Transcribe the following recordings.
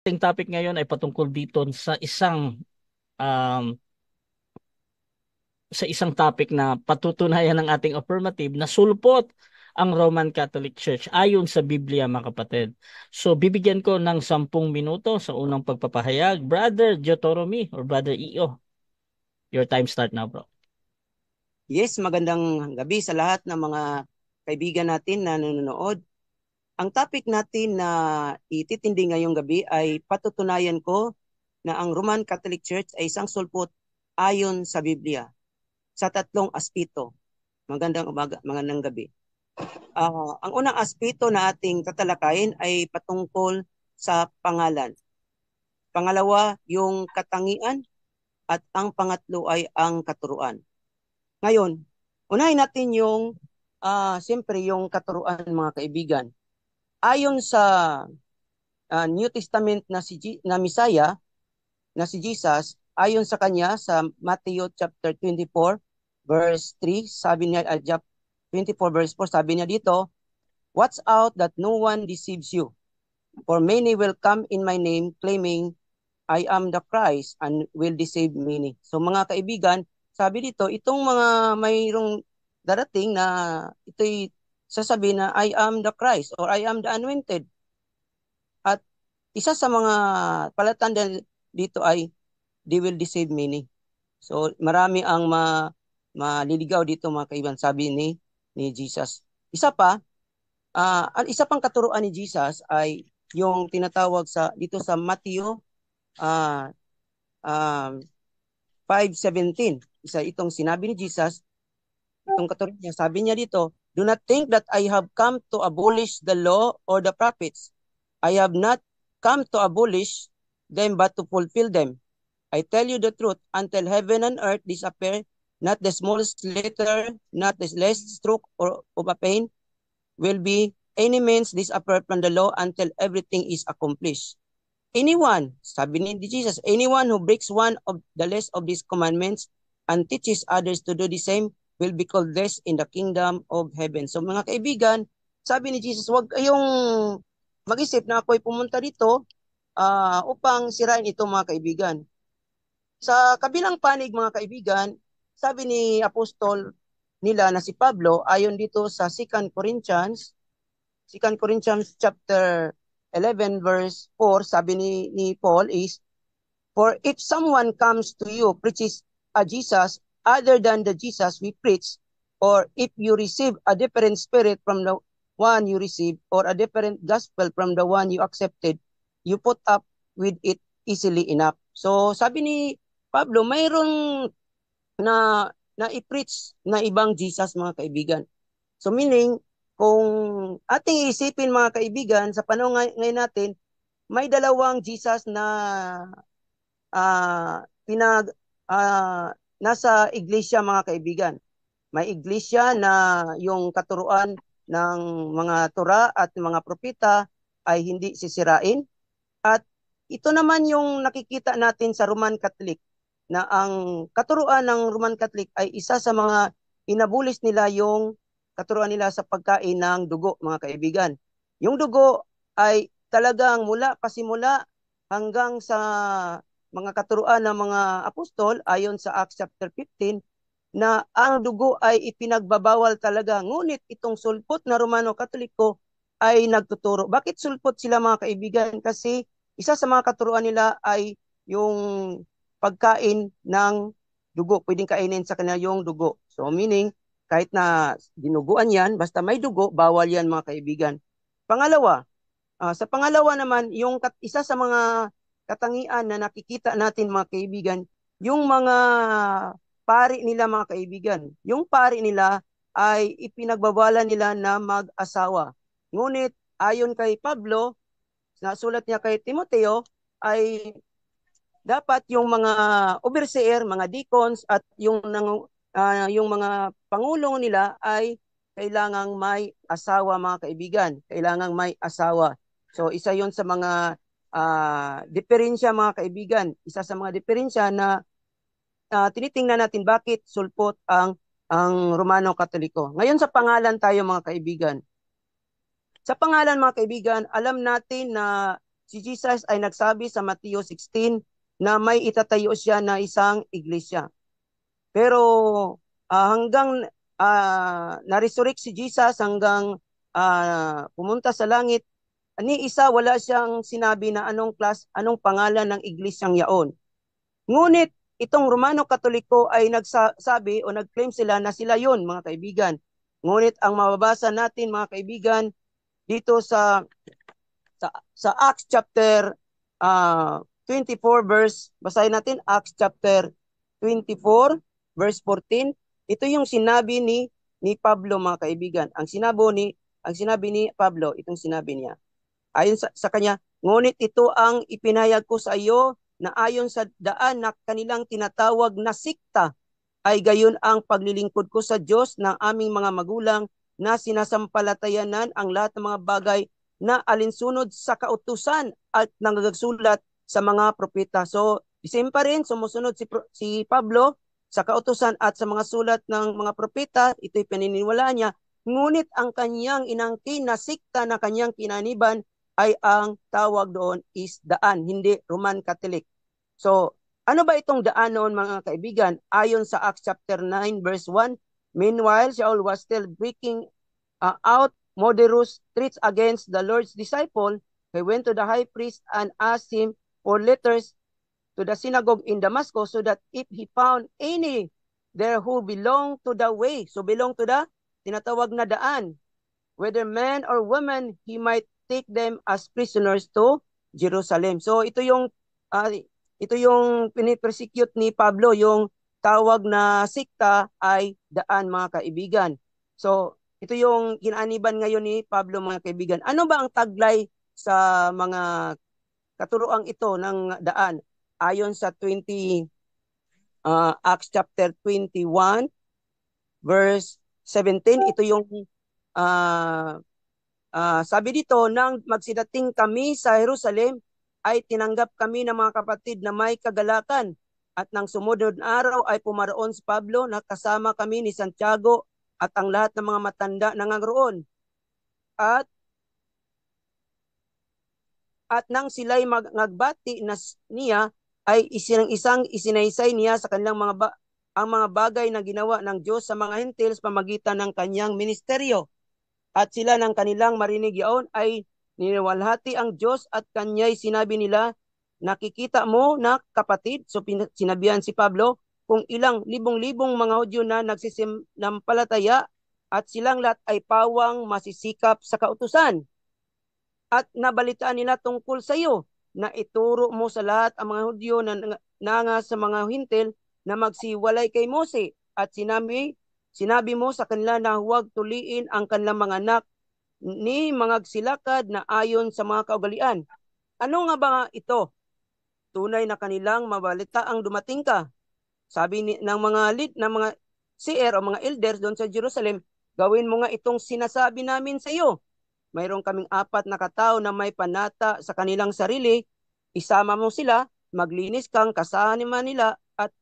ating topic ngayon ay patungkol dito sa isang um, sa isang topic na patutunayan ng ating affirmative na sulpot ang Roman Catholic Church ayon sa Biblia mga kapatid. So bibigyan ko ng 10 minuto sa unang pagpapahayag. Brother Jotoromi or Brother Iyo, e your time start now bro. Yes, magandang gabi sa lahat ng mga kaibigan natin na nanonood. Ang topic natin na ititindi ngayong gabi ay patutunayan ko na ang Roman Catholic Church ay isang sulpot ayon sa Biblia sa tatlong aspito. Magandang umaga, magandang gabi. Uh, ang unang aspito na ating tatalakayin ay patungkol sa pangalan. Pangalawa, yung katangian at ang pangatlo ay ang katuruan. Ngayon, unahin natin yung uh, siyempre yung katuruan mga kaibigan ayon sa uh, New Testament na si G- na Messiah na si Jesus ayon sa kanya sa Matthew chapter 24 verse 3 sabi niya uh, ah, 24 verse 4 sabi niya dito watch out that no one deceives you for many will come in my name claiming I am the Christ and will deceive many so mga kaibigan sabi dito itong mga mayroong darating na ito'y sasabi na I am the Christ or I am the anointed. At isa sa mga palatandaan dito ay they will deceive many. So marami ang ma maliligaw dito mga kaibigan sabi ni ni Jesus. Isa pa uh, isa pang katuruan ni Jesus ay yung tinatawag sa dito sa Matthew uh, uh, 5:17. Isa itong sinabi ni Jesus, itong katuruan niya, sabi niya dito, Do not think that I have come to abolish the law or the prophets. I have not come to abolish them but to fulfill them. I tell you the truth, until heaven and earth disappear, not the smallest letter, not the least stroke or, of a pen will be any means disappear from the law until everything is accomplished. Anyone, sabi ni Jesus, anyone who breaks one of the least of these commandments and teaches others to do the same will be called this in the kingdom of heaven. So mga kaibigan, sabi ni Jesus, huwag kayong mag-isip na ako'y pumunta dito uh, upang sirain ito mga kaibigan. Sa kabilang panig mga kaibigan, sabi ni Apostol nila na si Pablo, ayon dito sa 2 Corinthians, 2 Corinthians chapter 11 verse 4, sabi ni, ni Paul is, For if someone comes to you, preaches a ah, Jesus other than the Jesus we preach, or if you receive a different spirit from the one you received, or a different gospel from the one you accepted, you put up with it easily enough. So sabi ni Pablo, mayroong na na i-preach na ibang Jesus mga kaibigan. So meaning, kung ating isipin mga kaibigan, sa panahon ngay- ngayon natin, may dalawang Jesus na uh, pinag uh, nasa iglesia mga kaibigan. May iglesia na yung katuruan ng mga tura at mga propeta ay hindi sisirain. At ito naman yung nakikita natin sa Roman Catholic na ang katuruan ng Roman Catholic ay isa sa mga inabulis nila yung katuruan nila sa pagkain ng dugo mga kaibigan. Yung dugo ay talagang mula pasimula hanggang sa mga katuruan ng mga apostol ayon sa Acts chapter 15 na ang dugo ay ipinagbabawal talaga. Ngunit itong sulpot na Romano Katoliko ay nagtuturo. Bakit sulpot sila mga kaibigan? Kasi isa sa mga katuruan nila ay yung pagkain ng dugo. Pwedeng kainin sa kanila yung dugo. So meaning, kahit na dinuguan yan, basta may dugo, bawal yan mga kaibigan. Pangalawa, uh, sa pangalawa naman, yung isa sa mga katangian na nakikita natin mga kaibigan, yung mga pari nila mga kaibigan, yung pari nila ay ipinagbabala nila na mag-asawa. Ngunit ayon kay Pablo, nasulat niya kay Timoteo, ay dapat yung mga overseer, mga deacons at yung uh, yung mga pangulong nila ay kailangang may asawa mga kaibigan, kailangang may asawa. So isa 'yon sa mga uh, diferensya mga kaibigan. Isa sa mga diferensya na uh, tinitingnan natin bakit sulpot ang ang Romano Katoliko. Ngayon sa pangalan tayo mga kaibigan. Sa pangalan mga kaibigan, alam natin na si Jesus ay nagsabi sa Mateo 16 na may itatayo siya na isang iglesia. Pero uh, hanggang uh, na-resurrect si Jesus hanggang uh, pumunta sa langit, ni isa wala siyang sinabi na anong class, anong pangalan ng iglesyang yaon. Ngunit itong Romano Katoliko ay nagsabi o nagclaim sila na sila yon mga kaibigan. Ngunit ang mababasa natin mga kaibigan dito sa sa, sa Acts chapter uh, ah, 24 verse, basahin natin Acts chapter 24 verse 14. Ito yung sinabi ni ni Pablo mga kaibigan. Ang sinabi ni ang sinabi ni Pablo, itong sinabi niya. Ayon sa, sa kanya, ngunit ito ang ipinayag ko sa iyo na ayon sa daan na kanilang tinatawag na sikta ay gayon ang paglilingkod ko sa Diyos ng aming mga magulang na sinasampalatayanan ang lahat ng mga bagay na alinsunod sa kautusan at nangagagsulat sa mga propeta. So, isim pa rin, sumusunod si, si Pablo sa kautusan at sa mga sulat ng mga propeta, ito'y pininiwalaan niya, ngunit ang kanyang inangkin na sikta na kanyang kinaniban ay ang tawag doon is daan, hindi Roman Catholic. So, ano ba itong daan noon mga kaibigan? Ayon sa Acts chapter 9 verse 1, meanwhile Saul was still breaking uh, out moderous threats against the Lord's disciple. He went to the high priest and asked him for letters to the synagogue in Damascus so that if he found any there who belong to the way, so belong to the tinatawag na daan, whether man or woman, he might take them as prisoners to Jerusalem. So ito yung uh, ito yung pinipersecute ni Pablo, yung tawag na sikta ay daan mga kaibigan. So ito yung kinaniban ngayon ni Pablo mga kaibigan. Ano ba ang taglay sa mga katuroang ito ng daan? Ayon sa 20 uh, ah, Acts chapter 21 verse 17, ito yung uh, Uh, sabi dito, nang magsidating kami sa Jerusalem, ay tinanggap kami ng mga kapatid na may kagalakan. At nang sumunod na araw ay pumaroon si Pablo, na kasama kami ni Santiago at ang lahat ng mga matanda nangangroon. At at nang sila'y mag- nagbati na niya, ay isinang isang isinaysay niya sa kanilang mga ba- ang mga bagay na ginawa ng Diyos sa mga Gentiles pamagitan ng kanyang ministeryo at sila ng kanilang marinig yaon ay niniwalhati ang Diyos at kanya'y sinabi nila, nakikita mo na kapatid, so sinabihan si Pablo, kung ilang libong-libong mga Hudyo na nagsisampalataya at silang lahat ay pawang masisikap sa kautusan. At nabalitaan nila tungkol sa iyo na ituro mo sa lahat ang mga Hudyo na nanga sa mga hintil na magsiwalay kay Mose at sinabi Sinabi mo sa kanila na huwag tuliin ang kanilang mga anak ni mga silakad na ayon sa mga kaugalian. Ano nga ba ito? Tunay na kanilang mabalita ang dumating ka. Sabi ni, ng mga lead, ng mga CR o mga elders doon sa Jerusalem, gawin mo nga itong sinasabi namin sa iyo. Mayroon kaming apat na katao na may panata sa kanilang sarili. Isama mo sila, maglinis kang kasahan ni Manila at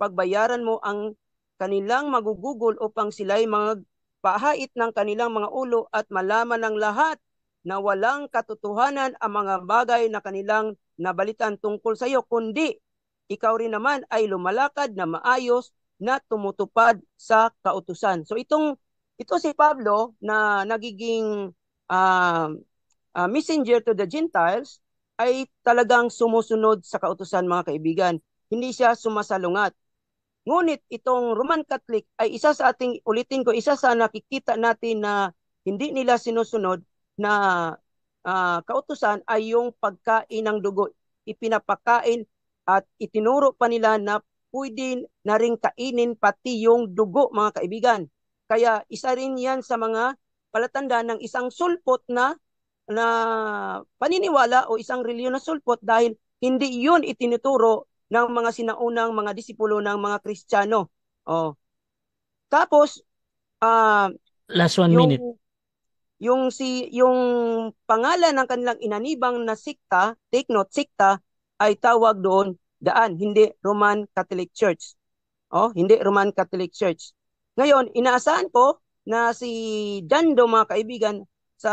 pagbayaran mo ang kanilang magugugol upang sila'y magpahait ng kanilang mga ulo at malaman ng lahat na walang katotohanan ang mga bagay na kanilang nabalitan tungkol sa iyo, kundi ikaw rin naman ay lumalakad na maayos na tumutupad sa kautusan. So itong ito si Pablo na nagiging uh, uh, messenger to the Gentiles ay talagang sumusunod sa kautusan mga kaibigan. Hindi siya sumasalungat. Ngunit itong Roman Catholic ay isa sa ating, ulitin ko, isa sa nakikita natin na hindi nila sinusunod na uh, kautusan ay yung pagkain ng dugo. Ipinapakain at itinuro pa nila na pwede na rin kainin pati yung dugo mga kaibigan. Kaya isa rin yan sa mga palatanda ng isang sulpot na na paniniwala o isang reliyon na sulpot dahil hindi yun itinuturo ng mga sinaunang mga disipulo ng mga Kristiyano. Oh. Tapos uh, last one yung, minute. Yung si yung pangalan ng kanilang inanibang na sikta, take note, sikta ay tawag doon daan, hindi Roman Catholic Church. Oh, hindi Roman Catholic Church. Ngayon, inaasahan ko na si Dando mga kaibigan sa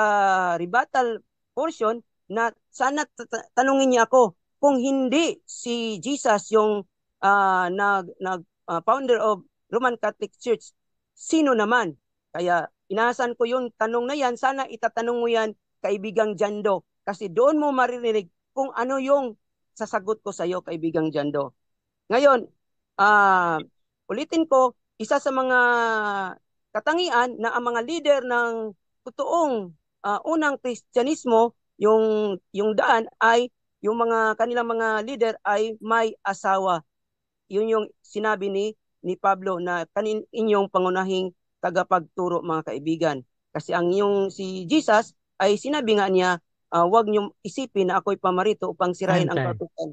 rebuttal portion na sana tanungin niya ako kung hindi si Jesus yung uh, nag, nag uh, founder of Roman Catholic Church, sino naman? Kaya inasan ko yung tanong na yan, sana itatanong mo yan kaibigang Jando kasi doon mo maririnig kung ano yung sasagot ko sa iyo kaibigang Jando. Ngayon, uh, ulitin ko, isa sa mga katangian na ang mga leader ng totoong uh, unang Kristyanismo, yung yung daan ay yung mga kanilang mga leader ay may asawa. Yun yung sinabi ni ni Pablo na kanin inyong pangunahing tagapagturo mga kaibigan. Kasi ang yung si Jesus ay sinabi nga niya, uh, ah, wag niyo isipin na ako'y pamarito upang sirain Time. ang katukan.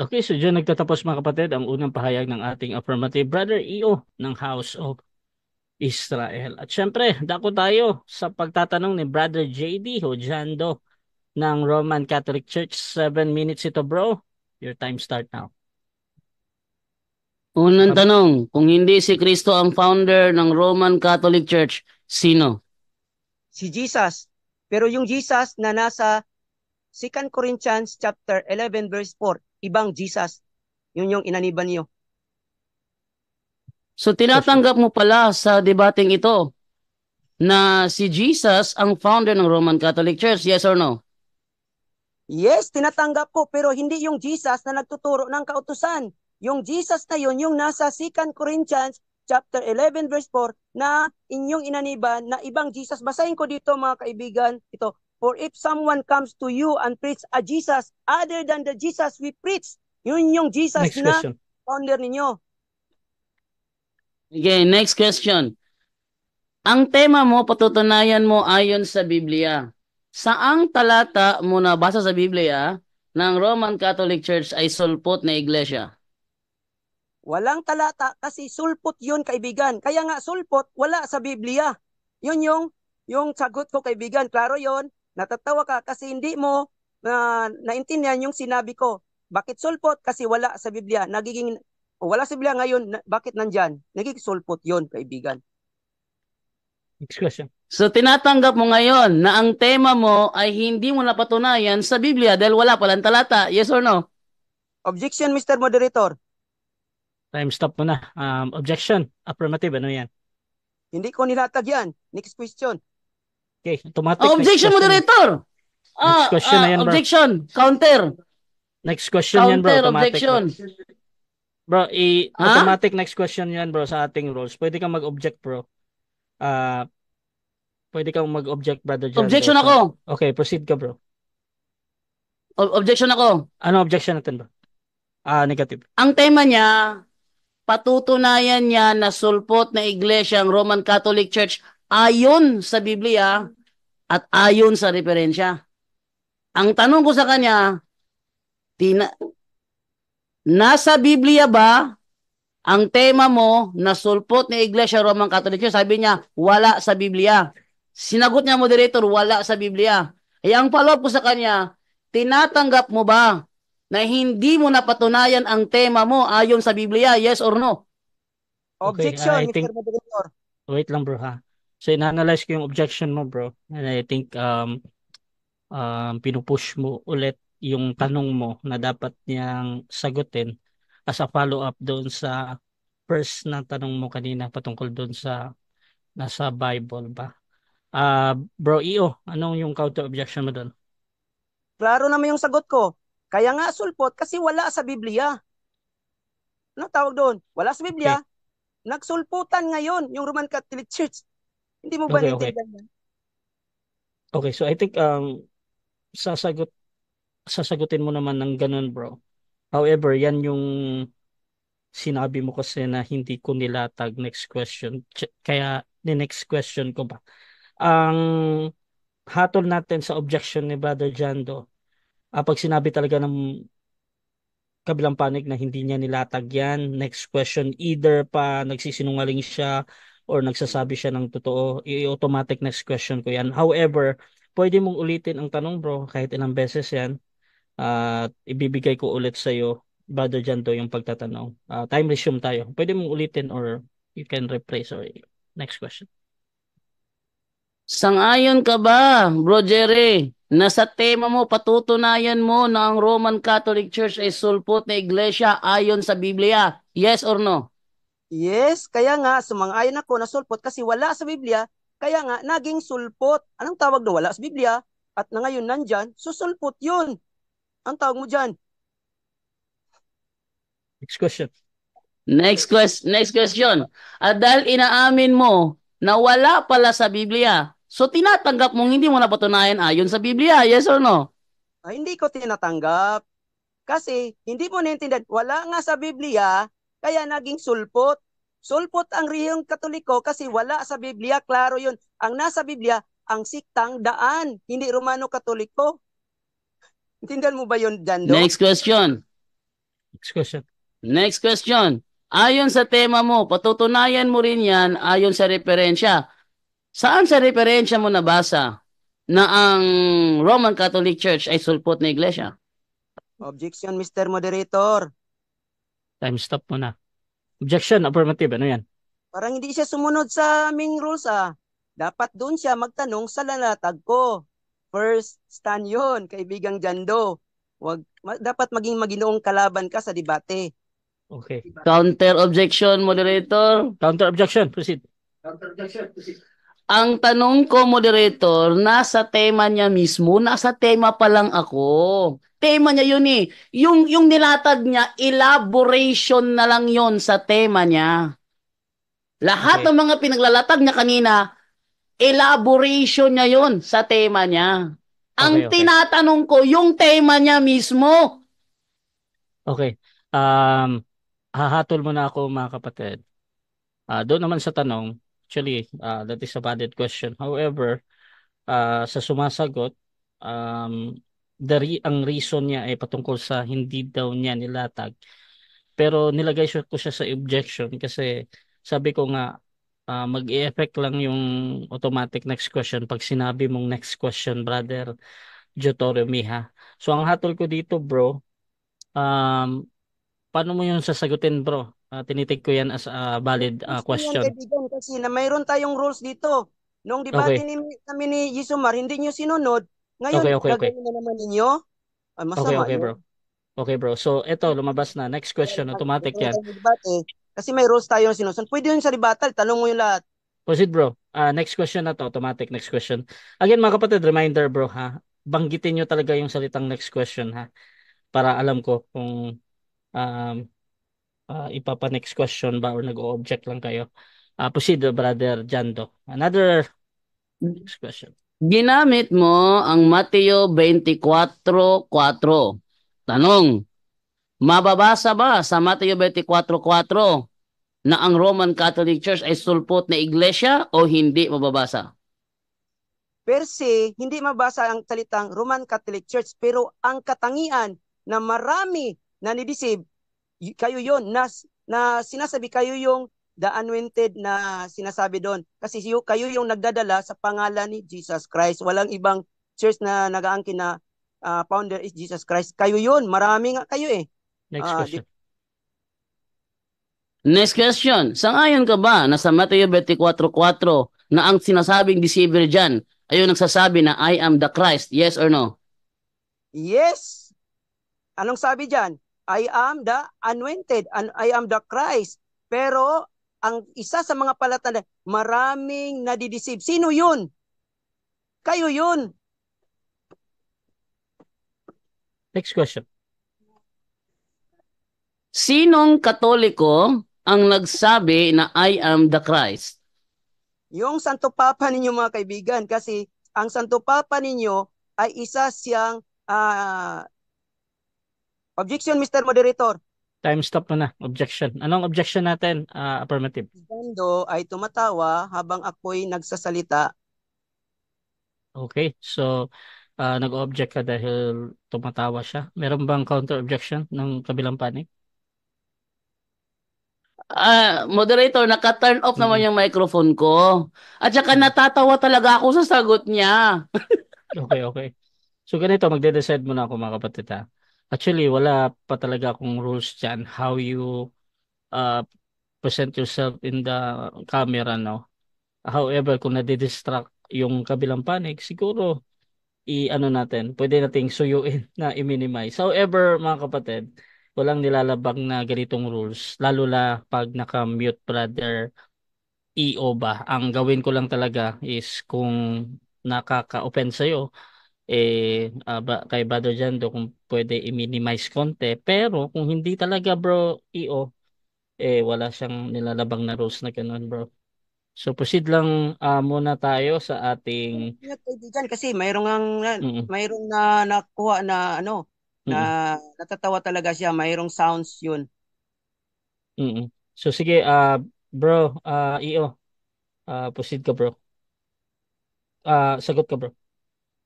Okay, so dyan nagtatapos mga kapatid ang unang pahayag ng ating affirmative brother EO ng House of Israel. At syempre, dako tayo sa pagtatanong ni Brother JD o Jando ng Roman Catholic Church. Seven minutes ito bro. Your time start now. Unang tanong, kung hindi si Kristo ang founder ng Roman Catholic Church, sino? Si Jesus. Pero yung Jesus na nasa 2 Corinthians chapter 11 verse 4, ibang Jesus. Yun yung inaniban niyo. So tinatanggap mo pala sa debating ito na si Jesus ang founder ng Roman Catholic Church, yes or no? Yes, tinatanggap ko pero hindi yung Jesus na nagtuturo ng kautusan. Yung Jesus na yun, yung nasa 2 Corinthians chapter 11 verse 4 na inyong inaniban na ibang Jesus. Basahin ko dito mga kaibigan. Ito, For if someone comes to you and preach a Jesus other than the Jesus we preach, yun yung Jesus next na question. founder ninyo. Okay, next question. Ang tema mo, patutunayan mo ayon sa Biblia. Saang talata mo nabasa sa Biblia ah, ng Roman Catholic Church ay sulpot na iglesia? Walang talata kasi sulpot yun kaibigan. Kaya nga sulpot wala sa Biblia. Yun yung yung sagot ko kaibigan. Klaro yon natatawa ka kasi hindi mo na uh, naintindihan yung sinabi ko. Bakit sulpot? Kasi wala sa Biblia. Nagiging wala sa Biblia ngayon, na, bakit nandyan? Nagiging sulpot 'yon, kaibigan. Next question. So tinatanggap mo ngayon na ang tema mo ay hindi mo napatunayan sa Biblia dahil wala palang talata. Yes or no? Objection, Mr. Moderator. Time stop mo na. Um, objection. Affirmative. Ano yan? Hindi ko nilatag yan. Next question. Okay. Automatic. Oh, objection, question. Moderator. Next ah, question ah, na yan, bro. Objection. Counter. Next question counter, yan, bro. Automatic. Objection. Bro, i- ah? automatic next question yan, bro, sa ating rules. Pwede kang mag-object, bro. uh, Pwede kang mag-object, Brother John. Objection ako! Okay, proceed ka, bro. objection ako. Ano objection natin, bro? Ah, negative. Ang tema niya, patutunayan niya na sulpot na iglesia ang Roman Catholic Church ayon sa Biblia at ayon sa referensya. Ang tanong ko sa kanya, tina, nasa Biblia ba ang tema mo na sulpot na iglesia Roman Catholic Church? Sabi niya, wala sa Biblia. Sinagot niya moderator, wala sa Biblia. Ay ang follow-up ko sa kanya, tinatanggap mo ba na hindi mo napatunayan ang tema mo ayon sa Biblia, yes or no? Okay, Objection, think, Mr. Moderator. Wait lang bro ha. So inanalyze ko yung objection mo bro. And I think um, um, pinupush mo ulit yung tanong mo na dapat niyang sagutin as a follow-up doon sa first na tanong mo kanina patungkol doon sa nasa Bible ba? Uh, bro EO, anong yung counter objection mo doon? Klaro naman yung sagot ko. Kaya nga sulpot kasi wala sa Biblia. Ano tawag doon? Wala sa Biblia. Okay. Nagsulputan ngayon yung Roman Catholic Church. Hindi mo ba okay, okay. yan? Okay, so I think um sasagot sasagutin mo naman ng ganun, bro. However, yan yung sinabi mo kasi na hindi ko nilatag next question. Kaya ni next question ko ba ang hatol natin sa objection ni Brother Jando, uh, pag sinabi talaga ng kabilang panig na hindi niya nilatag yan, next question, either pa nagsisinungaling siya or nagsasabi siya ng totoo, i-automatic next question ko yan. However, pwede mong ulitin ang tanong bro kahit ilang beses yan at uh, ibibigay ko ulit sa iyo Brother Jando yung pagtatanong. Uh, time resume tayo. Pwede mong ulitin or you can replace or next question. Sangayon ka ba, Bro Jerry, na sa tema mo patutunayan mo na ang Roman Catholic Church ay sulpot na iglesia ayon sa Biblia? Yes or no? Yes, kaya nga sumang-ayon ako na sulpot kasi wala sa Biblia, kaya nga naging sulpot. Anong tawag na wala sa Biblia at na ngayon nandyan, susulpot yun. Ang tawag mo dyan? Next question. Next, quest, next question. At dahil inaamin mo na wala pala sa Biblia, So tinatanggap mong hindi mo napatunayan ayon ah, sa Biblia, yes or no? Ay, ah, hindi ko tinatanggap. Kasi hindi mo naintindihan, wala nga sa Biblia, kaya naging sulpot. Sulpot ang riyong katoliko kasi wala sa Biblia, klaro yun. Ang nasa Biblia, ang siktang daan, hindi Romano-Katoliko. Intindihan mo ba yun, Jando? Next question. Next question. Next question. Ayon sa tema mo, patutunayan mo rin yan ayon sa referensya. Saan sa referensya mo nabasa na ang Roman Catholic Church ay sulpot na iglesia? Objection, Mr. Moderator. Time stop mo na. Objection, affirmative. Ano yan? Parang hindi siya sumunod sa aming rules ah. Dapat doon siya magtanong sa lalatag ko. First, stand yun, kaibigang Jando. Wag, ma- dapat maging maginoong kalaban ka sa debate. Okay. Counter objection, moderator. Counter objection, proceed. Counter objection, proceed. Ang tanong ko, moderator, nasa tema niya mismo, nasa tema pa lang ako. Tema niya yun eh. Yung, yung nilatag niya, elaboration na lang yon sa tema niya. Lahat okay. ng mga pinaglalatag niya kanina, elaboration niya yon sa tema niya. Ang okay, okay. tinatanong ko, yung tema niya mismo. Okay. Um, hahatol muna ako mga kapatid. Uh, doon naman sa tanong, actually uh, that is a valid question. However, uh, sa sumasagot, um, the re- ang reason niya ay patungkol sa hindi daw niya nilatag. Pero nilagay ko siya sa objection kasi sabi ko nga uh, mag-e-effect lang yung automatic next question pag sinabi mong next question, brother Jotorio Miha. So ang hatol ko dito, bro, um, paano mo yung sasagutin, bro? Uh, tinitig ko yan as a valid uh, question. Yan, kasi na mayroon tayong rules dito. Nung debate okay. ni, kami ni Yisumar, hindi nyo sinunod. Ngayon, okay, okay, okay. na naman ninyo. Ay, masama okay, okay, bro. Okay, bro. So, ito, lumabas na. Next question, automatic yan. Kasi may rules tayo sinusunod. Pwede yun sa debate. Talong mo yung lahat. Posit, bro. Uh, next question na to, automatic next question. Again, mga kapatid, reminder, bro, ha? Banggitin nyo talaga yung salitang next question, ha? Para alam ko kung um, uh, ah, ipapa next question ba or nag-object lang kayo. Uh, proceed, brother Jando. Another next question. Ginamit mo ang Mateo 24.4. Tanong, mababasa ba sa Mateo 24.4 na ang Roman Catholic Church ay sulpot na iglesia o hindi mababasa? Per se, hindi mabasa ang salitang Roman Catholic Church pero ang katangian na marami na nidisib kayo yon na, na sinasabi kayo yung the unwanted na sinasabi doon. Kasi kayo yung nagdadala sa pangalan ni Jesus Christ. Walang ibang church na nagaangkin na uh, founder is Jesus Christ. Kayo yon Marami nga kayo eh. Next uh, question. Di- Next question. Sangayon ka ba na sa Mateo 24.4 na ang sinasabing deceiver dyan ay yung nagsasabi na I am the Christ? Yes or no? Yes. Anong sabi dyan? I am the anointed and I am the Christ. Pero ang isa sa mga palatandaan, maraming nadideceive. Sino yun? Kayo yun. Next question. Sinong katoliko ang nagsabi na I am the Christ? Yung Santo Papa ninyo mga kaibigan kasi ang Santo Papa ninyo ay isa siyang uh, Objection, Mr. Moderator. Time stop mo na. Objection. Anong objection natin? Uh, affirmative. Bando ay tumatawa habang ako'y nagsasalita. Okay. So, uh, ah, nag-object ka dahil tumatawa siya. Meron bang counter-objection ng kabilang panig? Uh, moderator, naka-turn off hmm naman mm-hmm. yung microphone ko. At saka mm-hmm. natatawa talaga ako sa sagot niya. okay, okay. So ganito, magde-decide muna ako mga kapatid ha. Actually, wala pa talaga akong rules dyan. How you uh, present yourself in the camera, no? However, kung nadidistract yung kabilang panig, siguro i-ano natin, pwede nating suyuin na i-minimize. However, mga kapatid, walang nilalabag na ganitong rules, lalo na pag naka-mute brother EO ba. Ang gawin ko lang talaga is kung nakaka-offend sa'yo, eh uh, ba, kay Brother Jando kung pwede i-minimize konti pero kung hindi talaga bro EO eh wala siyang nilalabang na rules na ganun bro So proceed lang uh, muna tayo sa ating diyan kasi mayroong ang mm-hmm. mayroong na nakuha na ano mm-hmm. na natatawa talaga siya mayroong sounds 'yun. Mm-hmm. So sige uh, bro, uh, iyo. Uh, proceed ka bro. Uh, sagot ka bro.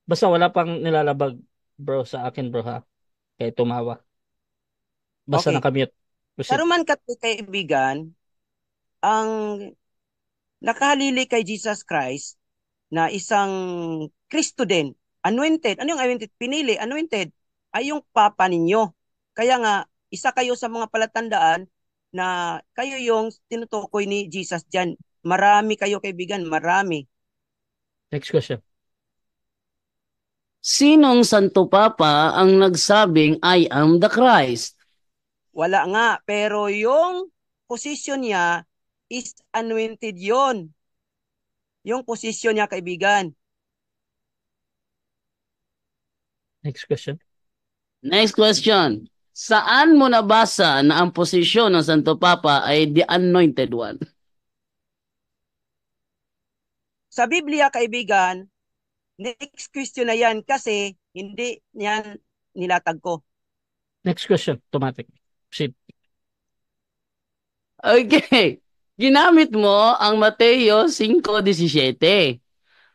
Basta wala pang nilalabag, bro, sa akin, bro, ha? Kaya tumawa. Basta okay. nakamute. Kasi... Pero man kat kaibigan, ang nakahalili kay Jesus Christ na isang Kristo din, anointed. Ano yung anointed? Pinili, anointed ay yung papa ninyo. Kaya nga, isa kayo sa mga palatandaan na kayo yung tinutukoy ni Jesus dyan. Marami kayo kaibigan, marami. Next question sinong Santo Papa ang nagsabing I am the Christ? Wala nga, pero yung position niya is anointed yon. Yung position niya, kaibigan. Next question. Next question. Saan mo nabasa na ang posisyon ng Santo Papa ay the anointed one? Sa Biblia, kaibigan, Next question na yan kasi hindi yan nilatag ko. Next question, automatic. Proceed. Okay. Ginamit mo ang Mateo 5.17.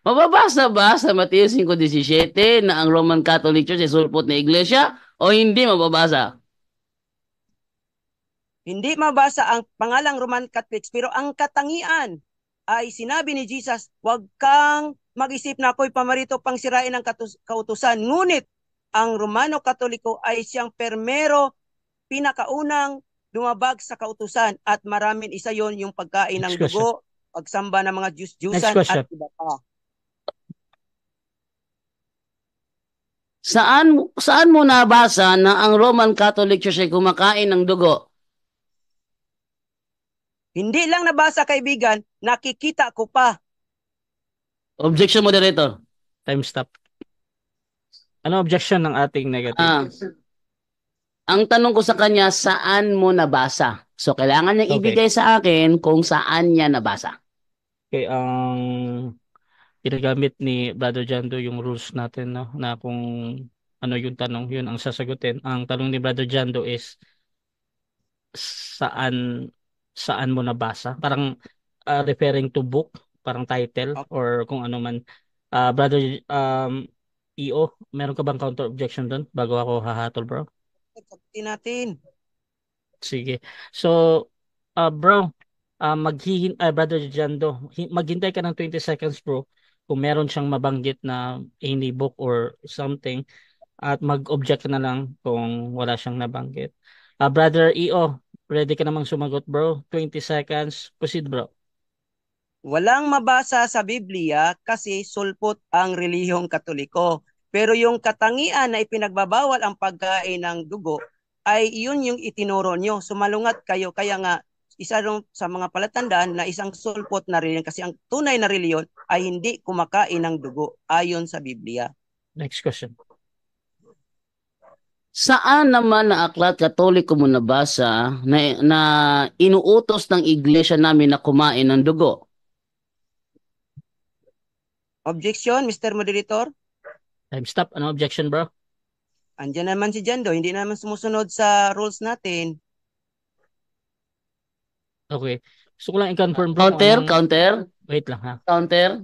Mababasa ba sa Mateo 5.17 na ang Roman Catholic Church ay sulpot na iglesia o hindi mababasa? Hindi mabasa ang pangalang Roman Catholic pero ang katangian ay sinabi ni Jesus, huwag kang mag-isip na ako'y pamarito pang sirain ang kautusan. Ngunit ang Romano Katoliko ay siyang permero pinakaunang dumabag sa kautusan at maraming isa yon yung pagkain Next ng question. dugo, pagsamba ng mga Diyos-Diyusan at iba pa. Saan saan mo nabasa na ang Roman Catholic Church ay kumakain ng dugo? Hindi lang nabasa kaibigan, nakikita ko pa Objection moderator. Time stop. Ano objection ng ating negative? Ah, ang tanong ko sa kanya, saan mo nabasa? So, kailangan niya okay. ibigay sa akin kung saan niya nabasa. Okay, ang um, ginagamit ni Brother Jando yung rules natin no, na kung ano yung tanong, yun ang sasagutin. Ang tanong ni Brother Jando is, saan saan mo nabasa? Parang uh, referring to book parang title or kung ano man. Uh, brother um, EO, meron ka bang counter objection doon bago ako hahatol, bro? Kapti natin. Sige. So, uh, bro, uh, maghihin uh, brother Jando, maghintay ka ng 20 seconds, bro. Kung meron siyang mabanggit na any book or something at mag-object na lang kung wala siyang nabanggit. Uh, brother EO, ready ka namang sumagot, bro? 20 seconds. Proceed, bro. Walang mabasa sa Biblia kasi sulpot ang relihiyong katoliko. Pero yung katangian na ipinagbabawal ang pagkain ng dugo ay yun yung itinuro nyo. Sumalungat kayo. Kaya nga, isa rin sa mga palatandaan na isang sulpot na reliyon kasi ang tunay na reliyon ay hindi kumakain ng dugo ayon sa Biblia. Next question. Saan naman na aklat katoliko mo nabasa na, na inuutos ng iglesia namin na kumain ng dugo? Objection, Mr. Moderator? Time stop. Ano objection, bro? Andiyan naman si Jando. Hindi naman sumusunod sa rules natin. Okay. Gusto ko lang i-confirm. counter? Anong... Counter? Wait lang ha. Counter?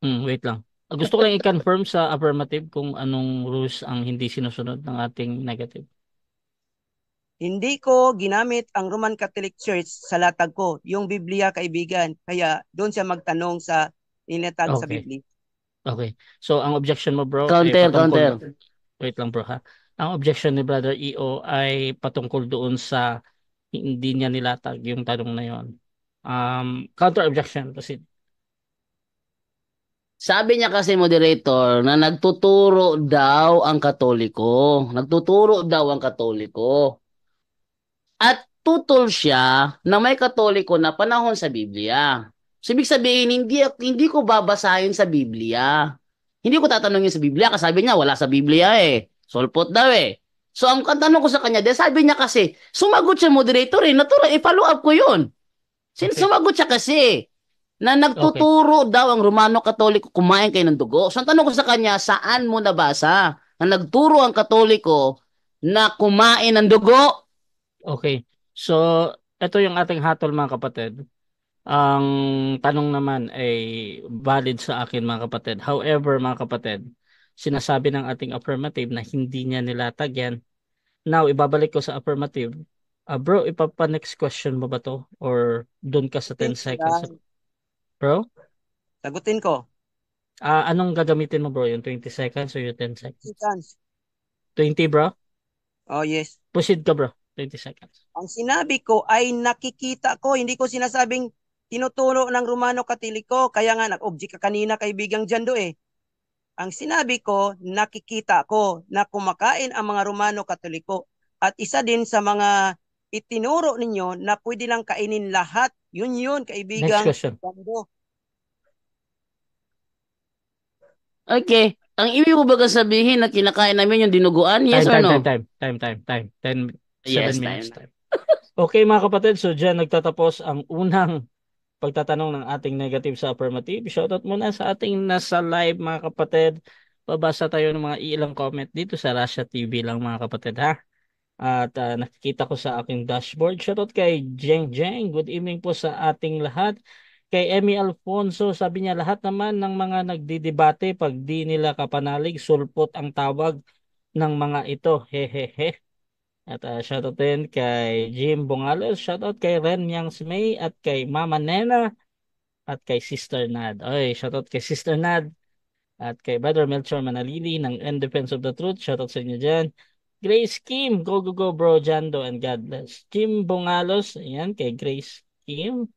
Hmm, wait lang. Ah, gusto ko lang i-confirm sa affirmative kung anong rules ang hindi sinusunod ng ating negative. Hindi ko ginamit ang Roman Catholic Church sa latag ko, yung Biblia kaibigan. Kaya doon siya magtanong sa inatag okay. sa Biblia. Okay. So, ang objection mo, bro, eh, Counter, counter. Wait lang, bro, ha? Ang objection ni Brother EO ay patungkol doon sa hindi niya nilatag yung tanong na yon. Um, counter objection, proceed. Sabi niya kasi moderator na nagtuturo daw ang Katoliko. Nagtuturo daw ang Katoliko. At tutol siya na may Katoliko na panahon sa Biblia. So, ibig sabihin, hindi, hindi ko babasahin sa Biblia. Hindi ko tatanungin sa Biblia kasi sabi niya, wala sa Biblia eh. Solpot daw eh. So, ang, ang tanong ko sa kanya, dahil sabi niya kasi, sumagot siya moderator eh, natural, i-follow eh, up ko yun. Sin okay. Sumagot siya kasi na nagtuturo okay. daw ang Romano Katoliko kumain kayo ng dugo. So, ang tanong ko sa kanya, saan mo nabasa na nagturo ang Katoliko na kumain ng dugo? Okay. So, ito yung ating hatol mga kapatid. Ang tanong naman ay valid sa akin mga kapatid. However, mga kapatid, sinasabi ng ating affirmative na hindi niya nilatag yan. Now, ibabalik ko sa affirmative. Uh, bro, ipapa-next question mo ba to? Or doon ka sa 10 seconds? Bro? Sagutin ko. Ah, uh, anong gagamitin mo bro? Yung 20 seconds or yung 10 seconds? 20 seconds. 20 bro? Oh, yes. Proceed ka bro. 20 seconds. Ang sinabi ko ay nakikita ko, hindi ko sinasabing tinuturo ng Romano Katoliko. Kaya nga nag-object ka kanina kaibigang Jando eh. Ang sinabi ko, nakikita ko na kumakain ang mga Romano Katoliko. At isa din sa mga itinuro ninyo na pwede lang kainin lahat. Yun yun, kaibigan. Okay. Ang ibig mo ba sabihin na kinakain namin yung dinuguan? Yes time, or time, no? Time, time, time, time, time. 10, yes, minutes time. time. okay mga kapatid, so dyan nagtatapos ang unang pagtatanong ng ating negative sa affirmative. Shoutout muna sa ating nasa live mga kapatid. Babasa tayo ng mga ilang comment dito sa Russia TV lang mga kapatid ha. At uh, nakikita ko sa aking dashboard. Shoutout kay Jeng Jeng. Good evening po sa ating lahat. Kay Emmy Alfonso, sabi niya lahat naman ng mga nagdidebate pag di nila kapanalig, sulpot ang tawag ng mga ito. Hehehe. At uh, shoutout din kay Jim Bongalo, shoutout kay Ren Yang Sumay at kay Mama Nena at kay Sister Nad. Oy, shoutout kay Sister Nad at kay Brother Melchor Manalili ng In Defense of the Truth. Shoutout sa inyo dyan. Grace Kim, go go go bro, Jando and God bless. Jim Bungalos, ayan kay Grace Kim.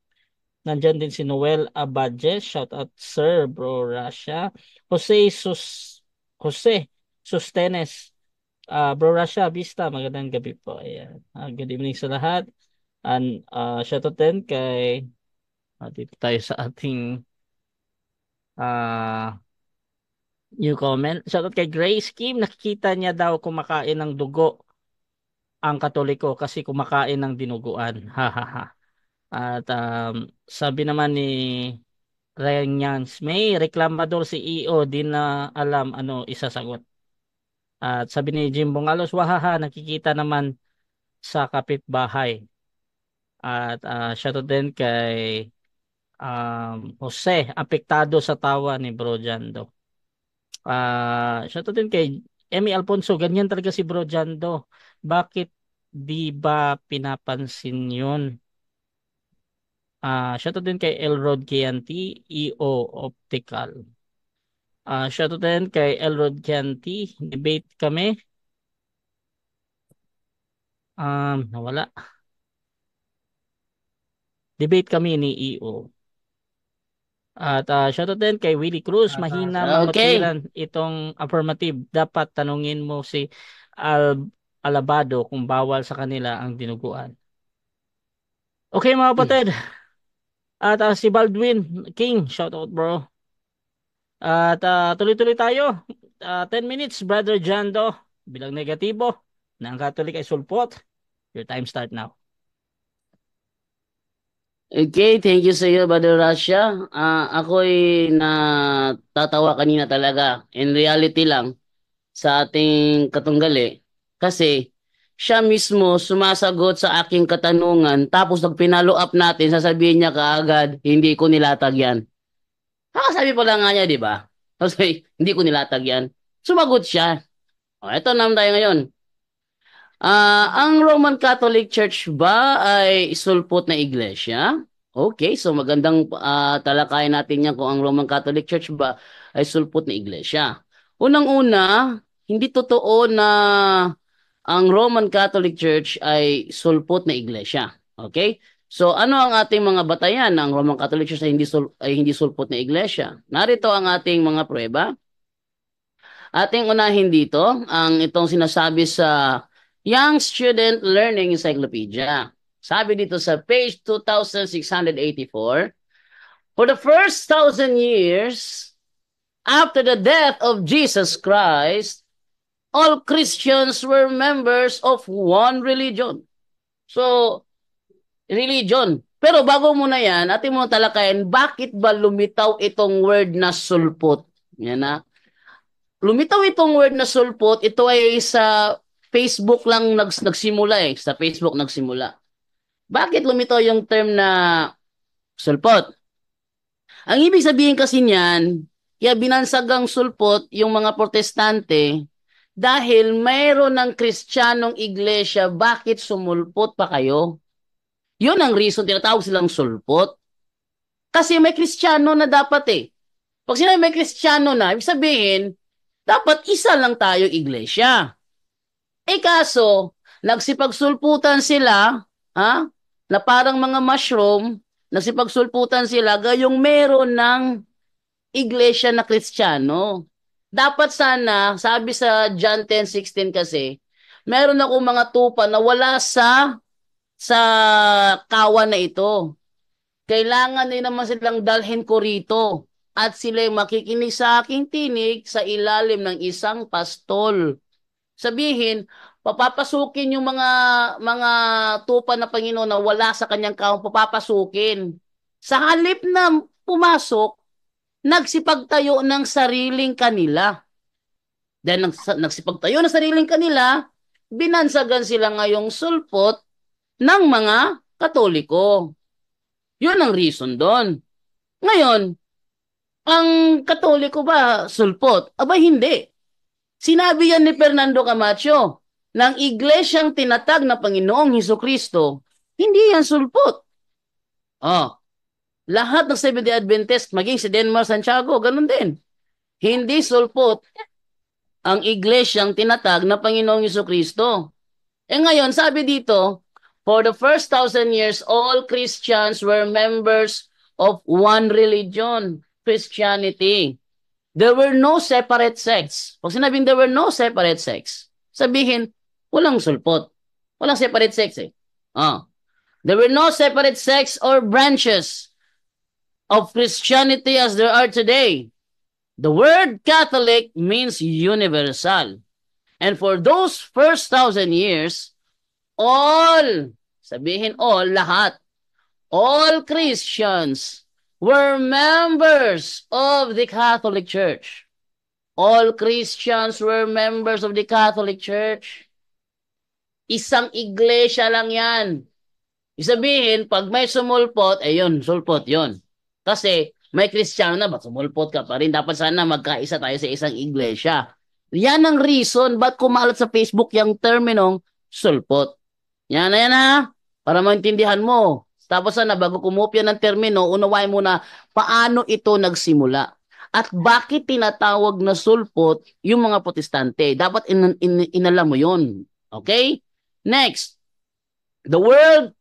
Nandyan din si Noel Abadjes, shoutout sir, bro Russia. Jose Sus Jose Sustenes, Uh, Bro Rasha, Vista, magandang gabi po. Ayan. Uh, good evening sa lahat. And uh, shout out din kay uh, dito tayo sa ating uh, new comment. Shout out kay Grace Kim. Nakikita niya daw kumakain ng dugo ang katoliko kasi kumakain ng dinuguan. Ha ha ha. At um, sabi naman ni Ryan Yans, may reklamador si EO, din na alam ano isasagot. At sabi ni Jimbong Alos, wahaha, nakikita naman sa kapitbahay. At uh, shoutout din kay um, Jose, apektado sa tawa ni Bro Jando. Uh, shoutout din kay Emmy Alfonso, ganyan talaga si Bro Jando. Bakit di ba pinapansin yun? Uh, shoutout din kay Elrod Kianti, EO Optical. Uh, shout out din kay Elrod Canty. Debate kami. Um, nawala. Debate kami ni EO. At uh, shout out din kay Willie Cruz. Mahina uh, okay. itong affirmative. Dapat tanungin mo si Al Alabado kung bawal sa kanila ang dinuguan. Okay mga kapatid. Hmm. At uh, si Baldwin King, shout out bro. At uh, tuloy-tuloy tayo. Uh, ah, 10 minutes, Brother Jando. Bilang negatibo na ang Catholic ay sulpot. Your time start now. Okay, thank you sa iyo, Brother Russia. Uh, ako'y natatawa kanina talaga. In reality lang, sa ating katunggali. Kasi, siya mismo sumasagot sa aking katanungan tapos pag pinalo up natin, sasabihin niya kaagad, hindi ko nilatag yan. Nakasabi pala nga niya, di ba? so, hindi ko nilatag yan. Sumagot siya. O, oh, eto naman tayo ngayon. Uh, ang Roman Catholic Church ba ay sulpot na iglesia? Okay, so magandang uh, ah, talakayan natin yan kung ang Roman Catholic Church ba ay sulpot na iglesia. Unang-una, hindi totoo na ang Roman Catholic Church ay sulpot na iglesia. Okay? So ano ang ating mga batayan ng Roman Catholic Church ay hindi, sul- ay hindi sulpot na iglesia? Narito ang ating mga prueba. Ating unahin dito ang itong sinasabi sa Young Student Learning Encyclopedia. Sabi dito sa page 2684, For the first thousand years after the death of Jesus Christ, all Christians were members of one religion. So, religion. Pero bago muna yan, atin mo talakayin, bakit ba lumitaw itong word na sulpot? Yan na. Lumitaw itong word na sulpot, ito ay sa Facebook lang nags nagsimula eh. Sa Facebook nagsimula. Bakit lumitaw yung term na sulpot? Ang ibig sabihin kasi niyan, kaya binansag sulpot yung mga protestante dahil mayroon ng kristyanong iglesia, bakit sumulpot pa kayo? Yun ang reason tinatawag silang sulpot. Kasi may kristyano na dapat eh. Pag sinabi may kristyano na, ibig sabihin, dapat isa lang tayo iglesia. Eh kaso, nagsipagsulputan sila, ha? na parang mga mushroom, nagsipagsulputan sila gayong meron ng iglesia na kristyano. Dapat sana, sabi sa John 10.16 kasi, meron akong mga tupa na wala sa sa kawan na ito. Kailangan din naman silang dalhin ko rito at sila makikinig sa aking tinig sa ilalim ng isang pastol. Sabihin, papapasukin yung mga mga tupa na Panginoon na wala sa kanyang kaong papapasukin. Sa halip na pumasok, nagsipag tayo ng sariling kanila. Dahil nagsipag tayo ng sariling kanila, binansagan sila ngayong sulpot ng mga Katoliko. Yun ang reason doon. Ngayon, ang Katoliko ba sulpot? Aba hindi. Sinabi yan ni Fernando Camacho ng iglesyang tinatag na Panginoong Heso Kristo, hindi yan sulpot. Oh, lahat ng Seventh-day Adventist, maging si Denmar Santiago, ganun din. Hindi sulpot ang iglesyang tinatag na Panginoong Heso Kristo. E eh ngayon, sabi dito, For the first thousand years, all Christians were members of one religion, Christianity. There were no separate sects. Pag sinabing there were no separate sects, sabihin, walang sulpot. Walang separate sects eh. Ah. There were no separate sects or branches of Christianity as there are today. The word Catholic means universal. And for those first thousand years, all Sabihin all, lahat. All Christians were members of the Catholic Church. All Christians were members of the Catholic Church. Isang iglesia lang yan. Isabihin, pag may sumulpot, ayun, sulpot yon. Kasi may Kristiyano na, ba't sumulpot ka pa rin? Dapat sana magkaisa tayo sa isang iglesia. Yan ang reason ba't kumalat sa Facebook yung terminong sulpot. Yan na yan ha. Para maintindihan mo. Tapos na bago kumopya ng termino, unawain mo na paano ito nagsimula. At bakit tinatawag na sulpot yung mga protestante? Dapat in, in, inalam mo yon. Okay? Next. The World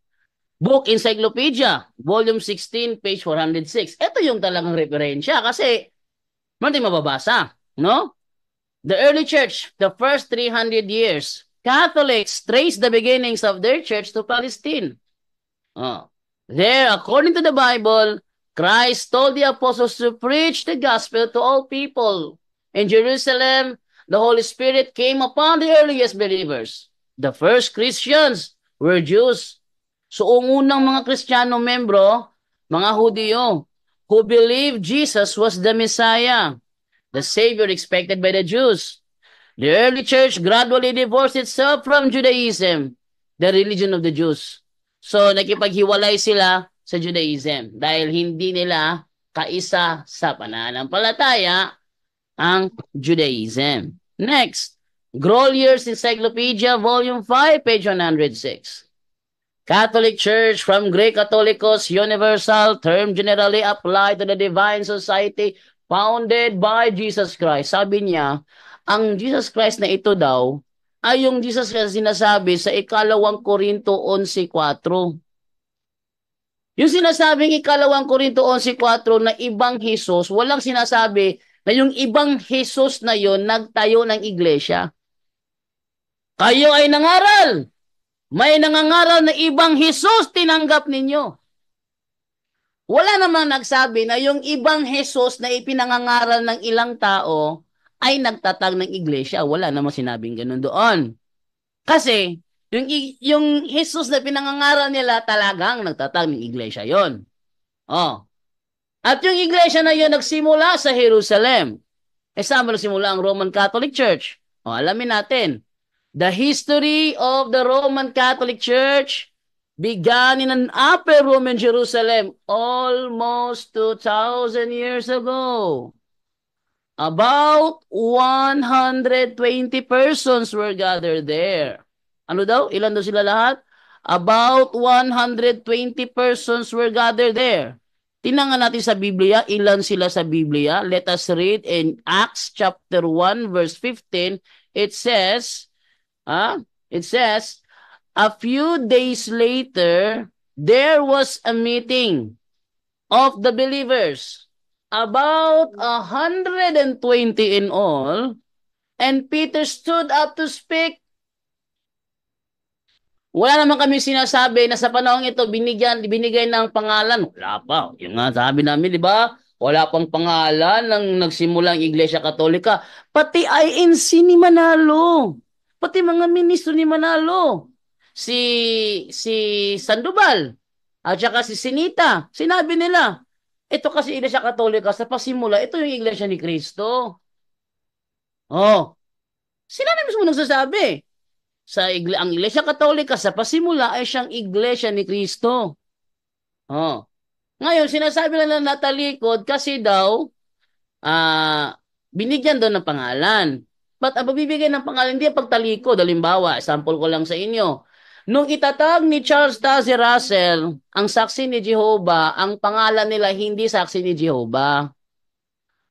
Book Encyclopedia, Volume 16, page 406. Ito yung talagang referensya kasi marami mababasa. No? The early church, the first 300 years Catholics trace the beginnings of their church to Palestine. Oh. There, according to the Bible, Christ told the apostles to preach the gospel to all people. In Jerusalem, the Holy Spirit came upon the earliest believers. The first Christians were Jews. So, ang unang mga Kristiyano membro, mga Hudyo, who believed Jesus was the Messiah, the Savior expected by the Jews. The early church gradually divorced itself from Judaism, the religion of the Jews. So, nakipaghiwalay sila sa Judaism dahil hindi nila kaisa sa pananampalataya ang Judaism. Next, Grolier's Encyclopedia, Volume 5, page 106. Catholic Church from Greek Catholicos, universal term generally applied to the divine society founded by Jesus Christ. Sabi niya, ang Jesus Christ na ito daw ay yung Jesus Christ na sinasabi sa ikalawang Korinto 11.4. Yung sinasabing ikalawang Korinto 11.4 na ibang Jesus, walang sinasabi na yung ibang Jesus na yon nagtayo ng iglesia. Kayo ay nangaral. May nangangaral na ibang Jesus tinanggap ninyo. Wala namang nagsabi na yung ibang Jesus na ipinangangaral ng ilang tao ay nagtatag ng iglesia. Wala namang sinabing ganun doon. Kasi, yung, yung Jesus na pinangangaral nila talagang nagtatag ng iglesia yon. Oh. At yung iglesia na yon nagsimula sa Jerusalem. Eh saan ba nagsimula ang Roman Catholic Church? O, oh, alamin natin. The history of the Roman Catholic Church began in an Upper Roman Jerusalem almost 2,000 years ago. About 120 persons were gathered there. Ano daw? Ilan daw sila lahat? About 120 persons were gathered there. Tinangan natin sa Biblia, ilan sila sa Biblia? Let us read in Acts chapter 1 verse 15. It says, ah, it says, a few days later, there was a meeting of the believers about 120 in all, and Peter stood up to speak. Wala naman kami sinasabi na sa panahon ito binigyan binigay ng pangalan. Wala pa. Yung nga sabi namin, di ba? Wala pang pangalan ng nagsimulang Iglesia Katolika. Pati INC ni Manalo. Pati mga ministro ni Manalo. Si si Sandoval at saka si Sinita. Sinabi nila, ito kasi Iglesia Katolika sa pasimula, ito yung Iglesia ni Kristo. Oh. Sila na mismo nagsasabi. Sa igle ang Iglesia Katolika sa pasimula ay siyang Iglesia ni Kristo. Oh. Ngayon, sinasabi lang na natalikod kasi daw uh, binigyan daw ng pangalan. Ba't ang pagbibigay ng pangalan, hindi pagtalikod. Halimbawa, sample ko lang sa inyo. Nung itatag ni Charles Taze Russell ang saksi ni Jehovah, ang pangalan nila hindi saksi ni Jehovah.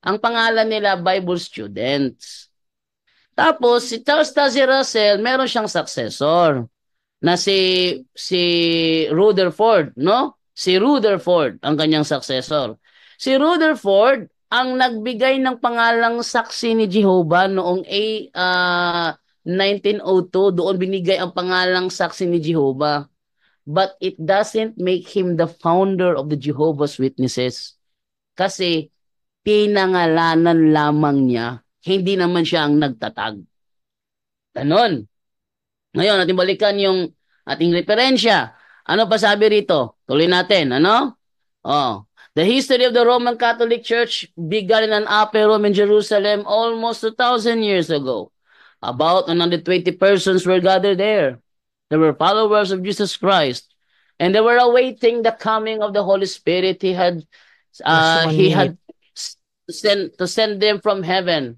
Ang pangalan nila Bible students. Tapos si Charles Taze Russell, meron siyang successor na si si Rutherford, no? Si Rutherford ang kanyang successor. Si Rutherford ang nagbigay ng pangalang saksi ni Jehovah noong a uh, 1902, doon binigay ang pangalang saksi ni Jehovah. But it doesn't make him the founder of the Jehovah's Witnesses. Kasi pinangalanan lamang niya, hindi naman siya ang nagtatag. Ganon. Ngayon, natin balikan yung ating referensya. Ano pa sabi rito? Tuloy natin, ano? Oh, The history of the Roman Catholic Church began in an upper room in Jerusalem almost 2,000 years ago. About another 20 persons were gathered there. They were followers of Jesus Christ, and they were awaiting the coming of the Holy Spirit. He had, uh, he had sent to send them from heaven.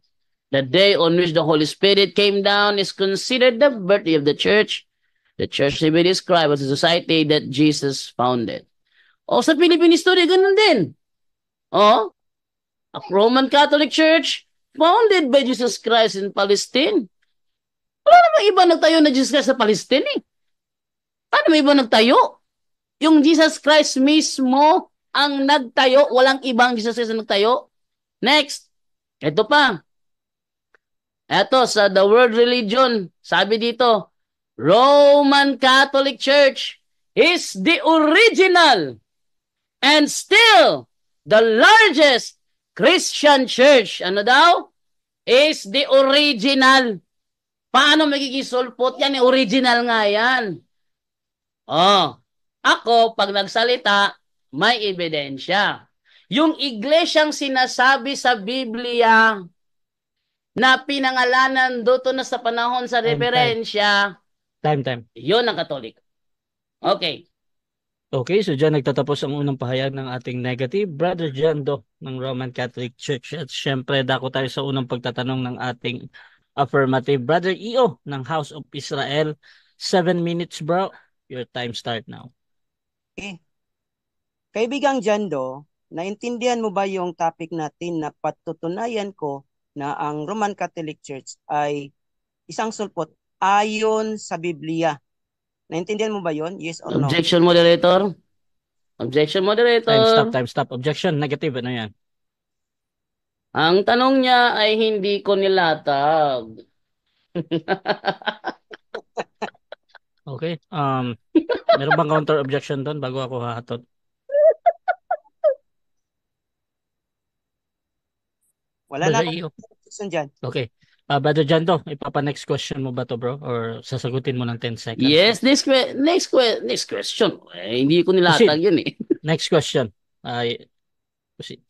The day on which the Holy Spirit came down is considered the birthday of the church. The church may be described as a society that Jesus founded. O oh, sa Philippine history, ganun din. O, oh, a Roman Catholic Church founded by Jesus Christ in Palestine. Wala namang iba nagtayo na Jesus Christ sa Palestine eh. Paano may iba nagtayo? Yung Jesus Christ mismo ang nagtayo. Walang ibang Jesus Christ na nagtayo. Next. Ito pa. Ito sa the world religion. Sabi dito, Roman Catholic Church is the original and still the largest Christian church. Ano daw? Is the original Paano magiging sulpot? Yan, eh, original nga yan. Oh, ako, pag nagsalita, may ebidensya. Yung iglesyang sinasabi sa Biblia na pinangalanan doon na sa panahon sa referensya, time, time. Yun ang katolik. Okay. Okay, so dyan nagtatapos ang unang pahayag ng ating negative. Brother John Do ng Roman Catholic Church. At syempre, dako tayo sa unang pagtatanong ng ating Affirmative. Brother EO ng House of Israel. Seven minutes, bro. Your time start now. Okay. Eh, kaibigang Jando, naintindihan mo ba yung topic natin na patutunayan ko na ang Roman Catholic Church ay isang sulpot ayon sa Biblia? Naintindihan mo ba yon? Yes or no? Objection, moderator. Objection, moderator. Time stop, time stop. Objection, negative. Ano yan? Ang tanong niya ay hindi ko nilatag. okay. Um, meron bang counter objection doon bago ako hahatod? Wala Brother na objection Okay. Uh, Brother to, ipapa-next question mo ba to bro? Or sasagutin mo ng 10 seconds? Yes, next que- next que- next question. Eh, hindi ko nilatag yun eh. next question. Ay, uh, proceed.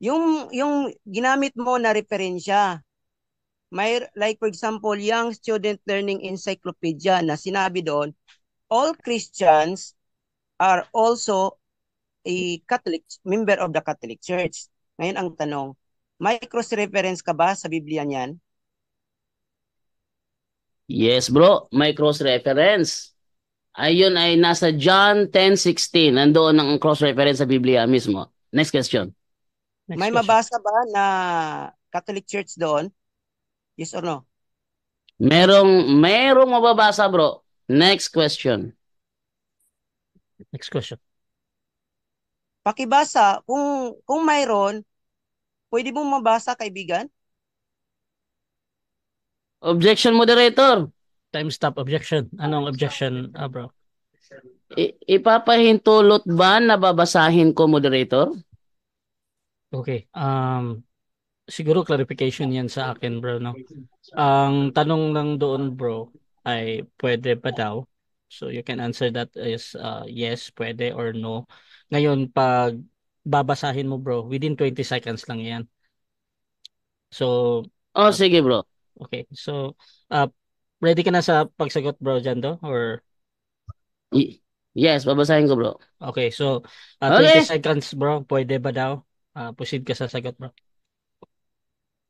Yung, yung ginamit mo na referensya, may, like for example, young Student Learning Encyclopedia na sinabi doon, all Christians are also a Catholic, member of the Catholic Church. Ngayon ang tanong, may cross-reference ka ba sa Biblia niyan? Yes bro, may cross-reference. Ayun ay nasa John 10.16. Nandoon ang cross-reference sa Biblia mismo. Next question. Next May mabasa ba na Catholic Church doon? Yes or no? Merong, merong mababasa bro. Next question. Next question. Pakibasa, kung, kung mayroon, pwede mo mabasa kaibigan? Objection moderator. Time stop objection. Anong objection, ah, bro? I- ipapahintulot ba na babasahin ko moderator? Okay. Um, siguro clarification yan sa akin, bro. No? Ang tanong lang doon, bro, ay pwede pa daw? So you can answer that as uh, yes, pwede or no. Ngayon, pag babasahin mo, bro, within 20 seconds lang yan. So, oh, uh, sige, bro. Okay. So, uh, ready ka na sa pagsagot, bro, do? Or... Yes, babasahin ko, bro. Okay, so, uh, okay. seconds, bro. Pwede ba daw? Uh, proceed ka sa sagot, bro.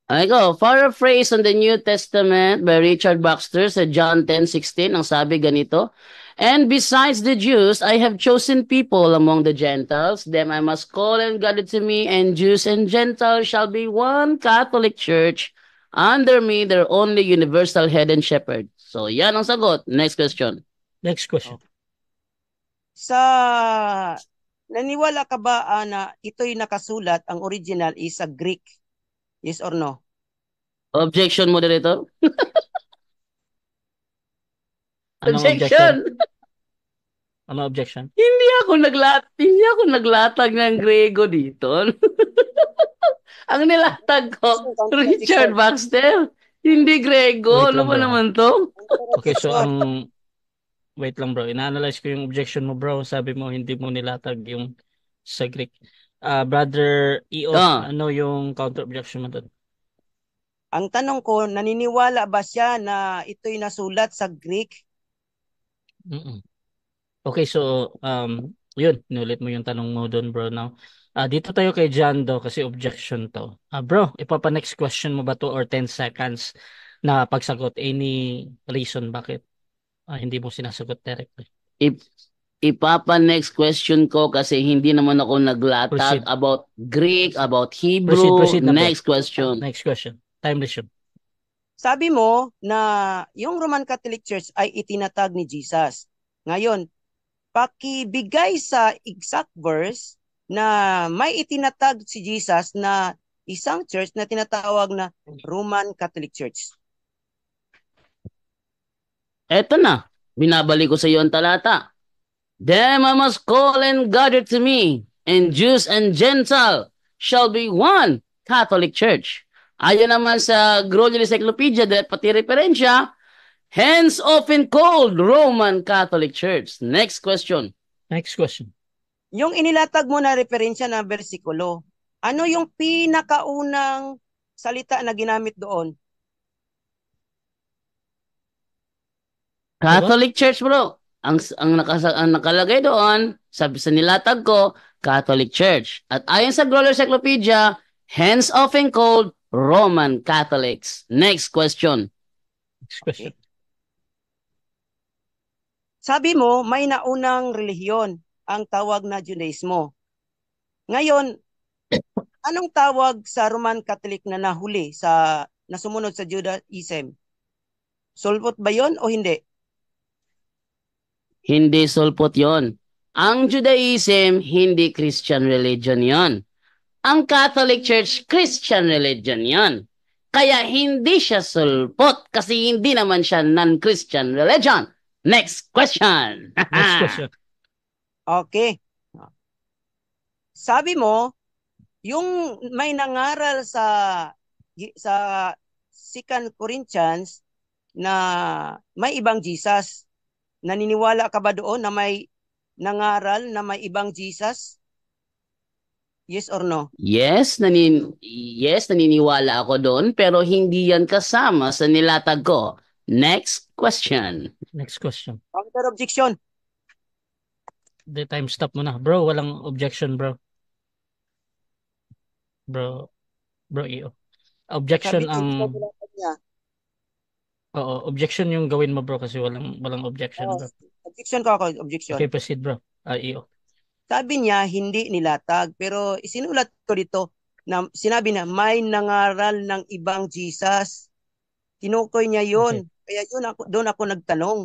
Ay ah, ko, paraphrase on the New Testament by Richard Baxter sa John 10:16 ang sabi ganito, And besides the Jews, I have chosen people among the Gentiles, them I must call and gather to me, and Jews and Gentiles shall be one Catholic Church, under me their only universal head and shepherd. So yan ang sagot. Next question. Next question. Sa Naniwala ka ba uh, na ito'y nakasulat, ang original is sa Greek? Yes or no? Objection, moderator? objection? objection? Ano objection? Hindi ako naglatag, hindi ako naglatag ng Grego dito. ang nilatag ko, Richard Baxter. Hindi Grego, Wait ano ba naman to? okay, so ang wait lang bro, ina-analyze ko yung objection mo bro. Sabi mo hindi mo nilatag yung sa Greek. Uh, brother EO, ah. ano yung counter objection mo doon? Ang tanong ko, naniniwala ba siya na ito'y nasulat sa Greek? Mm-mm. Okay, so um, yun, nulit mo yung tanong mo doon bro now. Uh, ah, dito tayo kay John do kasi objection to. Uh, bro, ipapa next question mo ba to or 10 seconds na pagsagot any reason bakit? ah, hindi mo sinasagot directly. If ipapa next question ko kasi hindi naman ako naglatag about Greek, about Hebrew. Proceed, proceed next bro. question. Next question. Time resume. Sabi mo na yung Roman Catholic Church ay itinatag ni Jesus. Ngayon, pakibigay sa exact verse na may itinatag si Jesus na isang church na tinatawag na Roman Catholic Church. Eto na, binabalik ko sa iyo ang talata. Them I must call and gather to me, and Jews and Gentile shall be one Catholic Church. Ayon naman sa Grolian Encyclopedia at pati referensya, hence often called Roman Catholic Church. Next question. Next question. Yung inilatag mo na referensya na bersikulo, ano yung pinakaunang salita na ginamit doon? Catholic diba? Church, bro. Ang ang, nakas- ang nakalagay doon sabi sa nilatag ko, Catholic Church. At ayon sa Global Encyclopedia, hence often called Roman Catholics. Next question. Next question. Sabi mo, may naunang relihiyon, ang tawag na Judaismo. Ngayon, anong tawag sa Roman Catholic na nahuli sa nasumunod sa Judaism? Sulpot ba yon o hindi? Hindi sulpot yon. Ang Judaism, hindi Christian religion yon. Ang Catholic Church, Christian religion yon. Kaya hindi siya sulpot kasi hindi naman siya non-Christian religion. Next question. okay. Sabi mo, yung may nangaral sa sa 2 Corinthians na may ibang Jesus Naniniwala ka ba doon na may nangaral na may ibang Jesus? Yes or no? Yes, nanin yes naniniwala ako doon pero hindi yan kasama sa nilatag ko. Next question. Next question. Counter objection. The time stop mo na. Bro, walang objection, bro. Bro. Bro, iyo. Objection ang... Niya, Oo, objection yung gawin mo bro kasi walang walang objection bro. Objection ko ako, objection. Okay, proceed bro. Ah, iyo. Sabi niya hindi nilatag pero isinulat ko dito na sinabi na may nangaral ng ibang Jesus. Tinukoy niya 'yon. Okay. Kaya 'yun ako doon ako nagtanong.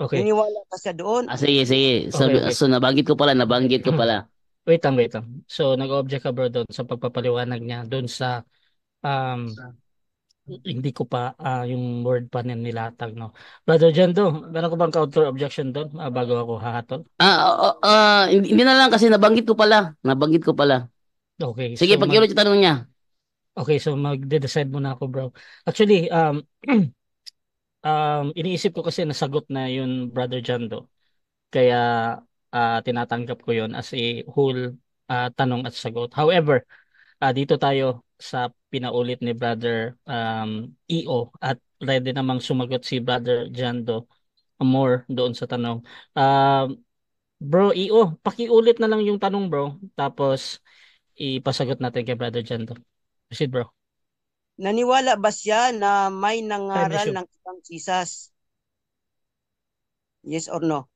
Okay. Iniwala ka siya doon. Ah, sige, sige. So, okay, okay. so nabanggit ko pala, nabanggit ko mm-hmm. pala. Wait lang, wait lang. So nag-object ka bro doon sa pagpapaliwanag niya doon sa um hindi ko pa uh, yung word pa na nilatag no. Brother Jando, meron ko bang counter objection doon uh, bago ako hahatol? Ah, uh, uh, ah, hindi, hindi na lang kasi nabanggit ko pala. Nabanggit ko pala. Okay. Sige, so, pagkiulit yung tanong niya. Okay, so magde-decide muna ako, bro. Actually, um um iniisip ko kasi nasagot na yun Brother Jando. Kaya uh, tinatanggap ko yun as a whole uh, tanong at sagot. However, uh, dito tayo sa pinaulit ni Brother um, EO at ready namang sumagot si Brother Jando more doon sa tanong. Um, bro, EO, pakiulit na lang yung tanong bro tapos ipasagot natin kay Brother Jando. Proceed bro. Naniwala ba siya na may nangaral ng ibang Jesus? Yes or no?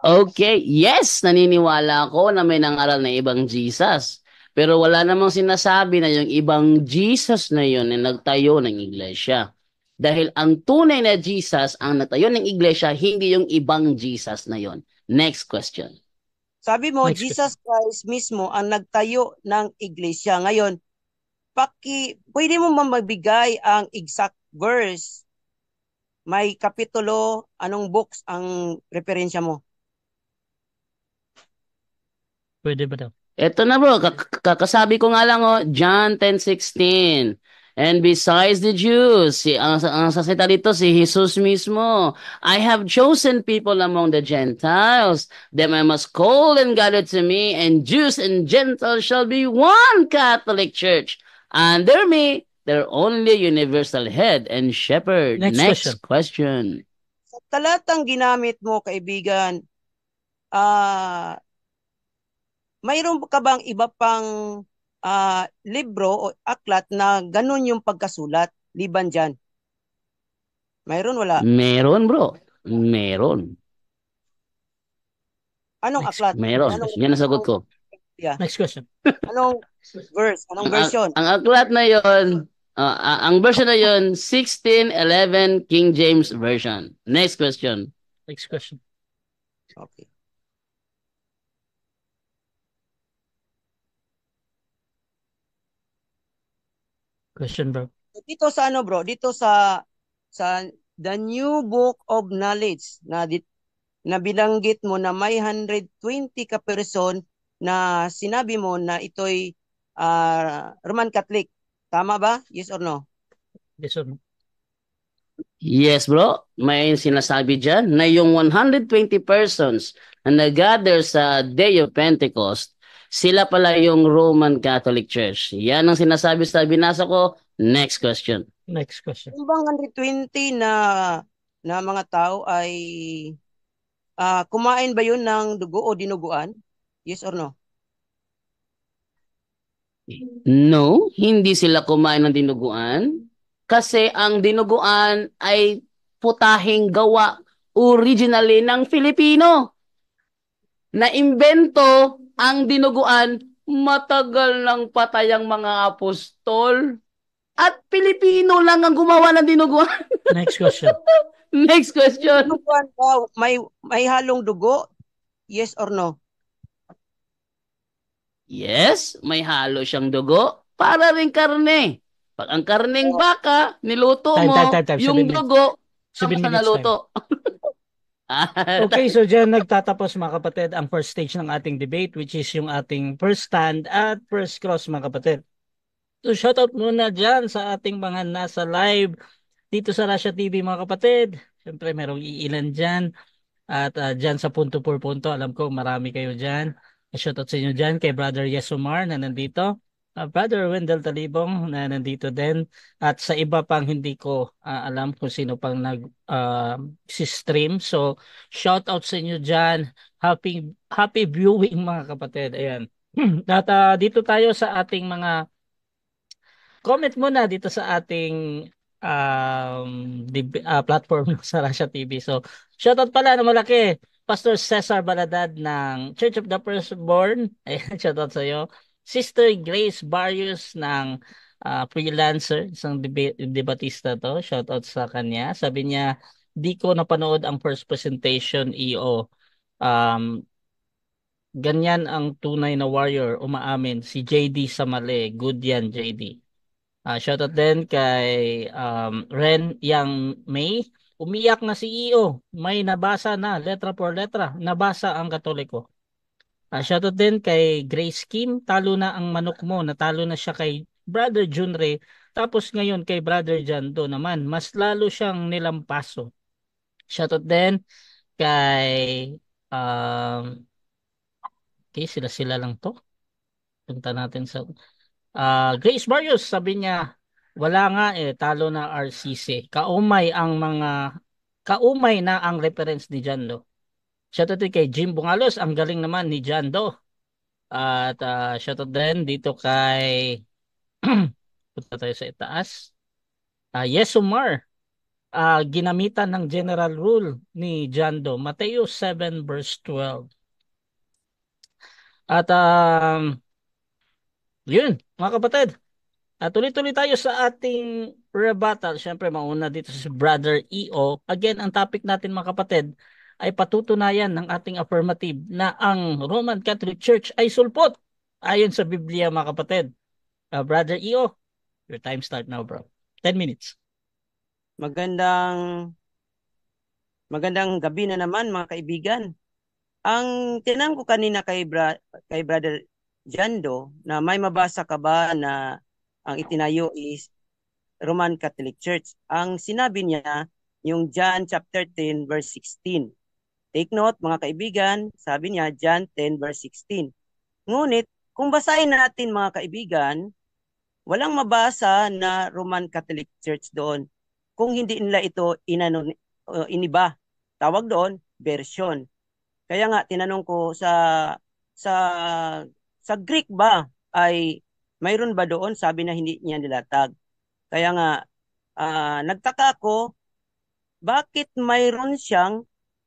Okay, yes, naniniwala ako na may nangaral na ibang Jesus. Pero wala namang sinasabi na yung ibang Jesus na yun na nagtayo ng iglesia. Dahil ang tunay na Jesus ang nagtayo ng iglesia, hindi yung ibang Jesus na yon. Next question. Sabi mo, Next Jesus question. Christ mismo ang nagtayo ng iglesia. Ngayon, paki, pwede mo mamabigay ang exact verse? May kapitulo, anong books ang referensya mo? Pwede ba daw? Ito na bro, kakasabi ko nga lang oh, John 10:16. And besides the Jews, si, ang, ang sasita dito si Jesus mismo, I have chosen people among the Gentiles, them I must call and gather to me, and Jews and Gentiles shall be one Catholic Church. Under me, their only universal head and shepherd. Next, Next question. question. Sa talatang ginamit mo, kaibigan, ah, uh, mayroon ka bang iba pang uh, libro o aklat na ganun yung pagkasulat liban dyan? Mayroon wala? Meron bro. Meron. Anong aklat? Meron. Anong, Yan ang sagot ko. Yeah. Next question. Anong verse? Anong version? Ang, ang aklat na yon, uh, ah, ah, ang version na yon, 1611 King James Version. Next question. Next question. Okay. question, bro. Dito sa ano, bro? Dito sa sa the new book of knowledge na dit, na binanggit mo na may 120 ka person na sinabi mo na ito'y uh, Roman Catholic. Tama ba? Yes or no? Yes or no? Yes, bro. May sinasabi dyan na yung 120 persons na nag sa Day of Pentecost sila pala yung Roman Catholic Church. Yan ang sinasabi sa binasa ko. Next question. Next question. Yung bang 120 na na mga tao ay uh, kumain ba yun ng dugo o dinuguan? Yes or no? No, hindi sila kumain ng dinuguan kasi ang dinuguan ay putahing gawa originally ng Filipino na imbento ang dinuguan matagal nang patay ang mga apostol. At Pilipino lang ang gumawa ng dinuguan. Next question. Next question. Dinuguan daw, may, may halong dugo? Yes or no? Yes, may halo siyang dugo para rin karne. Pag ang karneng oh. baka, niluto mo, time, time, time. yung Seven dugo, minutes. Seven minutes naluto. okay, so dyan nagtatapos mga kapatid ang first stage ng ating debate which is yung ating first stand at first cross mga kapatid. So shout out muna dyan sa ating mga nasa live dito sa Russia TV mga kapatid. Siyempre merong iilan dyan at uh, dyan sa punto por punto alam ko marami kayo dyan. Shout out sa inyo dyan kay Brother Yesomar na nandito uh, Brother Wendell Talibong na nandito din at sa iba pang hindi ko uh, alam kung sino pang nag uh, ah, si stream. So shout out sa inyo diyan. Happy happy viewing mga kapatid. Ayan. At uh, dito tayo sa ating mga comment muna dito sa ating um, uh, platform sa Russia TV. So shout out pala na malaki Pastor Cesar Baladad ng Church of the Firstborn. Ayan, shout out sa iyo. Sister Grace Barrios ng uh, freelancer, isang deb- debatista to. Shout out sa kanya. Sabi niya, di ko napanood ang first presentation EO. Um, ganyan ang tunay na warrior, umaamin. Si JD Samale. Good yan, JD. Uh, ah, shout out din kay um, Ren Yang May. Umiyak na si EO. May nabasa na, letra por letra. Nabasa ang katoliko. Uh, shoutout din kay Grace Kim, talo na ang manok mo, natalo na siya kay Brother Junre. Tapos ngayon kay Brother Jando naman, mas lalo siyang nilampaso. Shoutout din kay um, okay, sila sila lang to. Punta natin sa uh, Grace Barrios, sabi niya, wala nga eh, talo na RCC. Kaumay ang mga kaumay na ang reference ni Jando. Shout out kay Jim Bungalos. Ang galing naman ni Jando. At uh, ah, shout din dito kay punta tayo sa itaas. Uh, yes, Umar. Uh, ah, ginamitan ng general rule ni Jando. Mateo 7 verse 12. At um, yun, mga kapatid. At tuloy-tuloy tayo sa ating rebuttal. Siyempre, mauna dito si Brother E.O. Again, ang topic natin mga kapatid ay patutunayan ng ating affirmative na ang Roman Catholic Church ay sulpot ayon sa Biblia mga kapatid. Uh, Brother Eo, your time start now bro. 10 minutes. Magandang magandang gabi na naman mga kaibigan. Ang tinanong ko kanina kay, bra, kay Brother Jando na may mabasa ka ba na ang itinayo is Roman Catholic Church. Ang sinabi niya, yung John chapter 13 verse 16. Take note, mga kaibigan, sabi niya, John 10 verse 16. Ngunit, kung basahin natin mga kaibigan, walang mabasa na Roman Catholic Church doon kung hindi nila ito inano, uh, iniba. Tawag doon, version. Kaya nga, tinanong ko sa sa sa Greek ba ay mayroon ba doon sabi na hindi niya nilatag. Kaya nga, uh, nagtaka ako, bakit mayroon siyang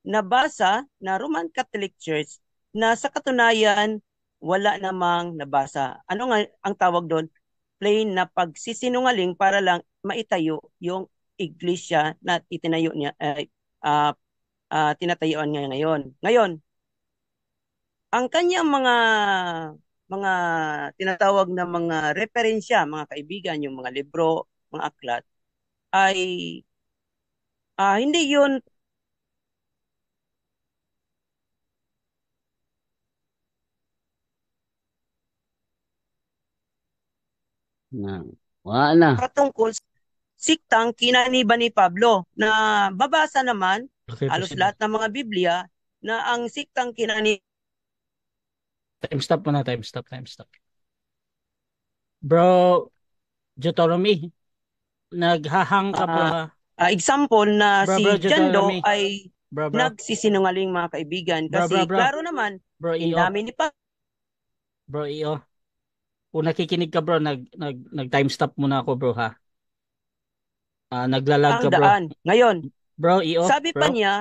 nabasa na Roman Catholic Church na sa katunayan wala namang nabasa. Ano nga ang tawag doon? Plain na pagsisinungaling para lang maitayo yung iglesia na itinayo niya uh, uh, uh, tinatayuan niya ngayon. Ngayon, ang kanyang mga mga tinatawag na mga referensya, mga kaibigan, yung mga libro, mga aklat ay uh, hindi yun Na, wala na. Patungkol sa siktang kinaniba ni Pablo na babasa naman okay, halos lahat ng mga Biblia na ang siktang kinani Time stop muna, time stop, time stop. Bro, Deuteronomy, naghahang ka pa. Uh, uh, example na bro, si Jando ay bro, bro. nagsisinungaling mga kaibigan kasi bro, bro, bro. klaro naman, bro, indami ni pa. Bro, iyo, kung nakikinig ka bro, nag, nag, nag time stop muna ako bro ha. Ah, Uh, naglalag ka bro. Ngayon, bro, iyo. sabi bro. pa niya,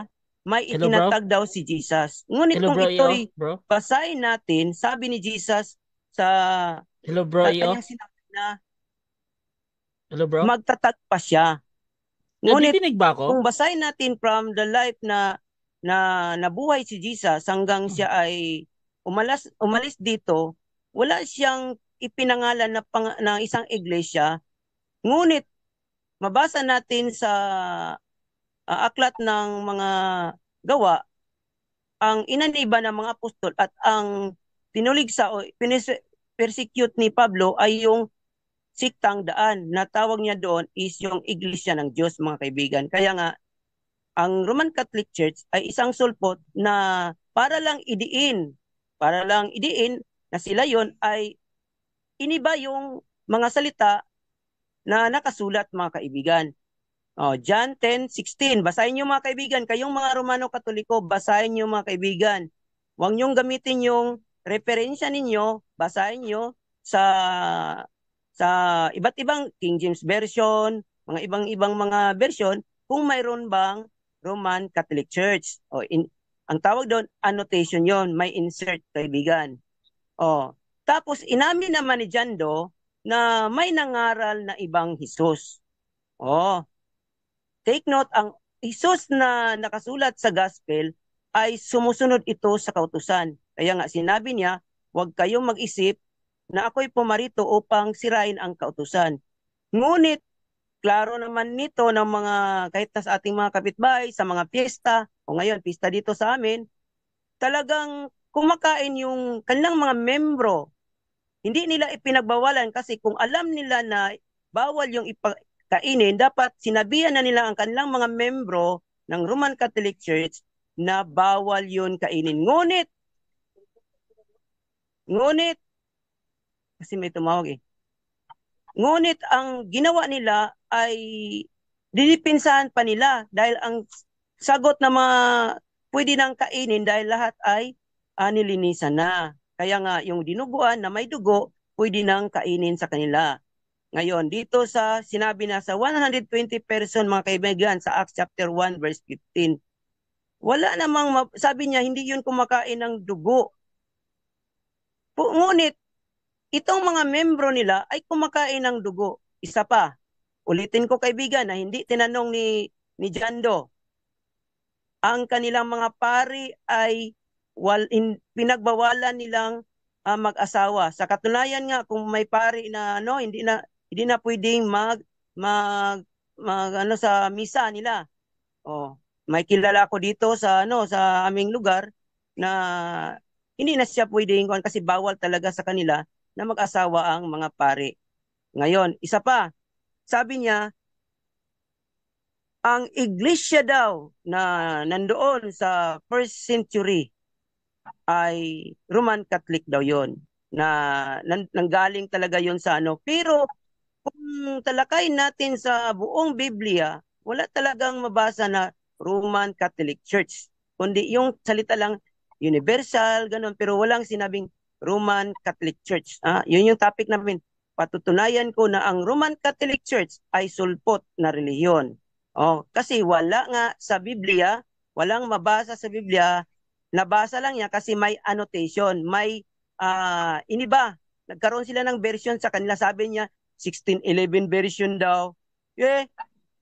may Hello, itinatag daw si Jesus. Ngunit Hello, kung bro, ito'y i-off, basahin natin, sabi ni Jesus sa Hello bro, sa na Hello bro. Magtatag pa siya. Ngunit Nadidinig ba ako? kung basahin natin from the life na na nabuhay si Jesus hanggang siya ay umalas umalis dito, wala siyang ipinangalan na pang, ng isang iglesia. Ngunit mabasa natin sa uh, aklat ng mga gawa ang inaniba ng mga apostol at ang tinuligsa o persecute ni Pablo ay yung siktang daan na tawag niya doon is yung iglesia ng Diyos mga kaibigan. Kaya nga ang Roman Catholic Church ay isang sulpot na para lang idiin, para lang idiin na sila yon ay iniba yung mga salita na nakasulat mga kaibigan. Oh, John 10:16. Basahin niyo mga kaibigan, kayong mga Romano Katoliko, basahin niyo mga kaibigan. Huwag niyo gamitin yung referensya ninyo, basahin niyo sa sa iba't ibang King James version, mga ibang-ibang mga version kung mayroon bang Roman Catholic Church. O oh, in, ang tawag doon annotation 'yon, may insert kaibigan. Oh, tapos inamin naman ni Jando na may nangaral na ibang Hesus. Oh. Take note ang Hesus na nakasulat sa gospel ay sumusunod ito sa kautusan. Kaya nga sinabi niya, huwag kayong mag-isip na ako'y pumarito upang sirain ang kautusan. Ngunit, klaro naman nito ng mga, kahit na sa ating mga kapitbahay, sa mga piyesta, o ngayon, pista dito sa amin, talagang kumakain yung kanilang mga membro hindi nila ipinagbawalan kasi kung alam nila na bawal yung ipakainin, dapat sinabihan na nila ang kanilang mga membro ng Roman Catholic Church na bawal yun kainin. Ngunit, ngunit, kasi may tumawag eh. Ngunit ang ginawa nila ay dinipinsahan pa nila dahil ang sagot na mga pwede nang kainin dahil lahat ay ah, nilinisan na. Kaya nga yung dinuguan na may dugo, pwede nang kainin sa kanila. Ngayon, dito sa sinabi na sa 120 person mga kaibigan sa Acts chapter 1 verse 15. Wala namang sabi niya hindi 'yun kumakain ng dugo. Ngunit itong mga membro nila ay kumakain ng dugo. Isa pa, ulitin ko kaibigan na hindi tinanong ni ni Jando. Ang kanilang mga pari ay wal, in, pinagbawalan nilang uh, mag-asawa. Sa katunayan nga kung may pari na ano hindi na hindi na pwedeng mag mag, mag ano sa misa nila. Oh, may kilala ko dito sa ano sa aming lugar na hindi na siya pwedeng kon kasi bawal talaga sa kanila na mag-asawa ang mga pari. Ngayon, isa pa, sabi niya, ang iglesia daw na nandoon sa first century ay Roman Catholic daw yon na nanggaling talaga yon sa ano pero kung talakay natin sa buong Biblia wala talagang mabasa na Roman Catholic Church kundi yung salita lang universal ganun pero walang sinabing Roman Catholic Church ah yun yung topic namin patutunayan ko na ang Roman Catholic Church ay sulpot na reliyon oh kasi wala nga sa Biblia walang mabasa sa Biblia Nabasa lang niya kasi may annotation, may uh, iniba. Nagkaroon sila ng version sa kanila. Sabi niya, 1611 version daw. Yeah,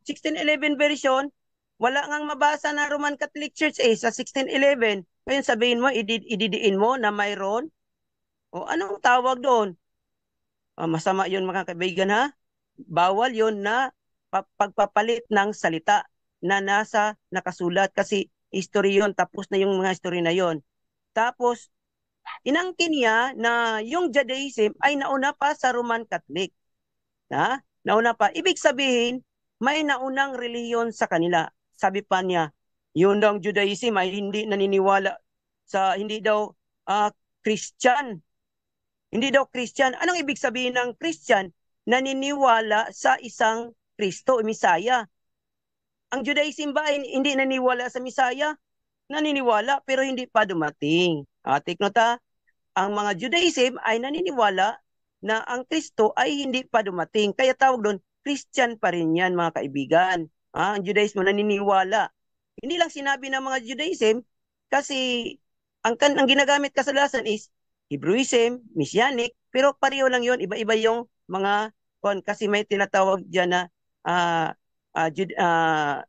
1611 version, wala ngang mabasa na Roman Catholic Church eh, sa 1611. Ngayon sabihin mo, idid ididiin mo na mayroon. O anong tawag doon? Uh, masama yun mga kaibigan ha. Bawal yun na pagpapalit ng salita na nasa nakasulat kasi history yon tapos na yung mga history na yon tapos inangkin niya na yung Judaism ay nauna pa sa Roman Catholic na nauna pa ibig sabihin may naunang reliyon sa kanila sabi pa niya yun daw Judaism ay hindi naniniwala sa hindi daw uh, Christian hindi daw Christian anong ibig sabihin ng Christian naniniwala sa isang Kristo, Misaya. Ang Judaism ba hindi naniwala sa Misaya? Naniniwala pero hindi pa dumating. Ah, take note ha? Ah. Ang mga Judaism ay naniniwala na ang Kristo ay hindi pa dumating. Kaya tawag doon, Christian pa rin yan mga kaibigan. Ah, ang Judaism naniniwala. Hindi lang sinabi ng mga Judaism kasi ang, ang ginagamit kasalasan is Hebrewism, Messianic, pero pareho lang yon iba-iba yung mga kon kasi may tinatawag diyan na uh, uh, Jud uh,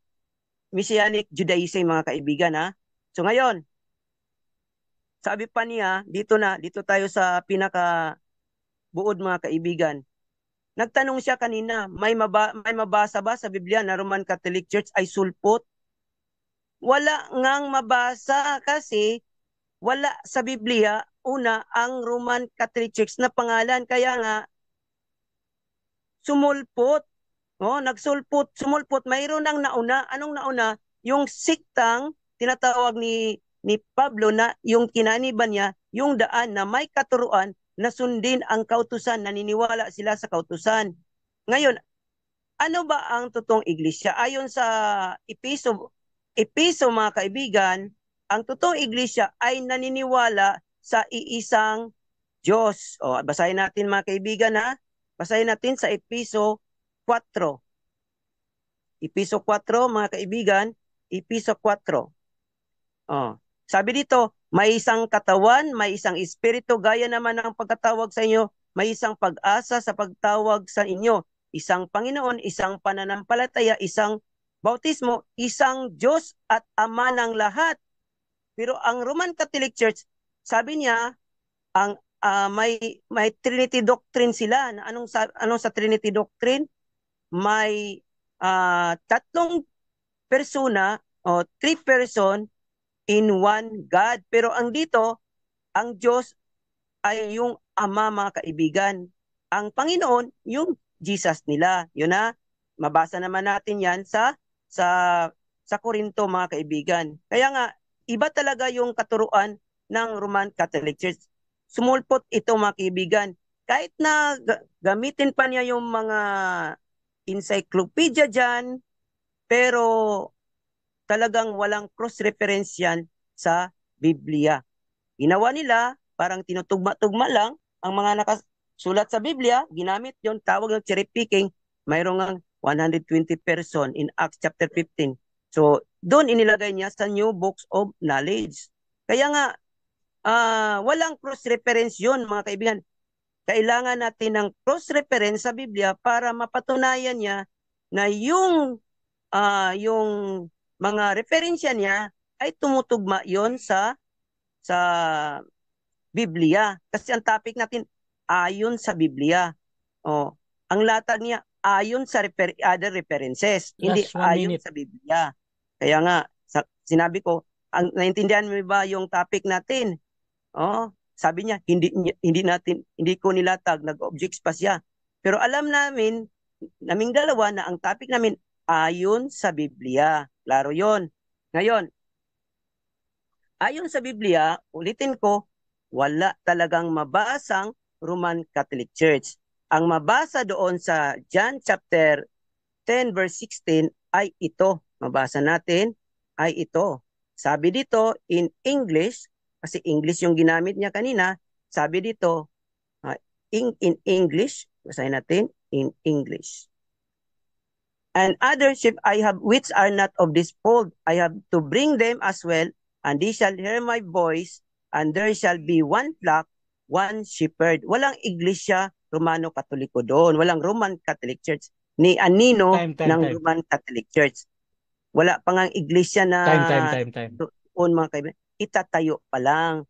Messianic Judaism mga kaibigan ha. So ngayon, sabi pa niya, dito na, dito tayo sa pinaka buod mga kaibigan. Nagtanong siya kanina, may, maba, may mabasa ba sa Biblia na Roman Catholic Church ay sulpot? Wala ngang mabasa kasi wala sa Biblia una ang Roman Catholic Church na pangalan. Kaya nga, sumulpot Oh, nagsulpot, sumulpot, mayroon ang nauna. Anong nauna? Yung siktang tinatawag ni ni Pablo na yung kinaniban niya, yung daan na may katuruan na sundin ang kautusan, naniniwala sila sa kautusan. Ngayon, ano ba ang totoong iglesia? Ayon sa Episo, Episo mga kaibigan, ang totoong iglesia ay naniniwala sa iisang Diyos. O, basahin natin mga kaibigan ha. Basahin natin sa Episo 4. Ipiso 4, mga kaibigan, ipiso 4. Oh. Sabi dito, may isang katawan, may isang espiritu, gaya naman ng pagkatawag sa inyo, may isang pag-asa sa pagtawag sa inyo, isang Panginoon, isang pananampalataya, isang bautismo, isang Diyos at Ama ng lahat. Pero ang Roman Catholic Church, sabi niya, ang uh, may may Trinity doctrine sila. Anong sa, anong sa Trinity doctrine? may uh, tatlong persona o three person in one God. Pero ang dito, ang Diyos ay yung Ama mga kaibigan. Ang Panginoon, yung Jesus nila. Yun na, mabasa naman natin yan sa sa sa Korinto mga kaibigan. Kaya nga, iba talaga yung katuruan ng Roman Catholic Church. Sumulpot ito mga kaibigan. Kahit na gamitin pa niya yung mga encyclopedia dyan, pero talagang walang cross-reference yan sa Biblia. Ginawa nila, parang tinutugma-tugma lang, ang mga nakasulat sa Biblia, ginamit yon tawag ng cherry picking, mayroong 120 person in Acts chapter 15. So, doon inilagay niya sa New Books of Knowledge. Kaya nga, uh, walang cross-reference yon mga kaibigan kailangan natin ng cross-reference sa Biblia para mapatunayan niya na yung uh, yung mga referensya niya ay tumutugma yon sa sa Biblia kasi ang topic natin ayon sa Biblia. Oh, ang latag niya ayon sa refer- other references, Last hindi ayon sa Biblia. Kaya nga sa, sinabi ko, ang naintindihan mo ba yung topic natin? Oh, sabi niya, hindi, hindi natin, hindi ko nilatag, nag-objects pa siya. Pero alam namin, naming dalawa na ang topic namin, ayon sa Biblia. Klaro yon. Ngayon, ayon sa Biblia, ulitin ko, wala talagang mabasang Roman Catholic Church. Ang mabasa doon sa John chapter 10 verse 16 ay ito. Mabasa natin ay ito. Sabi dito in English, kasi English yung ginamit niya kanina. Sabi dito, uh, in, in English, basahin natin, in English. And other sheep I have which are not of this fold, I have to bring them as well, and they shall hear my voice, and there shall be one flock, one shepherd. Walang iglesia Romano Katoliko doon. Walang Roman Catholic Church. Ni Anino time, time, ng time. Roman Catholic Church. Wala pang ang iglesia na time, time, time, time. doon mga kaibigan itatayo pa lang.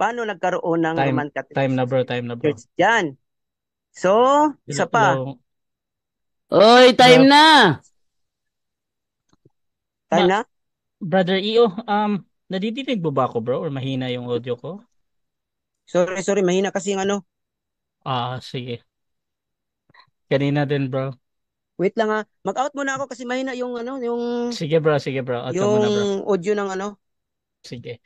Paano nagkaroon ng time, Roman Catholic Time na bro, time na bro. Church dyan. So, isa pa. Oy, time bro. na! Time na? Brother Eo, um, nadidinig mo ba ako bro or mahina yung audio ko? Sorry, sorry. Mahina kasi yung ano. Ah, sige. Kanina din bro. Wait lang ha. Mag-out muna ako kasi mahina yung ano, yung... Sige bro, sige bro. Out yung muna, bro. audio ng ano, Sige.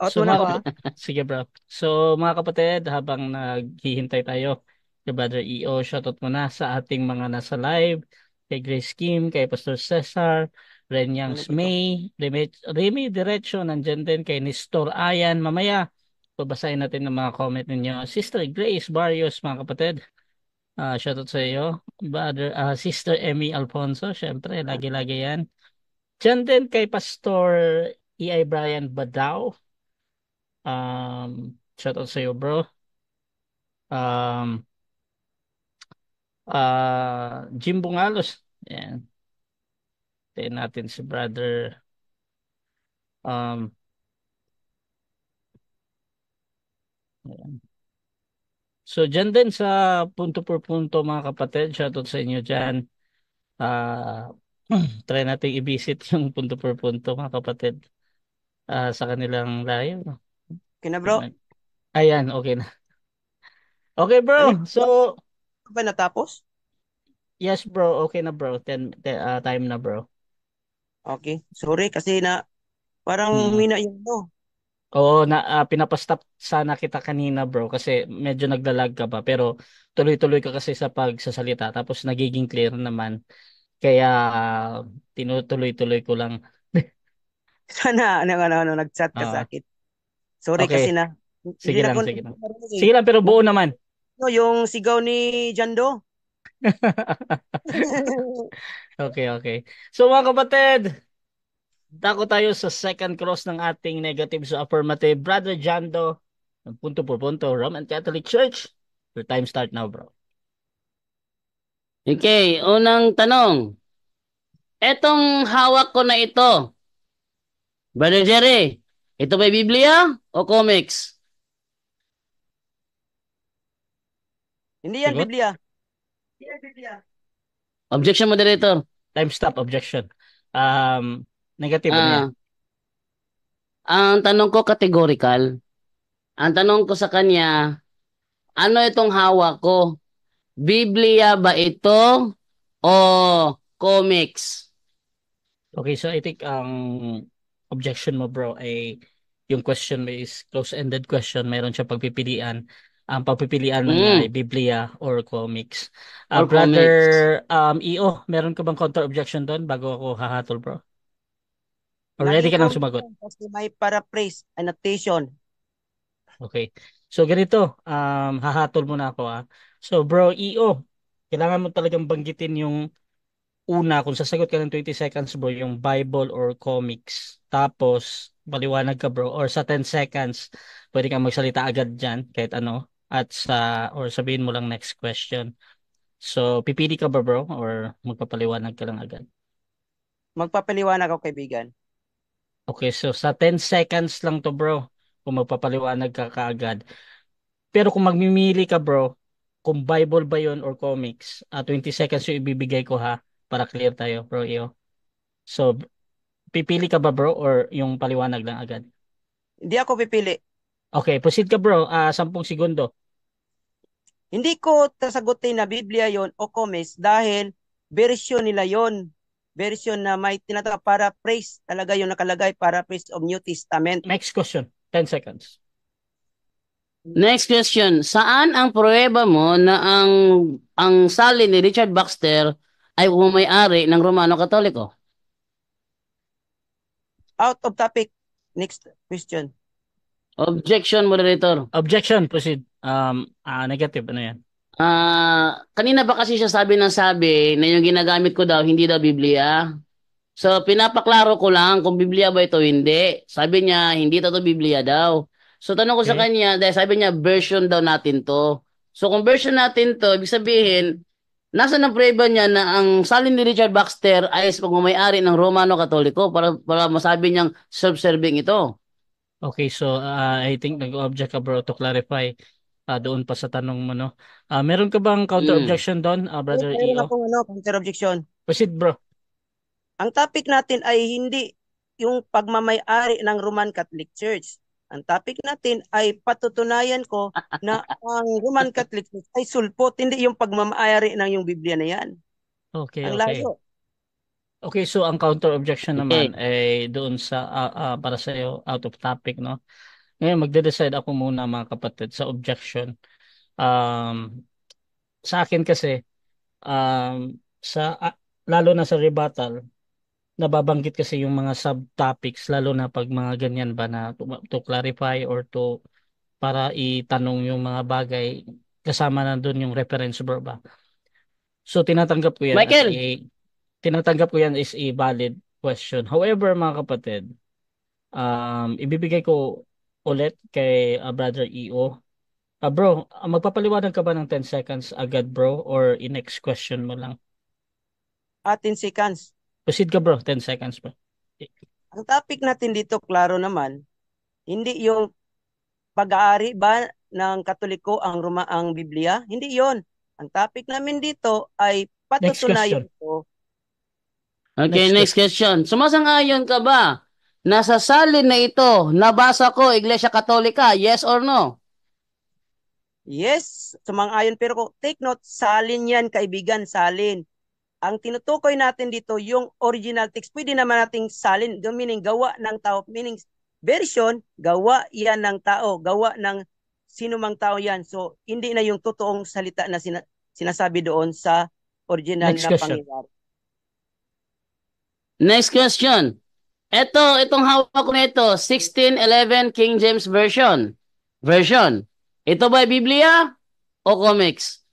Out oh, so, muna mga, ako. Ah. sige bro. So mga kapatid, habang naghihintay tayo, kay Brother EO, shoutout muna sa ating mga nasa live, kay Grace Kim, kay Pastor Cesar, Renyang ano May, Remy, Remy Diretso, nandyan din kay Nestor Ayan. Mamaya, babasahin natin ng mga comment ninyo. Sister Grace Barrios, mga kapatid. Uh, shoutout sa iyo. Brother, uh, Sister Emmy Alfonso, syempre, lagi-lagi yan. Diyan din kay Pastor EI Brian Badaw. Um, shout out sa iyo, bro. Um, uh, Jim Bungalos. Yan. Tayin natin si brother um, So dyan din sa punto por punto mga kapatid, shoutout sa inyo dyan. Uh, try natin i-visit yung punto por punto mga kapatid uh, sa kanilang layo. No? Okay na bro? Ayan, okay na. Okay bro, so... Ba natapos? Yes bro, okay na bro. Ten, ten, uh, time na bro. Okay, sorry kasi na parang hmm. mina yung no? Oo, na, uh, pinapastop sana kita kanina bro kasi medyo naglalag ka pa pero tuloy-tuloy ka kasi sa pagsasalita tapos nagiging clear naman. Kaya uh, tinutuloy-tuloy ko lang sana ano, ano, ano, nag-chat ka uh, sa akin. Sorry okay. kasi na. Sige lang, sige lang. Eh. Sige lang, pero buo naman. No, yung sigaw ni Jando. okay, okay. So mga kapatid, dako tayo sa second cross ng ating negative sa affirmative. Brother Jando, punto po punto, Roman Catholic Church. Your time start now, bro. Okay, unang tanong. Etong hawak ko na ito, Brother Jerry, ito ba'y Biblia o comics? Hindi yan, Biblia. Hindi yan, Biblia. Objection, moderator. Time stop, objection. Um, negative uh, ah, niya. Ang tanong ko categorical. Ang tanong ko sa kanya, ano itong hawak ko? Biblia ba ito o comics? Okay, so I think ang um, objection mo bro ay yung question mo is close-ended question, meron siya pagpipilian. Ang um, pagpipilian mo mm. ay Biblia or comics. Uh, or brother, comics. um, EO, meron ka bang counter-objection doon bago ako hahatol bro? Or ready ka nang sumagot? Kasi may paraphrase, annotation. Okay. So ganito, um, hahatol muna ako ah. So bro, EO, kailangan mo talagang banggitin yung una, kung sasagot ka ng 20 seconds bro, yung Bible or comics. Tapos, paliwanag ka bro. Or sa 10 seconds, pwede kang magsalita agad dyan, kahit ano. At sa, or sabihin mo lang next question. So, pipili ka ba bro? Or magpapaliwanag ka lang agad? Magpapaliwanag ako kaibigan. Okay, so sa 10 seconds lang to bro. Kung magpapaliwanag ka kaagad. Pero kung magmimili ka bro, kung Bible ba yon or comics, uh, 20 seconds yung ibibigay ko ha para clear tayo, bro Iyo. So, pipili ka ba, bro, or yung paliwanag lang agad? Hindi ako pipili. Okay, proceed ka, bro. Uh, ah, 10 segundo. Hindi ko tasagutin na Biblia yon o comments dahil version nila yon version na may tinatawag para praise talaga yung nakalagay para praise of New Testament. Next question, 10 seconds. Next question, saan ang pruweba mo na ang ang salin ni Richard Baxter ay umay-ari ng Romano Katoliko? Out of topic. Next question. Objection, moderator. Objection, proceed. Um, ah, negative, ano yan? Ah, kanina ba kasi siya sabi ng sabi na yung ginagamit ko daw hindi daw Biblia? So pinapaklaro ko lang kung Biblia ba ito hindi. Sabi niya hindi to Biblia daw. So tanong ko okay. sa kanya dahil sabi niya version daw natin to. So kung version natin to, ibig sabihin Nasa ang preba niya na ang salin ni Richard Baxter ay pagmamayari ng Romano Katoliko para, para masabi niyang self-serving ito? Okay, so uh, I think nag-object ka bro to clarify uh, doon pa sa tanong mo, no? Uh, meron ka bang counter-objection mm. doon, uh, Brother Meron e akong ano, counter-objection. Proceed, bro. Ang topic natin ay hindi yung pagmamayari ng Roman Catholic Church. Ang topic natin ay patutunayan ko na ang Roman Catholic ay sulpot, hindi yung pagmamayari ng yung Biblia na yan. Okay, ang okay. Layo. Okay, so ang counter objection naman okay. ay doon sa uh, uh, para sa iyo out of topic no. Ngayon magde-decide ako muna mga kapatid sa objection. Um sa akin kasi um sa uh, lalo na sa rebuttal nababanggit kasi yung mga subtopics lalo na pag mga ganyan ba na to, to clarify or to para itanong yung mga bagay kasama na doon yung reference verb ba. So tinatanggap ko yan Michael! as a, tinatanggap ko yan is a valid question. However mga kapatid, um, ibibigay ko ulit kay uh, Brother EO. Uh, bro, uh, magpapaliwanag ka ba ng 10 seconds agad bro or in next question mo lang? Ah, 10 seconds. Proceed ka bro, 10 seconds bro. Ang topic natin dito, klaro naman, hindi yung pag-aari ba ng Katoliko ang Roma ang Biblia? Hindi yon. Ang topic namin dito ay patutunayan ko. Okay, next, next question. Sumasang-ayon ka ba Nasasalin na ito, nabasa ko, Iglesia Katolika, yes or no? Yes, sumang-ayon. Pero take note, salin yan, kaibigan, salin. Ang tinutukoy natin dito, yung original text, pwede naman nating salin, meaning gawa ng tao, meaning version, gawa yan ng tao, gawa ng sinumang tao yan. So, hindi na yung totoong salita na sina- sinasabi doon sa original Next na question. pangyayari. Next question. Ito, itong hawak ko nito 1611 King James Version. Version. Ito ba Biblia o comics?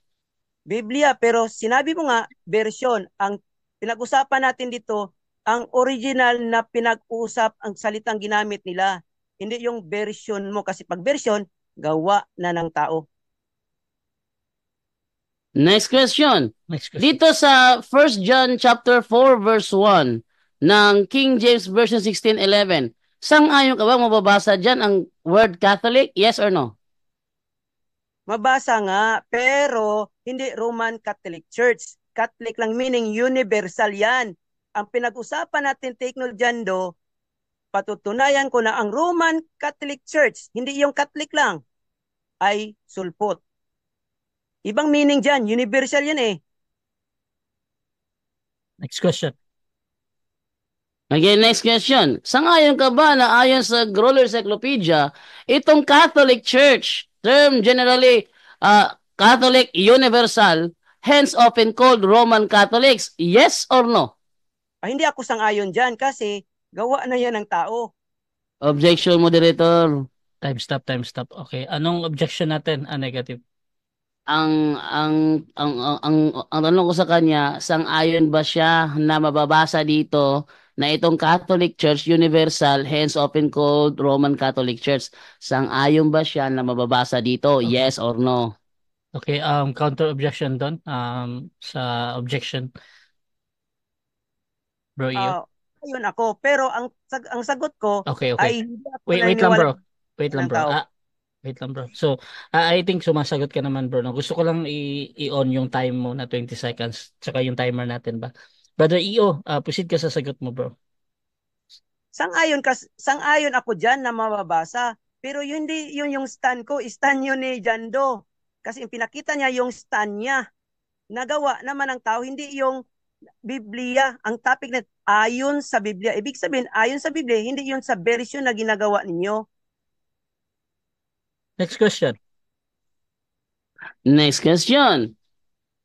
Biblia, pero sinabi mo nga, version, ang pinag-usapan natin dito, ang original na pinag-uusap, ang salitang ginamit nila, hindi yung version mo. Kasi pag version, gawa na ng tao. Next question. Next question. Dito sa 1 John chapter 4 verse 1 ng King James Version 1611, sang ayon ka ba mababasa dyan ang word Catholic? Yes or no? Mabasa nga, pero hindi Roman Catholic Church. Catholic lang meaning universal yan. Ang pinag-usapan natin, take note dyan do, patutunayan ko na ang Roman Catholic Church, hindi yung Catholic lang, ay sulpot. Ibang meaning dyan, universal yan eh. Next question. Okay, next question. Sangayon ka ba na ayon sa Groller Encyclopedia, itong Catholic Church term generally uh, Catholic universal, hence often called Roman Catholics. Yes or no? Ah, hindi ako sangayon dyan kasi gawa na yan ng tao. Objection, moderator. Time stop, time stop. Okay, anong objection natin? Ah, negative. Ang ang ang ang ang, ang tanong ko sa kanya, sang-ayon ba siya na mababasa dito na itong Catholic Church Universal, hence often called Roman Catholic Church. Sang-ayon ba siya na mababasa dito? Okay. Yes or no? Okay, um, counter objection doon um, sa objection. Bro, Uh, ah, yun ako. Pero ang sag- ang sagot ko okay, okay. ay wait, wait lang bro. Wait lang bro. Ah, wait lang bro. So, uh, I think sumasagot ka naman bro. No? Gusto ko lang i- i-on yung time mo na 20 seconds tsaka yung timer natin ba. Brother EO, uh, ah, proceed ka sa sagot mo, bro. Sang-ayon kas sang-ayon ako diyan na mababasa, pero yun hindi yun yung stand ko, stand yun ni Jando. Kasi pinakita niya yung stand niya. Nagawa naman ng tao, hindi yung Biblia, ang topic na ayon sa Biblia. Ibig sabihin, ayon sa Biblia, hindi yun sa version na ginagawa ninyo. Next question. Next question.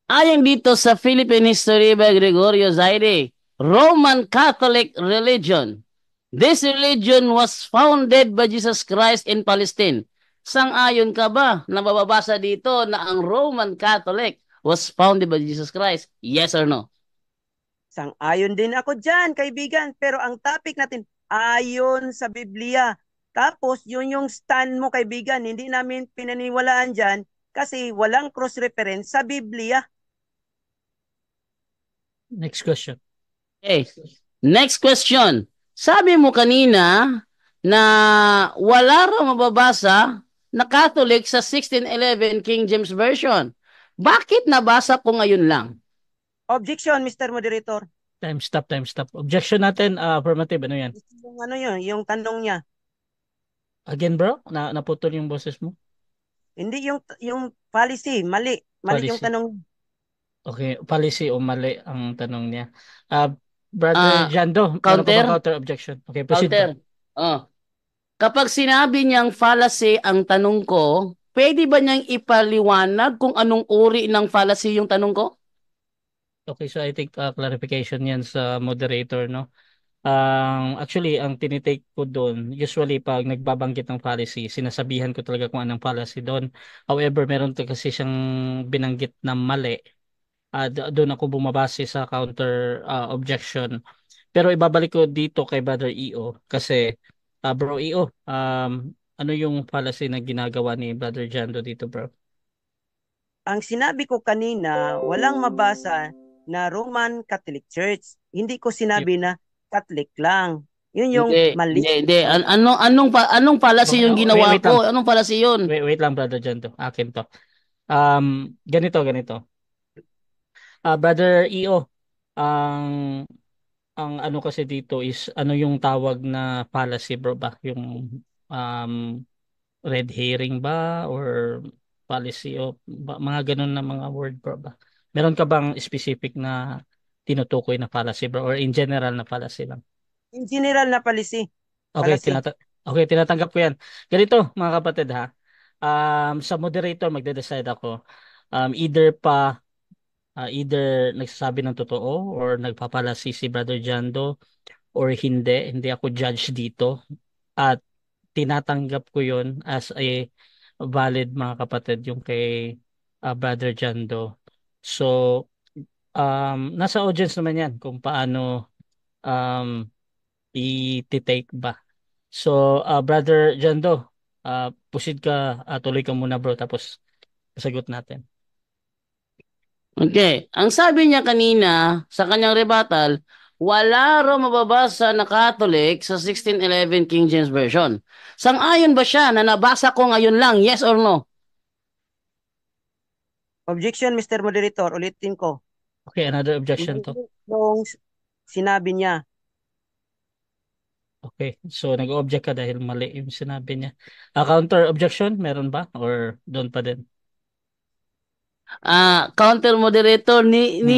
Ayon dito sa Philippine History by Gregorio Zaire, Roman Catholic religion. This religion was founded by Jesus Christ in Palestine. Sang-ayon ka ba na mababasa dito na ang Roman Catholic was founded by Jesus Christ? Yes or no? Sang-ayon din ako dyan, kaibigan. Pero ang topic natin, ayon sa Biblia. Tapos, yun yung stand mo, kaibigan. Hindi namin pinaniwalaan dyan kasi walang cross-reference sa Biblia. Next question. Okay. Next question. Sabi mo kanina na wala raw mababasa na Catholic sa 1611 King James Version. Bakit nabasa ko ngayon lang? Objection, Mr. Moderator. Time stop, time stop. Objection natin, uh, affirmative. Ano yan? Yung, ano yun, yung tanong niya. Again, bro? Na naputol yung boses mo? Hindi, yung yung policy. Mali. Mali policy. yung tanong. Okay, policy o mali ang tanong niya. Uh, Brother uh, Jando, counter? counter objection? Okay, proceed. Counter. Oh. Kapag sinabi niyang fallacy ang tanong ko, pwede ba niyang ipaliwanag kung anong uri ng fallacy yung tanong ko? Okay, so I think uh, ah, clarification yan sa moderator, no? Um, actually, ang tinitake ko doon, usually pag nagbabanggit ng fallacy, sinasabihan ko talaga kung anong fallacy doon. However, meron to kasi siyang binanggit na mali uh, doon ako bumabase sa counter uh, objection. Pero ibabalik ko dito kay Brother EO kasi uh, bro EO, um, ano yung fallacy na ginagawa ni Brother Jando dito bro? Ang sinabi ko kanina, walang mabasa na Roman Catholic Church. Hindi ko sinabi yep. na Catholic lang. Yun yung hindi, mali. Hindi, hindi. An- anong, anong, pa- anong fallacy yung ginawa wait, wait ko? Lang. Anong fallacy yun? Wait, wait lang brother Jando. Akin to. Um, ganito, ganito Uh, Brother EO ang ang ano kasi dito is ano yung tawag na policy bro ba? Yung um, red herring ba or policy o mga ganun na mga word bro ba? Meron ka bang specific na tinutukoy na policy bro or in general na policy lang? In general na policy. Okay, Tinata- okay tinatanggap ko yan. Ganito mga kapatid ha um, sa moderator magde-decide ako um, either pa uh, either nagsasabi ng totoo or nagpapalasi si Brother Jando or hindi. Hindi ako judge dito. At tinatanggap ko yon as a valid mga kapatid yung kay uh, Brother Jando. So, um, nasa audience naman yan kung paano um, i-take ba. So, uh, Brother Jando, uh, pusid ka, uh, tuloy ka muna bro, tapos sagot natin. Okay. Ang sabi niya kanina sa kanyang rebuttal, wala raw mababasa na Catholic sa 1611 King James Version. Sang-ayon ba siya na nabasa ko ngayon lang? Yes or no? Objection, Mr. Moderator. Ulitin ko. Okay, another objection to. Noong sinabi niya. Okay, so nag-object ka dahil mali yung sinabi niya. A counter objection, meron ba? Or doon pa din? Ah, counter moderator ni ni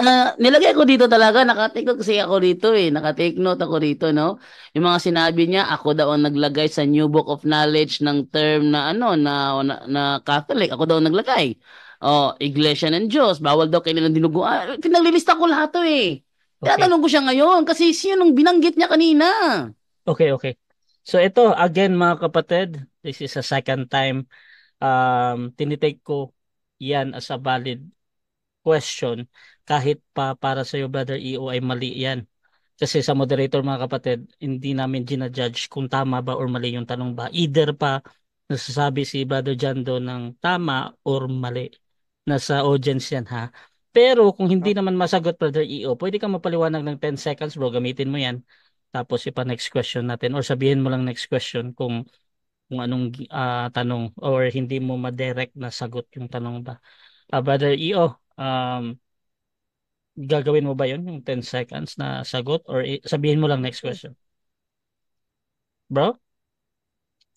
uh, nilagay ko dito talaga, nakatake kasi ako dito eh, nakatake note ako dito, no? Yung mga sinabi niya, ako daw ang naglagay sa New Book of Knowledge ng term na ano, na, na, na Catholic, ako daw ang naglagay. Oh, Iglesia ng Diyos, bawal daw kailan dinuguan. Pinaglilista ko lahat to eh. Okay. Tatanong ko siya ngayon kasi siya nung binanggit niya kanina. Okay, okay. So ito, again mga kapatid, this is a second time um, tinitake ko yan as a valid question kahit pa para sa iyo brother EO ay mali yan. Kasi sa moderator mga kapatid, hindi namin ginajudge kung tama ba or mali yung tanong ba. Either pa nasasabi si brother Jando ng tama or mali. Nasa audience yan ha. Pero kung hindi ah. naman masagot brother EO, pwede kang mapaliwanag ng 10 seconds bro, gamitin mo yan. Tapos ipa next question natin or sabihin mo lang next question kung kung anong uh, tanong or hindi mo ma-direct na sagot yung tanong ba. Uh, Brother EO, um, gagawin mo ba yon yung 10 seconds na sagot or sabihin mo lang next question? Bro?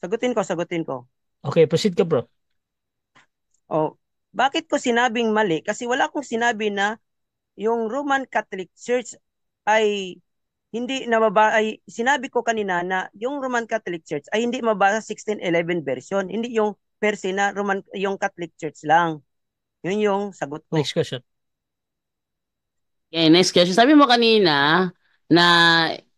Sagutin ko, sagutin ko. Okay, proceed ka bro. Oh, bakit ko sinabing mali? Kasi wala akong sinabi na yung Roman Catholic Church ay hindi nababa ay sinabi ko kanina na yung Roman Catholic Church ay hindi mabasa 1611 version, hindi yung per se na Roman yung Catholic Church lang. Yun yung sagot ko. Next question. Okay, next question. Sabi mo kanina na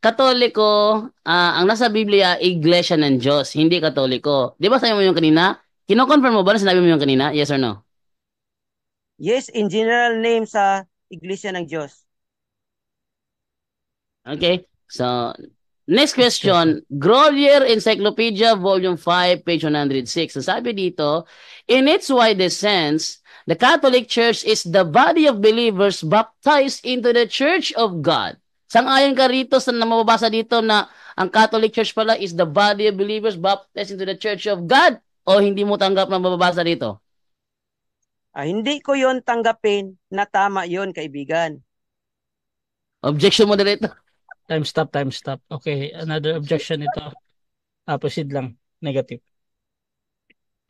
Katoliko, uh, ang nasa Biblia, Iglesia ng Diyos, hindi Katoliko. Di ba sabi mo yung kanina? Kino-confirm mo ba na sinabi mo yung kanina? Yes or no? Yes, in general name sa Iglesia ng Diyos. Okay? So, next question. Grolier Encyclopedia, Volume 5, page 106. Sabi dito, In its widest sense, the Catholic Church is the body of believers baptized into the Church of God. Sangayon ka rito sa namababasa dito na ang Catholic Church pala is the body of believers baptized into the Church of God o hindi mo tanggap na mababasa dito? Ah, hindi ko yon tanggapin na tama yon kaibigan. Objection mo dito. Time stop, time stop. Okay, another objection ito. opposite ah, proceed lang. Negative.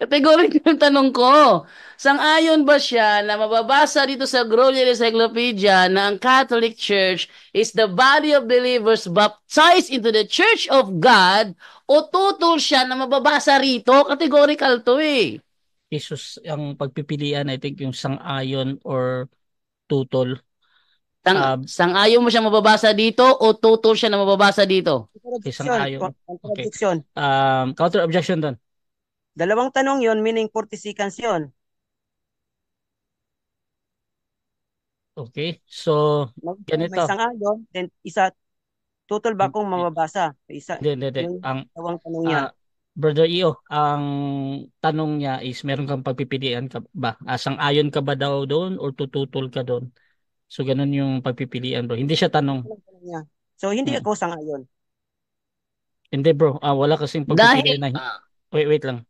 Categoric yung tanong ko. Sang-ayon ba siya na mababasa dito sa Grolier Encyclopedia na ang Catholic Church is the body of believers baptized into the Church of God o tutol siya na mababasa rito? Categorical to eh. Jesus, ang pagpipilian I think yung sang-ayon or tutol Sang, uh, ah, sang-ayo mo siya mababasa dito o total siya na mababasa dito? Okay, sang-ayo. Okay. Um, counter objection doon. Dalawang tanong yon meaning 40 seconds yon. Okay, so ganito. May sang-ayo, then isa total ba hmm, kung eh. mababasa? Isa. Hindi, hindi, hindi. Ang dalawang tanong niya. Uh, Brother Iyo, ang tanong niya is meron kang pagpipilian ka ba? Asang ah, ayon ka ba daw doon or tututol ka doon? So ganun yung pagpipilian bro. Hindi siya tanong. So hindi hmm. ako ayon. Hindi bro, ah, wala kasing pagpipilian Dahil, na. Wait, wait lang.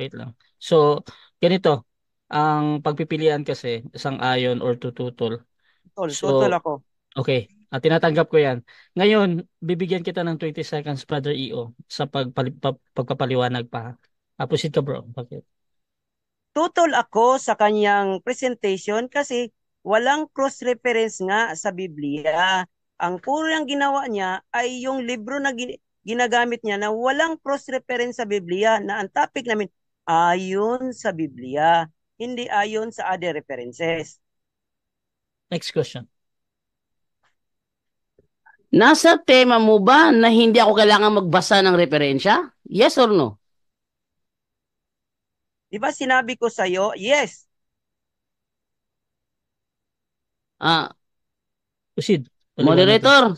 Wait lang. So ganito, ang pagpipilian kasi isang ayon or tututol. Tutol, so, tutol ako. Okay, at ah, tinatanggap ko 'yan. Ngayon, bibigyan kita ng 20 seconds Brother EO sa pagpali- pagpapaliwanag pa. Aposit ah, ka bro, bakit? Tutol ako sa kanyang presentation kasi Walang cross-reference nga sa Biblia. Ang puro ang ginawa niya ay yung libro na ginagamit niya na walang cross-reference sa Biblia na ang topic namin ayon sa Biblia, hindi ayon sa other references. Next question. Nasa tema mo ba na hindi ako kailangan magbasa ng referensya? Yes or no? Di ba sinabi ko sa iyo, yes, Ah, proceed. moderator.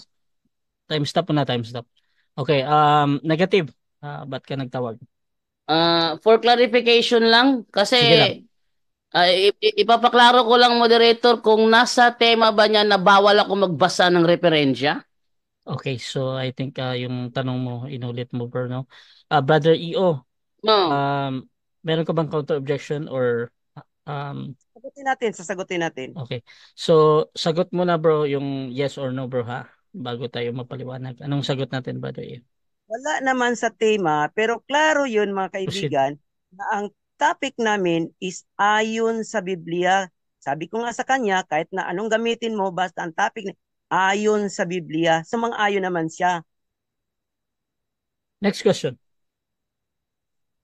Time stop na, time stop. Okay, um, negative. Ah, ba't ka nagtawag? Ah, for clarification lang, kasi lang. ah, ipapaklaro ko lang, moderator, kung nasa tema ba niya na bawal ako magbasa ng referensya. Okay, so I think ah, yung tanong mo, inulit mo, no? Ah, Brother EO, No. um, meron ka bang counter objection or Um, sagutin natin, sasagutin natin. Okay. So, sagot mo na bro yung yes or no bro ha? Bago tayo mapaliwanag. Anong sagot natin ba doon? Wala naman sa tema, pero klaro yun mga oh, kaibigan, Proceed. na ang topic namin is ayon sa Biblia. Sabi ko nga sa kanya, kahit na anong gamitin mo, basta ang topic na ayon sa Biblia, sumang-ayon naman siya. Next question.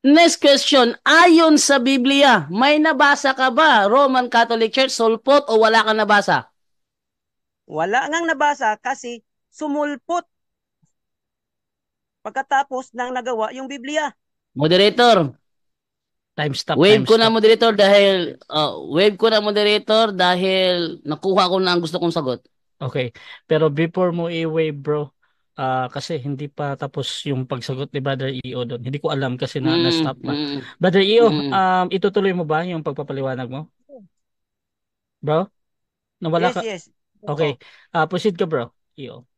Next question, ayon sa Biblia, may nabasa ka ba Roman Catholic Church sulpot o wala kang nabasa? Wala ngang nabasa kasi sumulpot pagkatapos ng nagawa yung Biblia. Moderator, time stop. Wave time ko stop. na moderator dahil uh, wave ko na moderator dahil nakuha ko na ang gusto kong sagot. Okay, pero before mo i-wave bro, uh, kasi hindi pa tapos yung pagsagot ni Brother EO doon. Hindi ko alam kasi na mm, na-stop pa. Mm, Brother EO, mm. um, itutuloy mo ba yung pagpapaliwanag mo? Bro? Nawala yes, ka? Yes, Okay. Uh, proceed ka bro, EO.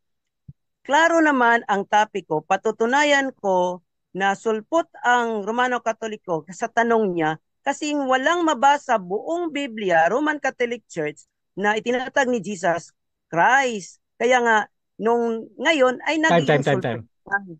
Klaro naman ang topic ko. Patutunayan ko na sulpot ang Romano-Katoliko sa tanong niya kasi walang mabasa buong Biblia, Roman Catholic Church, na itinatag ni Jesus Christ. Kaya nga, Nung ngayon ay naging time, time, time, time.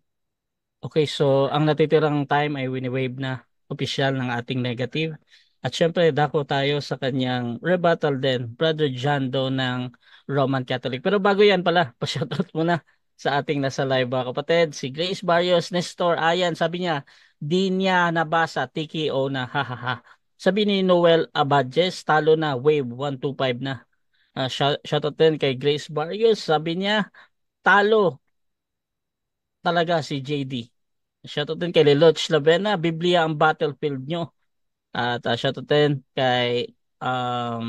Okay, so ang natitirang time ay wini-wave na official ng ating negative. At syempre, dako tayo sa kanyang rebuttal din, Brother John Doe ng Roman Catholic. Pero bago yan pala, pa-shoutout muna sa ating nasa live kapatid, si Grace Barrios Nestor. Ayan, sabi niya, di niya nabasa, TKO na, hahaha. Sabi ni Noel Abadjes, talo na, wave 125 na. Uh, shout, shoutout din kay Grace Barrios. Sabi niya, talo talaga si JD. Shoutout din kay Leloch Labena, Biblia ang battlefield nyo. At uh, shoutout din kay um,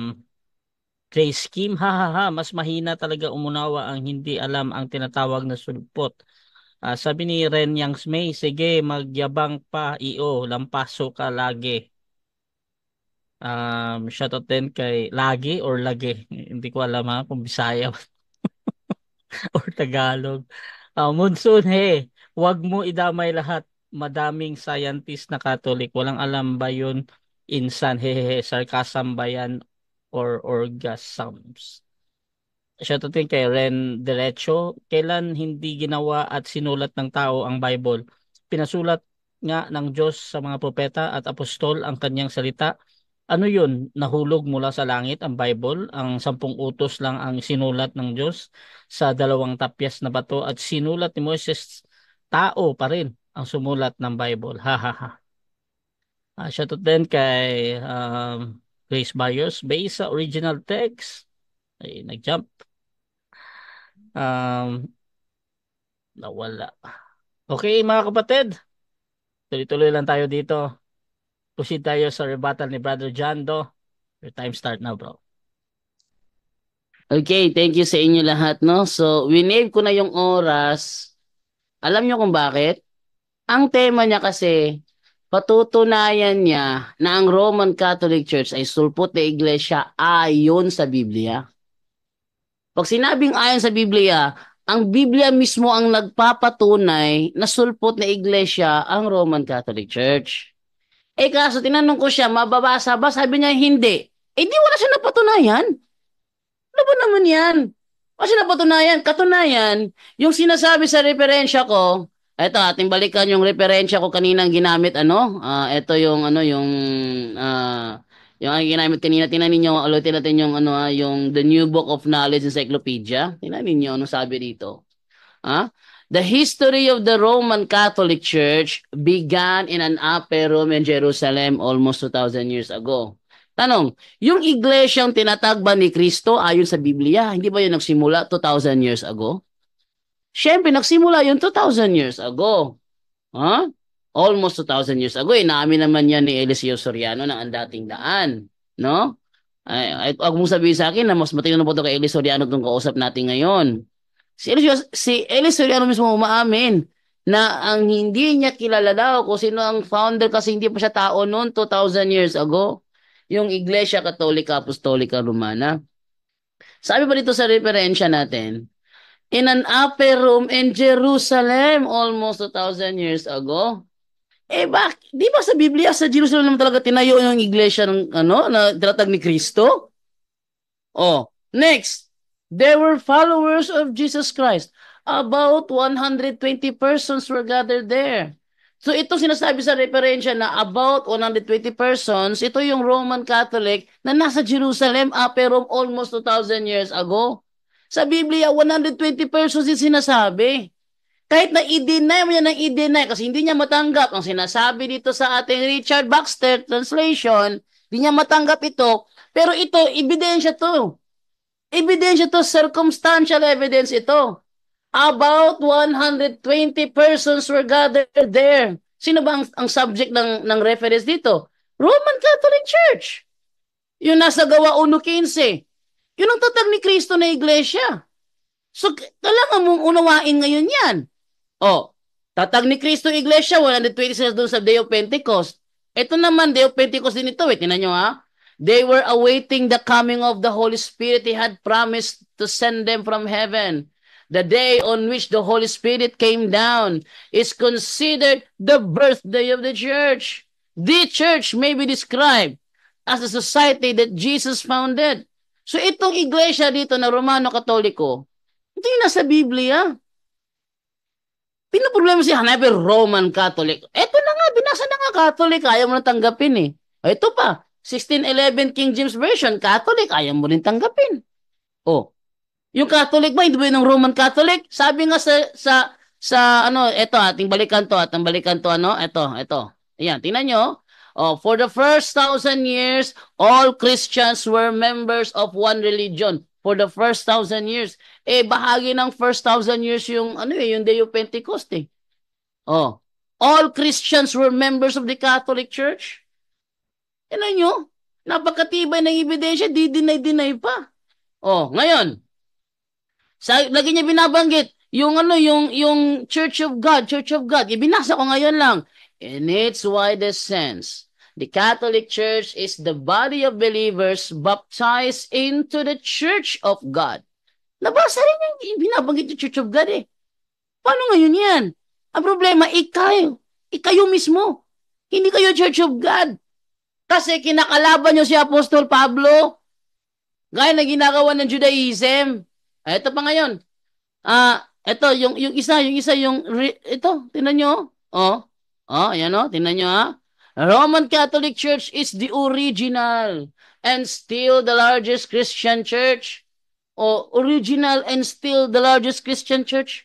Clay Kim, ha ha ha, mas mahina talaga umunawa ang hindi alam ang tinatawag na sulpot. Uh, sabi ni Ren Yangs May, sige magyabang pa iyo, lampaso ka lagi. Um, shoutout din kay Lagi or Lagi. Hindi ko alam ha kung Bisaya or Tagalog. Uh, Monsoon, he, wag mo idamay lahat. Madaming scientist na Catholic. Walang alam ba yun? Insan, hehehe, sarcasm ba yan? Or orgasms? Shout out kay Ren Derecho. Kailan hindi ginawa at sinulat ng tao ang Bible? Pinasulat nga ng Diyos sa mga propeta at apostol ang kanyang salita ano yun, nahulog mula sa langit ang Bible, ang sampung utos lang ang sinulat ng Diyos sa dalawang tapyas na bato at sinulat ni Moses, tao pa rin ang sumulat ng Bible. Ha ha ha. Uh, ah, shout out din kay um, Grace Byers based sa original text. Ay, nag-jump. Um, nawala. Okay mga kapatid, tuloy-tuloy lang tayo dito proceed tayo sa rebuttal ni Brother John Do. Your time start now, bro. Okay, thank you sa inyo lahat, no? So, winave ko na yung oras. Alam nyo kung bakit? Ang tema niya kasi, patutunayan niya na ang Roman Catholic Church ay sulpot na iglesia ayon sa Biblia. Pag sinabing ayon sa Biblia, ang Biblia mismo ang nagpapatunay na sulpot na iglesia ang Roman Catholic Church. Eh kaso tinanong ko siya, mababasa ba? Sabi niya, hindi. Eh di wala siya napatunayan. Ano ba naman yan? Wala siya napatunayan. Katunayan, yung sinasabi sa referensya ko, eto ating balikan yung referensya ko kaninang ginamit ano, uh, eto yung ano yung uh, yung ang ginamit kanina, tinan ninyo, ulitin natin yung ano ah, yung The New Book of Knowledge Encyclopedia. Tinan ninyo ano sabi dito. Ha? Huh? The history of the Roman Catholic Church began in an upper room in Jerusalem almost 2,000 years ago. Tanong, yung iglesyang tinatagba ni Kristo ayon sa Biblia, hindi ba yun nagsimula 2,000 years ago? Siyempre, nagsimula yun 2,000 years ago. Huh? Almost 2,000 years ago. Inaamin naman yan ni Eliseo Soriano ng ang dating daan. No? Ay, ay, huwag mong sabihin sa akin na mas matino na po ito kay Eliseo Soriano itong kausap natin ngayon. Si Eli, si Eli Soriano mismo umaamin na ang hindi niya kilala daw kung sino ang founder kasi hindi pa siya tao noon 2,000 years ago, yung Iglesia Katolika Apostolika Romana. Sabi pa dito sa referensya natin, in an upper room in Jerusalem almost 2,000 years ago. Eh bak, di ba sa Biblia sa Jerusalem naman talaga tinayo yung iglesia ng ano na tinatag ni Kristo? Oh, next. They were followers of Jesus Christ. About 120 persons were gathered there. So ito sinasabi sa referensya na about 120 persons, ito yung Roman Catholic na nasa Jerusalem ah, pero almost 2,000 years ago. Sa Biblia, 120 persons yung sinasabi. Kahit na i-deny mo niya ng i-deny kasi hindi niya matanggap. Ang sinasabi dito sa ating Richard Baxter translation, hindi niya matanggap ito. Pero ito, ebidensya to. Ebidensya to, circumstantial evidence ito. About 120 persons were gathered there. Sino ba ang, ang subject ng, ng reference dito? Roman Catholic Church. Yung nasa gawa 1.15. Yun ang tatag ni Kristo na iglesia. So, kailangan mong unawain ngayon yan. O, tatag ni Kristo iglesia, 120 sila doon sa Day of Pentecost. Ito naman, Day of Pentecost din ito. Eh. Tinan nyo ha. They were awaiting the coming of the Holy Spirit. He had promised to send them from heaven. The day on which the Holy Spirit came down is considered the birthday of the church. The church may be described as a society that Jesus founded. So itong iglesia dito na Romano-Katoliko, ito yung nasa Biblia. Pinaproblema si Hanabi, Roman Catholic. Ito na nga, binasa na nga Catholic, ayaw mo na tanggapin eh. Ito pa, 1611 King James Version, Catholic, ayaw mo rin tanggapin. Oh. Yung Catholic ba, hindi ba ng Roman Catholic? Sabi nga sa, sa, sa ano, eto, ating balikan to, ating balikan to, ano, eto, eto. Ayan, tingnan nyo. Oh, for the first thousand years, all Christians were members of one religion. For the first thousand years. Eh, bahagi ng first thousand years yung, ano eh, yung Day of Pentecost eh. Oh. All Christians were members of the Catholic Church. Ano nyo? Napakatibay ng ebidensya, di-deny-deny pa. Oh, ngayon, sa, lagi niya binabanggit, yung ano, yung, yung Church of God, Church of God, ibinasa ko ngayon lang, in its widest sense. The Catholic Church is the body of believers baptized into the Church of God. Nabasa rin yung binabanggit yung Church of God eh. Paano ngayon yan? Ang problema, ikaw. Ikayo mismo. Hindi kayo Church of God. Kasi kinakalaban niyo si Apostol Pablo. Gaya na ginagawa ng Judaism. Ah, ito pa ngayon. Ah, uh, ito, yung, yung isa, yung isa, yung, re, ito, tingnan niyo. Oh. oh, oh, ayan oh, tingnan niyo ha. Ah. Roman Catholic Church is the original and still the largest Christian church. O, oh, original and still the largest Christian church.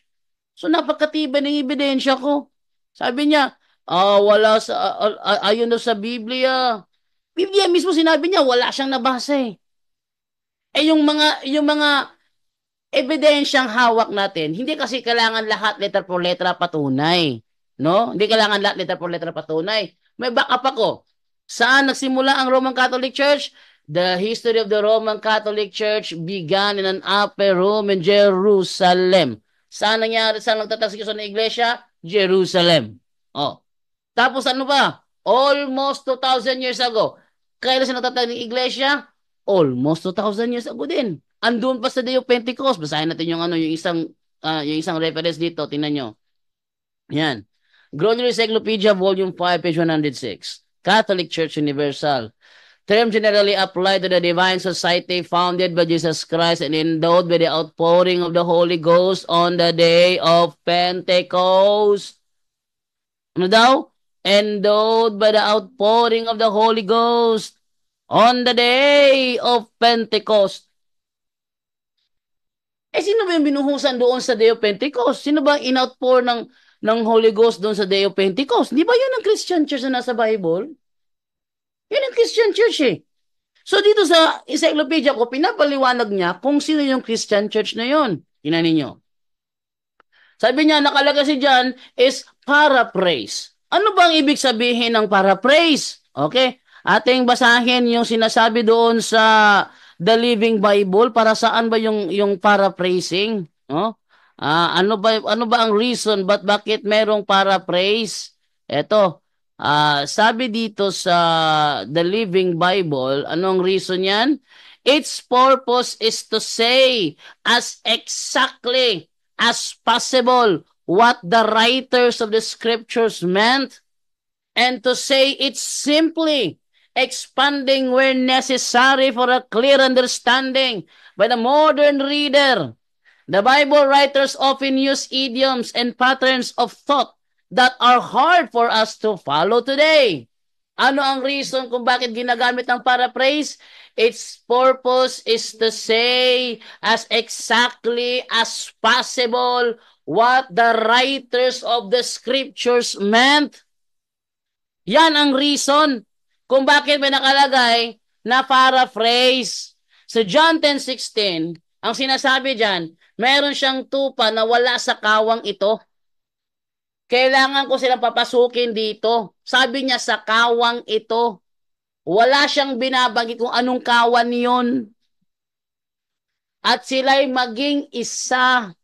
So, napakatibay ng ebidensya ko. Sabi niya, ah, oh, wala sa, uh, ayon daw sa Biblia, Biblia mismo sinabi niya, wala siyang nabasa eh. Eh yung mga, yung mga ebidensyang hawak natin, hindi kasi kailangan lahat letter for letter patunay. No? Hindi kailangan lahat letter for letter patunay. May backup ako. Saan nagsimula ang Roman Catholic Church? The history of the Roman Catholic Church began in an upper room in Jerusalem. Saan nangyari? Saan nagtatasikso ng iglesia? Jerusalem. Oh. Tapos ano ba? Almost 2,000 years ago, Kailan siya natatag ng iglesia? Almost 2,000 years ago din. Andun pa sa Day of Pentecost. Basahin natin yung ano, yung isang uh, yung isang reference dito. Tingnan nyo. Yan. Groninger Encyclopedia, Volume 5, page 106. Catholic Church Universal. Term generally applied to the divine society founded by Jesus Christ and endowed by the outpouring of the Holy Ghost on the day of Pentecost. Ano daw? endowed by the outpouring of the Holy Ghost on the day of Pentecost. Eh, sino ba yung binuhusan doon sa day of Pentecost? Sino ba in-outpour ng, ng Holy Ghost doon sa day of Pentecost? Di ba yun ang Christian church na nasa Bible? Yun ang Christian church eh. So dito sa encyclopedia ko, pinapaliwanag niya kung sino yung Christian church na yun. Tinan ninyo. Sabi niya, nakalagay si John is paraphrase. Ano bang ibig sabihin ng paraphrase? Okay? Ating basahin yung sinasabi doon sa The Living Bible para saan ba yung yung paraphrasing? No? Uh, ano ba ano ba ang reason but bakit merong paraphrase? Ito. Uh, ah, sabi dito sa The Living Bible, anong reason 'yan? Its purpose is to say as exactly as possible what the writers of the scriptures meant and to say it's simply, expanding where necessary for a clear understanding by the modern reader. The Bible writers often use idioms and patterns of thought that are hard for us to follow today. Ano ang reason kung bakit ginagamit ang paraphrase? Its purpose is to say as exactly as possible what the writers of the scriptures meant. Yan ang reason kung bakit may nakalagay na paraphrase. Sa John 10.16, ang sinasabi dyan, meron siyang tupa na wala sa kawang ito. Kailangan ko silang papasukin dito. Sabi niya sa kawang ito. Wala siyang binabagi kung anong kawan yon. At sila'y maging isa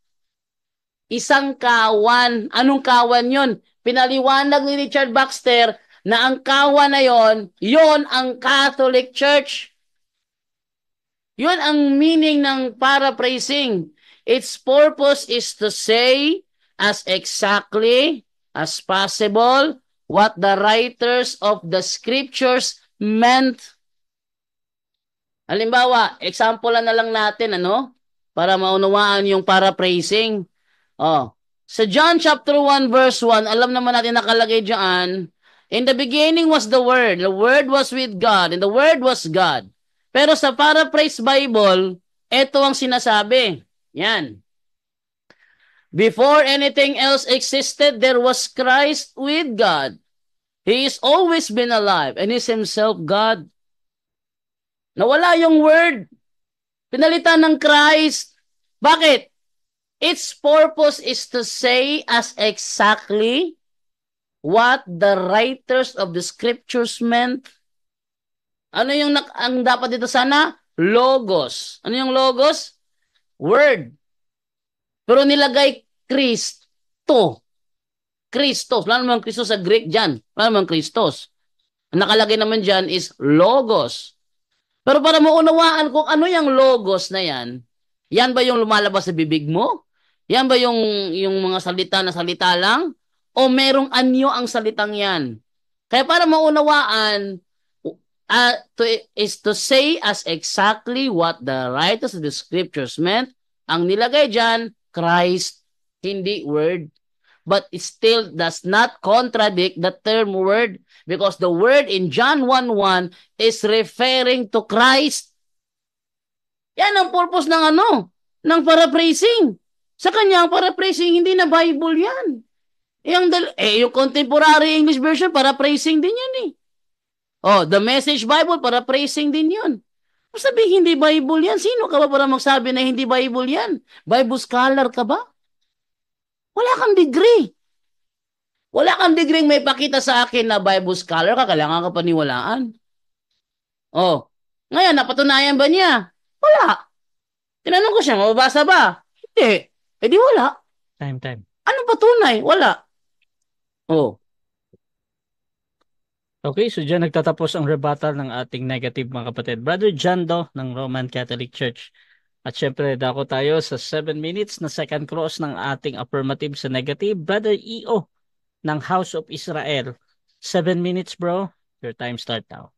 Isang kawan. Anong kawan yon? Pinaliwanag ni Richard Baxter na ang kawan na yon, yon ang Catholic Church. Yon ang meaning ng paraphrasing. Its purpose is to say as exactly as possible what the writers of the scriptures meant. Halimbawa, example na lang natin, ano? Para maunawaan yung paraphrasing. Oh. Sa John chapter 1 verse 1, alam naman natin nakalagay diyan, in the beginning was the word, the word was with God, and the word was God. Pero sa Paraphrase Bible, ito ang sinasabi. Yan. Before anything else existed, there was Christ with God. He is always been alive and is himself God. Nawala yung word. Pinalitan ng Christ. Bakit? Its purpose is to say as exactly what the writers of the scriptures meant. Ano yung ang dapat dito sana? Logos. Ano yung logos? Word. Pero nilagay Kristo. Kristos. Wala naman Kristos sa Greek dyan. Wala naman Kristos. Ang nakalagay naman dyan is logos. Pero para maunawaan kung ano yung logos na yan, yan ba yung lumalabas sa bibig mo? Yan ba yung, yung mga salita na salita lang? O merong anyo ang salitang yan? Kaya para maunawaan, uh, to, is to say as exactly what the writers of the scriptures meant. Ang nilagay dyan, Christ, hindi word. But it still does not contradict the term word because the word in John 1.1 is referring to Christ. Yan ang purpose ng ano? Ng paraphrasing. Sa kanya, ang paraphrasing, hindi na Bible yan. Eh, yung, dal- eh, yung contemporary English version, paraphrasing din yan eh. Oh, the message Bible, paraphrasing din yun. Kung sabihin, hindi Bible yan, sino ka ba para magsabi na hindi Bible yan? Bible scholar ka ba? Wala kang degree. Wala kang degree may pakita sa akin na Bible scholar ka, kailangan ka paniwalaan. Oh, ngayon, napatunayan ba niya? Wala. Tinanong ko siya, mababasa ba? Hindi. Eh di wala. Time, time. Ano ba tunay? Wala. Oh. Okay, so dyan nagtatapos ang rebuttal ng ating negative mga kapatid. Brother Jando ng Roman Catholic Church. At syempre, dako tayo sa 7 minutes na second cross ng ating affirmative sa negative. Brother E.O. ng House of Israel. 7 minutes bro, your time start now.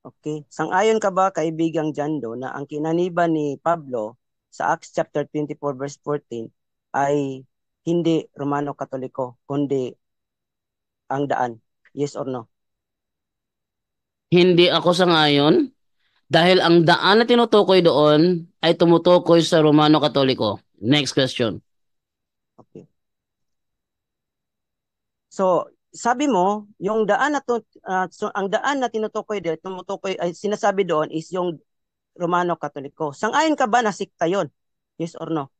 Okay. Sangayon ka ba kaibigang Jando na ang kinaniba ni Pablo sa Acts chapter 24 verse 14 ay hindi Romano Katoliko kundi ang daan. Yes or no? Hindi ako sa ngayon dahil ang daan na tinutukoy doon ay tumutukoy sa Romano Katoliko. Next question. Okay. So, sabi mo, yung daan na to, uh, so ang daan na tinutukoy doon, tumutukoy ay sinasabi doon is yung Romano Katoliko. Sangayon ka ba na sikta yon? Yes or no?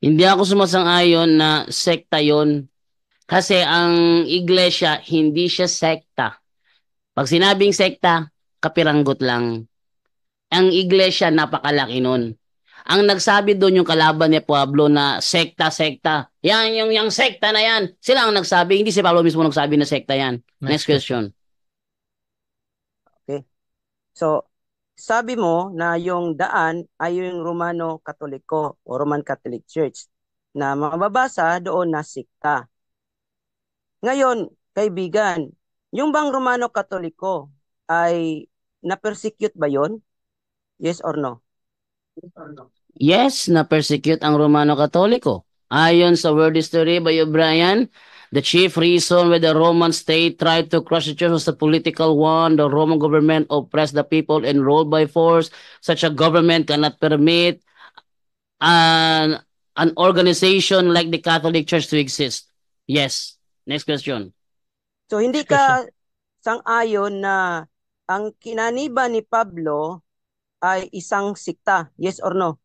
Hindi ako sumasang-ayon na sekta yon kasi ang iglesia hindi siya sekta. Pag sinabing sekta, kapiranggot lang. Ang iglesia napakalaki nun. Ang nagsabi doon yung kalaban ni Pablo na sekta, sekta. Yan, yung, yung sekta na yan. Sila ang nagsabi. Hindi si Pablo mismo nagsabi na sekta yan. Next, Next question. So, sabi mo na yung daan ay yung Romano Katoliko o Roman Catholic Church na mababasa doon na sikta. Ngayon, kaibigan, yung bang Romano Katoliko ay na-persecute ba yon? Yes or no? Yes or no? Yes, na-persecute ang Romano Katoliko. Ayon sa World History by O'Brien, The chief reason why the Roman state tried to crush the church was a political one. The Roman government oppressed the people and ruled by force. Such a government cannot permit an, an organization like the Catholic Church to exist. Yes. Next question. So hindi ka sang-ayon na ang kinaniba ni Pablo ay isang sikta. Yes or no?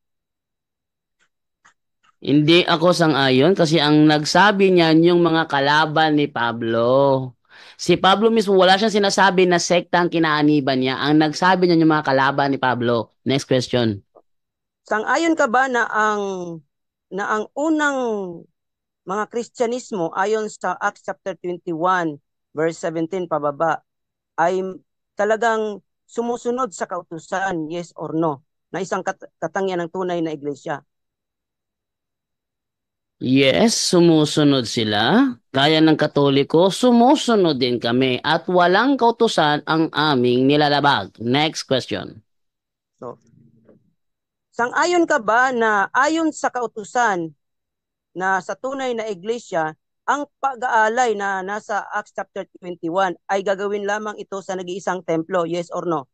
Hindi ako sang-ayon kasi ang nagsabi niyan yung mga kalaban ni Pablo. Si Pablo mismo wala siyang sinasabi na sekta ang kinaaniban niya. Ang nagsabi niya yung mga kalaban ni Pablo. Next question. Sang-ayon ka ba na ang na ang unang mga Kristyanismo ayon sa Acts chapter 21 verse 17 pababa ay talagang sumusunod sa kautusan yes or no na isang kat- katangian ng tunay na iglesia. Yes, sumusunod sila. Kaya ng Katoliko, sumusunod din kami at walang kautusan ang aming nilalabag. Next question. So, sangayon ka ba na ayon sa kautusan na sa tunay na iglesia, ang pag-aalay na nasa Acts chapter 21 ay gagawin lamang ito sa nag-iisang templo, yes or no?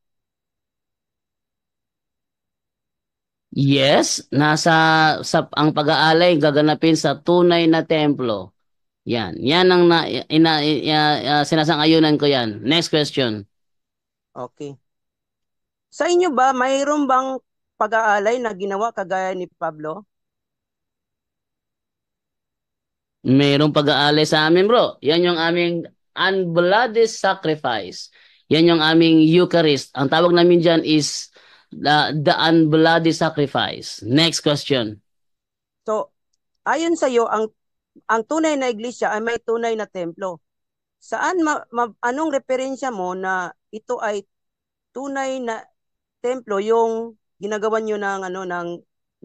Yes, nasa sa ang pag-aalay gaganapin sa tunay na templo. Yan, yan ang na, ina, ina, uh, sinasang-ayunan ko yan. Next question. Okay. Sa inyo ba mayroon bang pag-aalay na ginawa kagaya ni Pablo? Mayroong pag-aalay sa amin, bro. Yan yung aming unbloody sacrifice. Yan yung aming Eucharist. Ang tawag namin diyan is the, the unbloody sacrifice. Next question. So, ayon sa iyo, ang, ang tunay na iglesia ay may tunay na templo. Saan, ma, ma, anong referensya mo na ito ay tunay na templo yung ginagawa niyo ng ano ng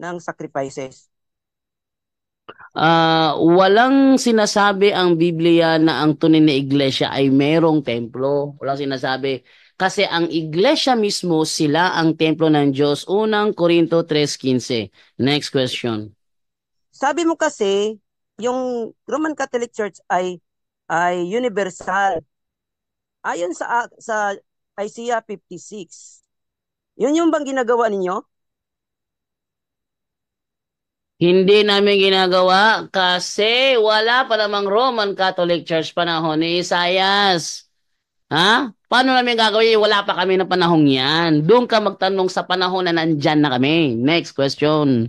ng sacrifices? Uh, walang sinasabi ang Biblia na ang tunay na iglesia ay merong templo. Walang sinasabi kasi ang iglesia mismo, sila ang templo ng Diyos. Unang Korinto 3.15. Next question. Sabi mo kasi, yung Roman Catholic Church ay ay universal. Ayon sa sa Isaiah 56. Yun yung bang ginagawa ninyo? Hindi namin ginagawa kasi wala pa namang Roman Catholic Church panahon ni Isaiah. Ha? Paano namin gagawin? Wala pa kami ng panahong yan. Doon ka magtanong sa panahon na nandyan na kami. Next question.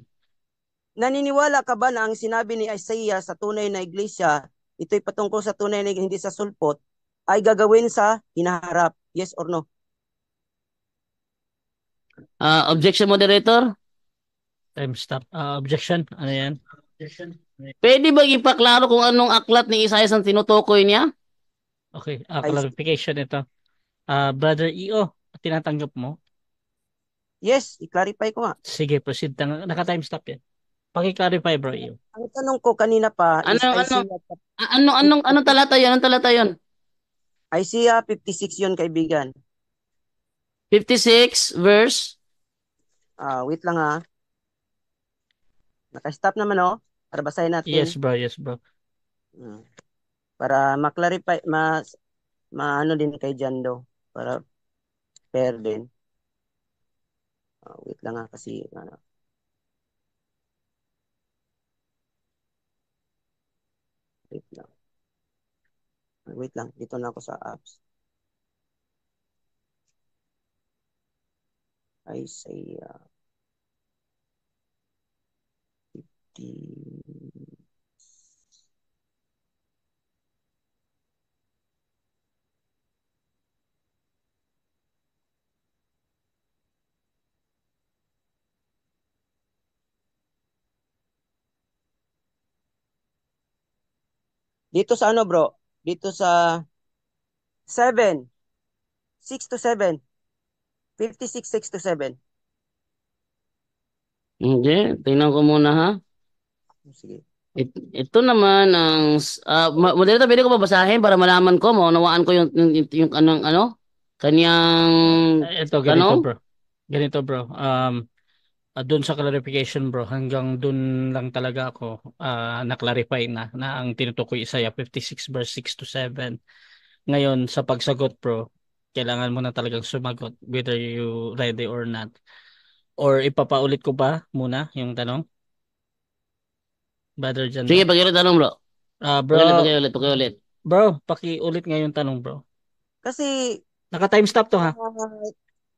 Naniniwala ka ba na ang sinabi ni Isaiah sa tunay na iglesia, ito'y patungkol sa tunay na hindi sa sulpot, ay gagawin sa hinaharap? Yes or no? Uh, objection, moderator? Time stop. Uh, objection? Ano yan? Objection. Pwede ba ipaklaro kung anong aklat ni Isaiah ang tinutukoy niya? Okay, uh, clarification ito. Uh, Brother EO, tinatanggap mo? Yes, i-clarify ko nga. Sige, proceed. Naka-time stop yan. Paki-clarify bro EO. Ang tanong ko kanina pa ano, is ano, ICA... ano, anong, anong talata yun? Anong talata yun? Isaiah 56 yun kaibigan. 56 verse? Ah, uh, wait lang ha. Ah. Naka-stop naman oh. Para basahin natin. Yes bro, yes bro. Hmm para ma-clarify mas maano din kay Jando para fair din. Uh, wait lang nga ah, kasi ano. Wait lang. Wait lang, dito na ako sa apps. I say uh, ah, 50 Dito sa ano bro? Dito sa 7. 6 to 7. 56, 6 to 7. Hindi. Tingnan ko muna ha. Sige. It, ito naman ang uh, ah, moderator, pwede ko babasahin para malaman ko, maunawaan ko yung yung, yung, yung anong ano? Kanyang ito ganito ano? bro. Ganito bro. Um uh, ah, doon sa clarification bro, hanggang doon lang talaga ako uh, na-clarify na na ang tinutukoy Isaiah 56 verse 6 to 7. Ngayon sa pagsagot bro, kailangan mo na talagang sumagot whether you ready or not. Or ipapaulit ko ba muna yung tanong? Brother Jan. Sige, pakiulit tanong bro. uh, ah, bro. ulit pakiulit, ulit Bro, pakiulit nga yung tanong bro. Kasi Naka-time stop to ha. Uh,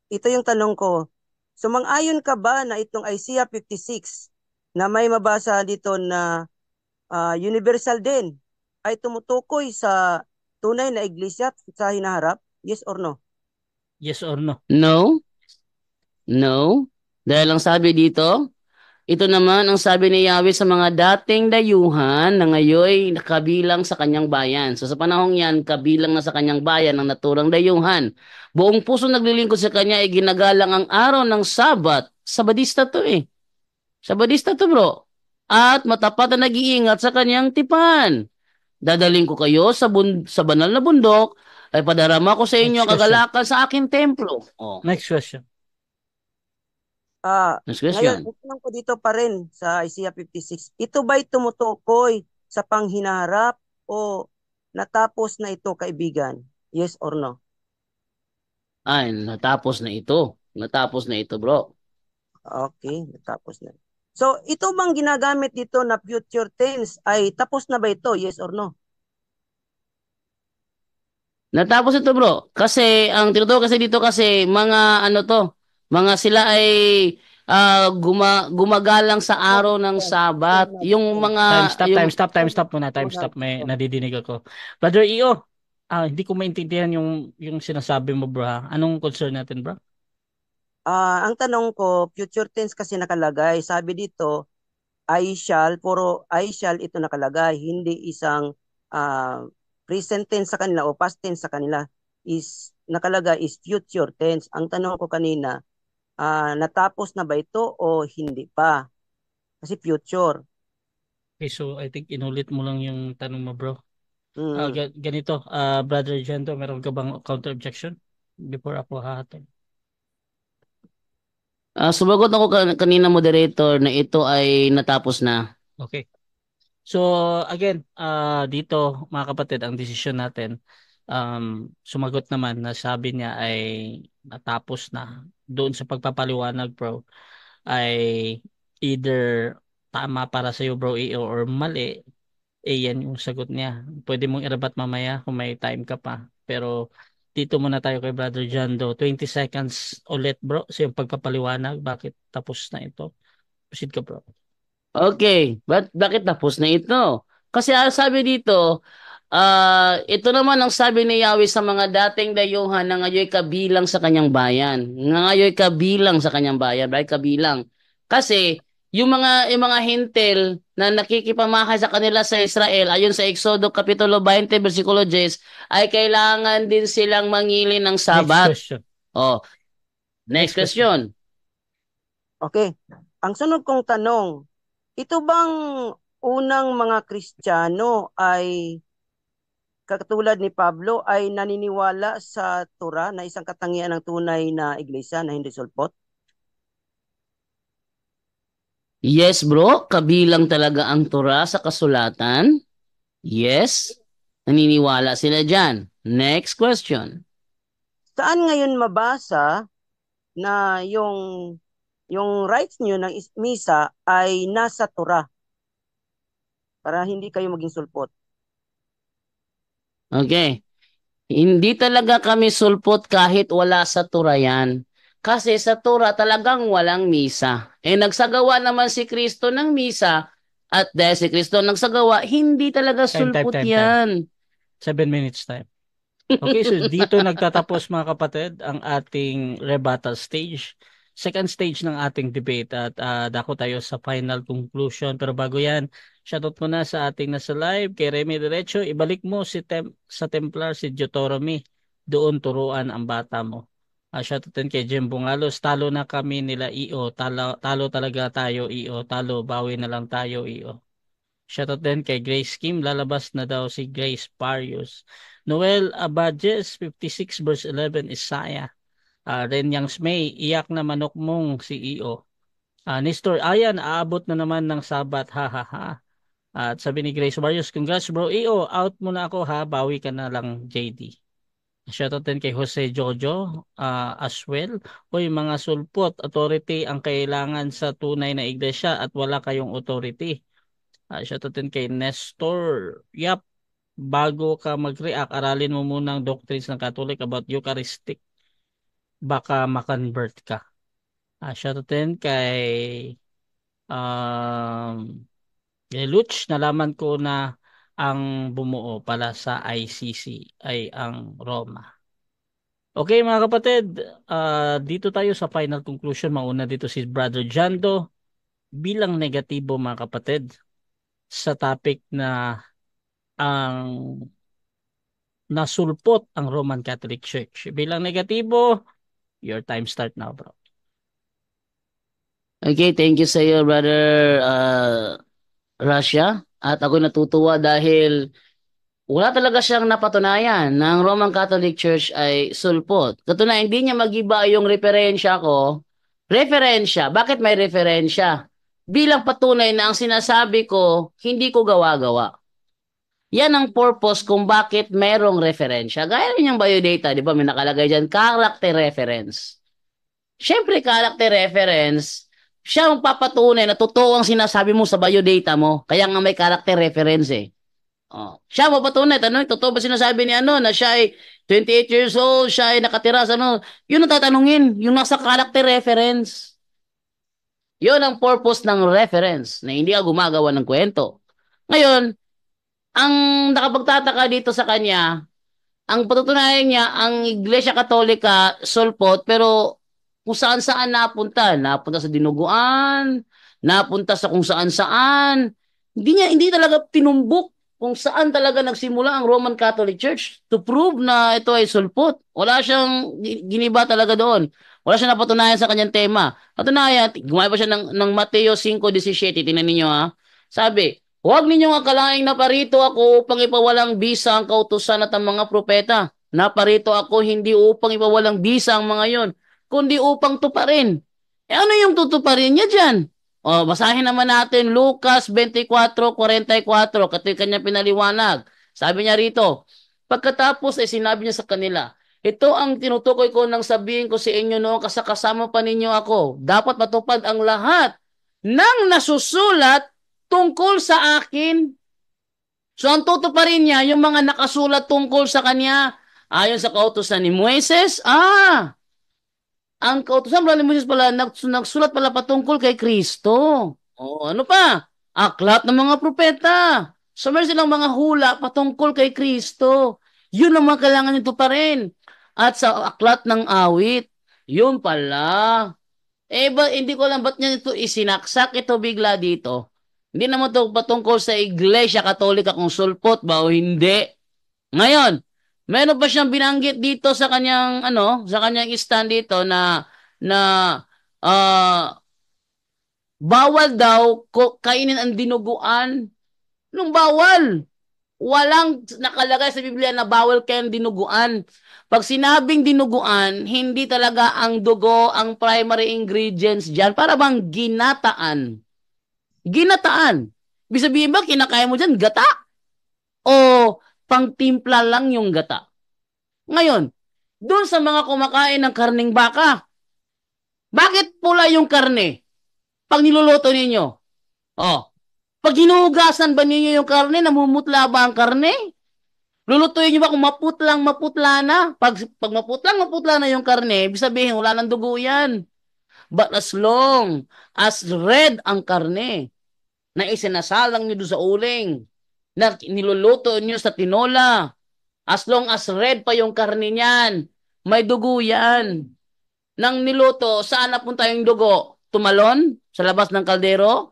ito yung tanong ko Sumang-ayon ka ba na itong Isaiah 56 na may mabasa dito na uh, universal din ay tumutukoy sa tunay na iglesia sa hinaharap? Yes or no? Yes or no? No. No. Dahil ang sabi dito, ito naman ang sabi ni Yahweh sa mga dating dayuhan na ngayoy kabilang sa kanyang bayan. So sa panahong yan, kabilang na sa kanyang bayan ang naturang dayuhan. Buong puso naglilingkod sa kanya ay ginagalang ang araw ng Sabat. Sabadista to eh. Sabadista to bro. At matapat na nag-iingat sa kanyang tipan. Dadaling ko kayo sa, bund- sa banal na bundok ay padarama ko sa inyo ang kagalakan sa aking templo. Oh. Next question. Ah, Next question. Ngayon, ko dito pa rin sa Isaiah 56. Ito ba'y tumutukoy sa panghinaharap o natapos na ito, kaibigan? Yes or no? Ay, natapos na ito. Natapos na ito, bro. Okay, natapos na. So, ito bang ginagamit dito na future tense ay tapos na ba ito? Yes or no? Natapos ito, bro. Kasi, ang tinutukoy kasi dito kasi mga ano to, mga sila ay uh, guma, gumagalang sa araw ng Sabat. Yung mga... Time stop, yung... time stop, time stop muna, time stop. May nadidinig ako. Brother Io, ah, hindi ko maintindihan yung, yung sinasabi mo, bro. Anong concern natin, bro? Uh, ang tanong ko, future tense kasi nakalagay. Sabi dito, I shall, puro I shall ito nakalagay. Hindi isang uh, present tense sa kanila o past tense sa kanila. Is nakalagay is future tense. Ang tanong ko kanina, uh, natapos na ba ito o hindi pa? Kasi future. Okay, so I think inulit mo lang yung tanong mo, bro. Mm. Uh, ganito, uh, Brother Gento, meron ka bang counter objection before ako hahatol? Uh, sumagot ako kanina, moderator, na ito ay natapos na. Okay. So again, uh, dito mga kapatid, ang desisyon natin um, sumagot naman na sabi niya ay natapos na doon sa pagpapaliwanag bro ay either tama para sa iyo bro eh, or mali eh yan yung sagot niya pwede mong irabat mamaya kung may time ka pa pero dito muna tayo kay brother John do 20 seconds ulit bro sa yung pagpapaliwanag bakit tapos na ito proceed ka bro okay but bakit tapos na ito kasi ah, sabi dito Uh, ito naman ang sabi ni Yahweh sa mga dating dayuhan na ngayon kabilang sa kanyang bayan. Ngayon kabilang sa kanyang bayan, right? Kabilang. Kasi yung mga yung mga hintel na nakikipamahay sa kanila sa Israel ayon sa Exodo kapitulo 20 bersikulo 10 ay kailangan din silang mangili ng Sabat. Next question. Oh. Next, Next question. question. Okay. Ang sunod kong tanong, ito bang unang mga Kristiyano ay katulad ni Pablo ay naniniwala sa Tura na isang katangian ng tunay na iglesia na hindi sulpot? Yes bro, kabilang talaga ang Tura sa kasulatan. Yes, naniniwala sila dyan. Next question. Saan ngayon mabasa na yung yung rights niyo ng misa ay nasa Tura para hindi kayo maging sulpot? Okay. Hindi talaga kami sulpot kahit wala sa Tura yan. Kasi sa Tura talagang walang misa. Eh nagsagawa naman si Kristo ng misa at dahil si Kristo nagsagawa, hindi talaga sulpot time, time, yan. Time. Seven minutes time. Okay, so dito nagtatapos mga kapatid ang ating rebuttal stage. Second stage ng ating debate at uh, dako tayo sa final conclusion. Pero bago yan, Shoutout mo na sa ating nasa live. Kay Remy Derecho, ibalik mo si Tem- sa Templar si Deuteronomy. Doon turuan ang bata mo. Uh, shoutout din kay Jim Bungalos. Talo na kami nila EO. Talo, talo talaga tayo EO. Talo, bawi na lang tayo EO. Shoutout din kay Grace Kim. Lalabas na daw si Grace Parius. Noel Abadjes, 56 verse 11, Isaiah. Uh, Ren Yang May, iyak na manok mong si EO. Uh, ah, Nestor, ayan, aabot na naman ng sabat. Ha ha ha. At sabi ni Grace Barrios, congrats bro, EO, out muna ako ha, bawi ka na lang JD. Shoutout din kay Jose Jojo uh, as well. Hoy mga sulpot, authority ang kailangan sa tunay na iglesia at wala kayong authority. Uh, shoutout din kay Nestor. Yap, bago ka mag-react, aralin mo muna ang doctrines ng Catholic about Eucharistic. Baka makonvert ka. Uh, shoutout din kay um, kay eh, Luch, nalaman ko na ang bumuo pala sa ICC ay ang Roma. Okay mga kapatid, uh, dito tayo sa final conclusion. Mauna dito si Brother Jando bilang negatibo mga kapatid sa topic na ang nasulpot ang Roman Catholic Church. Bilang negatibo, your time start now bro. Okay, thank you sa iyo brother uh, Russia at ako natutuwa dahil wala talaga siyang napatunayan ng Roman Catholic Church ay sulpot. Katunayan, hindi niya magiba yung referensya ko. Referensya. Bakit may referensya? Bilang patunay na ang sinasabi ko, hindi ko gawa-gawa. Yan ang purpose kung bakit merong referensya. Gaya rin yung biodata, di ba? May nakalagay dyan, character reference. Siyempre, character reference, siya ang papatunay na totoo ang sinasabi mo sa biodata mo. Kaya nga may character reference eh. Oh. Siya papatunay, ano, totoo ba sinasabi ni ano na siya ay 28 years old, siya ay nakatira sa ano? Yun ang tatanungin, yung nasa character reference. Yun ang purpose ng reference na hindi ka gumagawa ng kwento. Ngayon, ang nakapagtataka dito sa kanya, ang patutunayan niya, ang Iglesia Katolika, solpot, pero kung saan saan napunta. Napunta sa dinuguan, napunta sa kung saan saan. Hindi niya, hindi talaga tinumbok kung saan talaga nagsimula ang Roman Catholic Church to prove na ito ay sulpot. Wala siyang giniba talaga doon. Wala siyang napatunayan sa kanyang tema. Patunayan, gumaya pa siya ng, ng Mateo 5.17. Tingnan ninyo ha. Sabi, huwag ninyong akalaing naparito ako upang ipawalang bisa ang kautusan at ang mga propeta. Naparito ako hindi upang ipawalang bisa ang mga yon, kundi upang tuparin. E ano yung tutuparin niya dyan? O, basahin naman natin Lucas 24:44 kasi kanya pinaliwanag. Sabi niya rito, pagkatapos ay eh, sinabi niya sa kanila, ito ang tinutukoy ko nang sabihin ko sa inyo noong kasakasama pa ninyo ako. Dapat matupad ang lahat ng nasusulat tungkol sa akin. So ang tutuparin niya yung mga nakasulat tungkol sa kanya ayon sa kautosan ni Moises. Ah, ang kautosan brother Moses pala nags- nagsulat pala patungkol kay Kristo. O oh, ano pa? Aklat ng mga propeta. So meron silang mga hula patungkol kay Kristo. Yun ang mga kailangan nito pa rin. At sa aklat ng awit, yun pala. Eh ba, hindi ko alam ba't niya ito isinaksak ito bigla dito. Hindi naman ito patungkol sa Iglesia Katolika kung sulpot ba o hindi. Ngayon, Meron pa siyang binanggit dito sa kanyang ano, sa kanyang stand dito na na uh, bawal daw kainin ang dinuguan. Nung bawal. Walang nakalagay sa Biblia na bawal kain dinuguan. Pag sinabing dinuguan, hindi talaga ang dugo ang primary ingredients diyan para bang ginataan. Ginataan. Ibig ba kinakaya mo diyan gata? O pangtimpla lang yung gata. Ngayon, doon sa mga kumakain ng karneng baka, bakit pula yung karne pag niluluto ninyo? Oh, pag hinuhugasan ba ninyo yung karne, namumutla ba ang karne? Lulutuin nyo ba kung maputlang maputla na? Pag, pag maputlang maputla na yung karne, ibig sabihin wala ng dugo yan. But as long as red ang karne na isinasalang nyo doon sa uling, na niluluto nyo sa tinola. As long as red pa yung karne niyan, may dugo yan. Nang niluto, saan napunta yung dugo? Tumalon? Sa labas ng kaldero?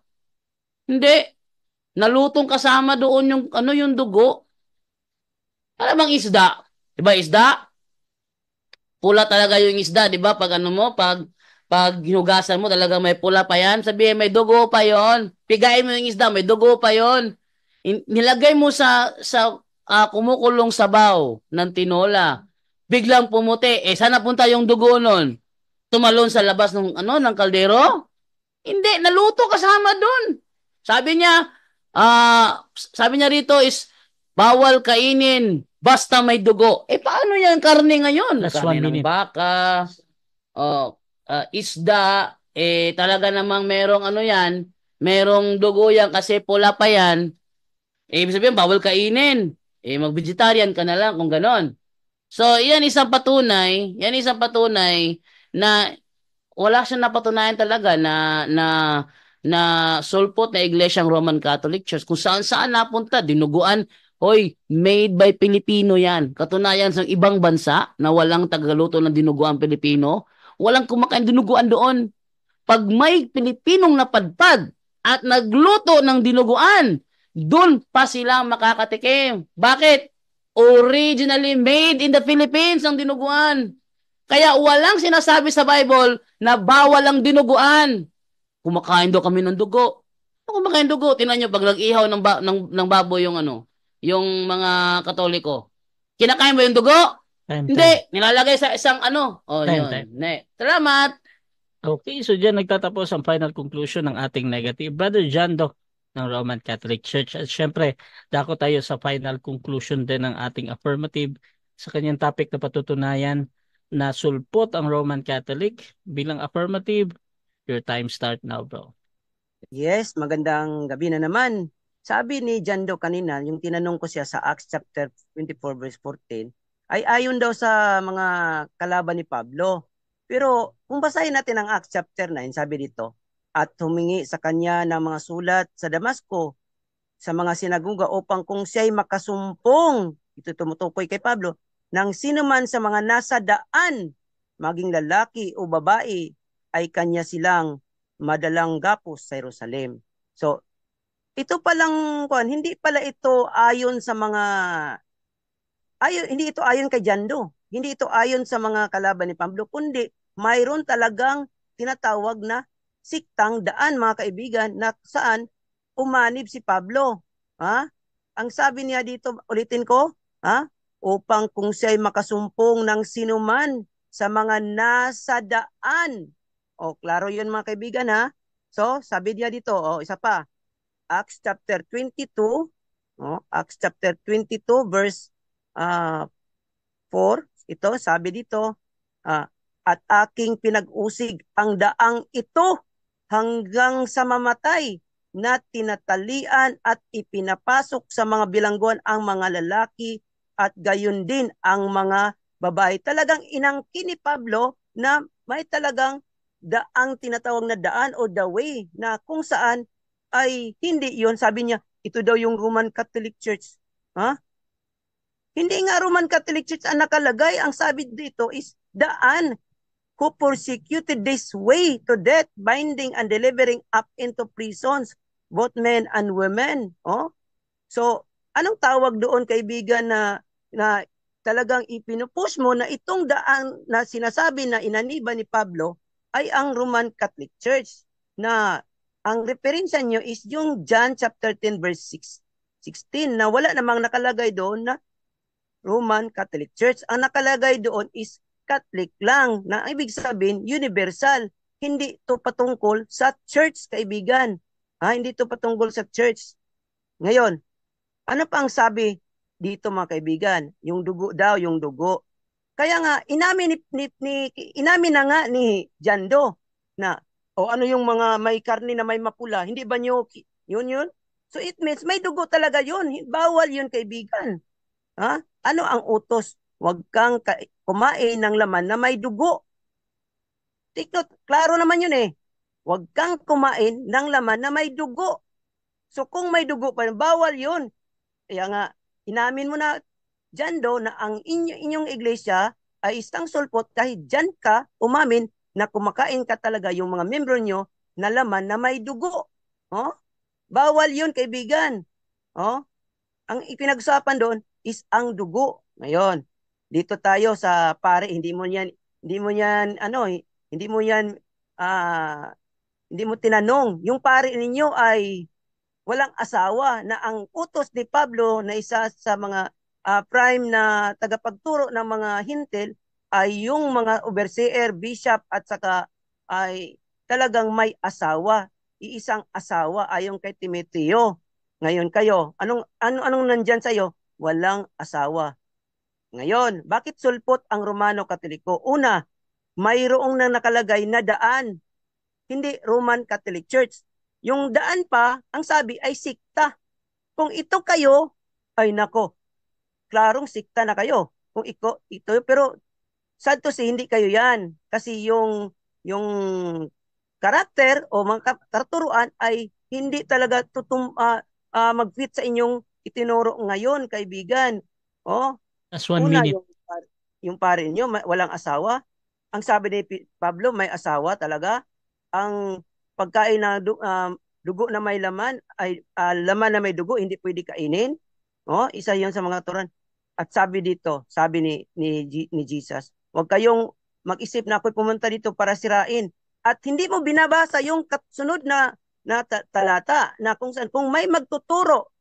Hindi. Nalutong kasama doon yung ano yung dugo. Ano bang isda? Diba isda? Pula talaga yung isda, di ba? Pag ano mo, pag pag hinugasan mo talaga may pula pa yan. Sabihin, may dugo pa yon. Pigain mo yung isda, may dugo pa yon nilagay mo sa sa uh, kumukulong sabaw ng tinola. Biglang pumuti. Eh, sana punta yung dugo noon Tumalon sa labas ng ano ng kaldero? Hindi, naluto kasama doon. Sabi niya, uh, sabi niya rito is bawal kainin basta may dugo. Eh paano yan karne ngayon? kasi ng baka, oh, uh, isda, eh talaga namang merong ano yan, merong dugo yan kasi pula pa yan. Eh, ibig sabihin, bawal kainin. Eh, mag-vegetarian ka na lang kung ganon. So, yan isang patunay, yan isang patunay na wala siyang napatunayan talaga na na na sulpot na iglesia iglesyang Roman Catholic Church. Kung saan saan napunta, dinuguan, hoy, made by Pilipino yan. Katunayan sa ibang bansa na walang tagaluto na dinuguan Pilipino, walang kumakain dinuguan doon. Pag may Pilipinong napadpad at nagluto ng dinuguan, doon pa sila makakatikim. Bakit? Originally made in the Philippines ang dinuguan. Kaya walang sinasabi sa Bible na bawal ang dinuguan. Kumakain daw kami ng dugo. Ano kumakain dugo. Tinan nyo, pag nag-ihaw ng, ba- ng, ng baboy yung ano, yung mga katoliko. Kinakain ba yung dugo? Time, Hindi. Time. Nilalagay sa isang ano. oh, time, yun. Time. Ne. Salamat. Okay, so dyan nagtatapos ang final conclusion ng ating negative. Brother John, Doc, ng Roman Catholic Church. At syempre, dako tayo sa final conclusion din ng ating affirmative sa kanyang topic na patutunayan na sulpot ang Roman Catholic bilang affirmative. Your time start now, bro. Yes, magandang gabi na naman. Sabi ni Jando kanina, yung tinanong ko siya sa Acts chapter 24 verse 14, ay ayon daw sa mga kalaban ni Pablo. Pero kung basahin natin ang Acts chapter 9, sabi dito, at humingi sa kanya ng mga sulat sa Damasco sa mga sinaguga upang kung siya'y makasumpong, ito tumutukoy kay Pablo, ng sinuman sa mga nasa daan, maging lalaki o babae, ay kanya silang madalang gapos sa Jerusalem. So, ito palang, kuan, hindi pala ito ayon sa mga, ayon, hindi ito ayon kay Jando. Hindi ito ayon sa mga kalaban ni Pablo, kundi mayroon talagang tinatawag na siktang daan mga kaibigan na saan umanib si Pablo. Ha? Ang sabi niya dito, ulitin ko, ha? upang kung siya ay makasumpong ng sinuman sa mga nasa daan. O, klaro yun mga kaibigan ha. So, sabi niya dito, o, isa pa. Acts chapter 22, o, Acts chapter 22 verse uh, ah, 4, ito sabi dito, uh, at aking pinag-usig ang daang ito hanggang sa mamatay na tinatalian at ipinapasok sa mga bilangguan ang mga lalaki at gayon din ang mga babae. Talagang inangkin ni Pablo na may talagang daang tinatawag na daan o the way na kung saan ay hindi yon sabi niya ito daw yung Roman Catholic Church ha hindi nga Roman Catholic Church ang nakalagay ang sabi dito is daan who persecuted this way to death, binding and delivering up into prisons, both men and women. Oh? So, anong tawag doon kaibigan na, na talagang ipinupush mo na itong daan na sinasabi na inaniba ni Pablo ay ang Roman Catholic Church na ang referensya niyo is yung John chapter 10 verse 6, 16 na wala namang nakalagay doon na Roman Catholic Church. Ang nakalagay doon is Catholic lang na ibig sabihin universal. Hindi to patungkol sa church, kaibigan. Ha? Hindi to patungkol sa church. Ngayon, ano pa ang sabi dito mga kaibigan? Yung dugo daw, yung dugo. Kaya nga, inamin, ni, ni, inamin na nga ni Jando na o ano yung mga may karni na may mapula, hindi ba nyo, yun yun? So it means may dugo talaga yun. Bawal yun kaibigan. Ha? Ano ang utos Huwag kang kumain ng laman na may dugo. Take note, klaro naman yun eh. Huwag kang kumain ng laman na may dugo. So kung may dugo pa, bawal yun. Kaya nga, inamin mo na dyan do na ang inyo, inyong iglesia ay isang sulpot kahit dyan ka umamin na kumakain ka talaga yung mga membro nyo na laman na may dugo. Oh? Bawal yun, kaibigan. Oh? Ang ipinagsapan doon is ang dugo. Ngayon, dito tayo sa pare, hindi mo yan, ano, eh, hindi mo yan, ano, hindi mo yan, uh, hindi mo tinanong. Yung pare ninyo ay walang asawa na ang utos ni Pablo na isa sa mga uh, prime na tagapagturo ng mga hintil ay yung mga overseer, bishop at saka ay talagang may asawa. Iisang asawa ayon kay Timoteo. Ngayon kayo, anong anong anong nandiyan sa iyo? Walang asawa. Ngayon, bakit sulpot ang Romano Katoliko? Una, mayroong nang nakalagay na daan. Hindi Roman Catholic Church. Yung daan pa, ang sabi ay sikta. Kung ito kayo, ay nako, klarong sikta na kayo. Kung iko, ito, pero sad to say, hindi kayo yan. Kasi yung, yung karakter o mga katuruan ay hindi talaga tutum, uh, uh, mag-fit sa inyong itinuro ngayon, kaibigan. Oh, That's one Una, minute. Yung, yung pare niyo, walang asawa. Ang sabi ni Pablo, may asawa talaga. Ang pagkain na um, dugo na may laman, ay uh, laman na may dugo, hindi pwede kainin. No? Oh, isa yon sa mga turan. At sabi dito, sabi ni, ni, ni Jesus, huwag kayong mag-isip na ako'y pumunta dito para sirain. At hindi mo binabasa yung katsunod na, na ta- talata na kung saan, kung may magtuturo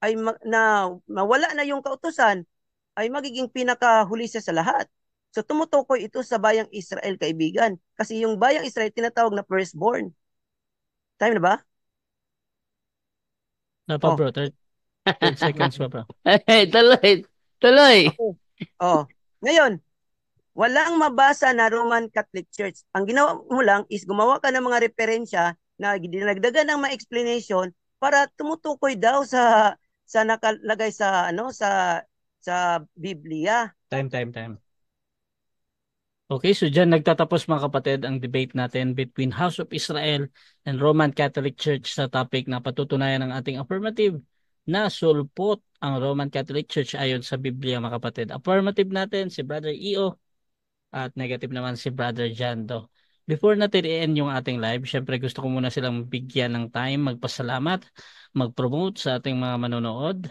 ay mag, na mawala na yung kautusan, ay magiging pinakahuli siya sa lahat. So tumutukoy ito sa bayang Israel, kaibigan. Kasi yung bayang Israel tinatawag na firstborn. Time na ba? Na pa, oh. bro. 30 seconds pa, bro. Hey, tuloy. Tuloy. Oh. oh. Ngayon, walang mabasa na Roman Catholic Church. Ang ginawa mo lang is gumawa ka ng mga referensya na dinagdagan ng mga explanation para tumutukoy daw sa sa nakalagay sa ano sa sa Biblia. Time, time, time. Okay, so dyan nagtatapos mga kapatid ang debate natin between House of Israel and Roman Catholic Church sa topic na patutunayan ng ating affirmative na sulpot ang Roman Catholic Church ayon sa Biblia mga kapatid. Affirmative natin si Brother E.O. at negative naman si Brother Jando. Before natin i-end yung ating live, syempre gusto ko muna silang bigyan ng time, magpasalamat, mag-promote sa ating mga manonood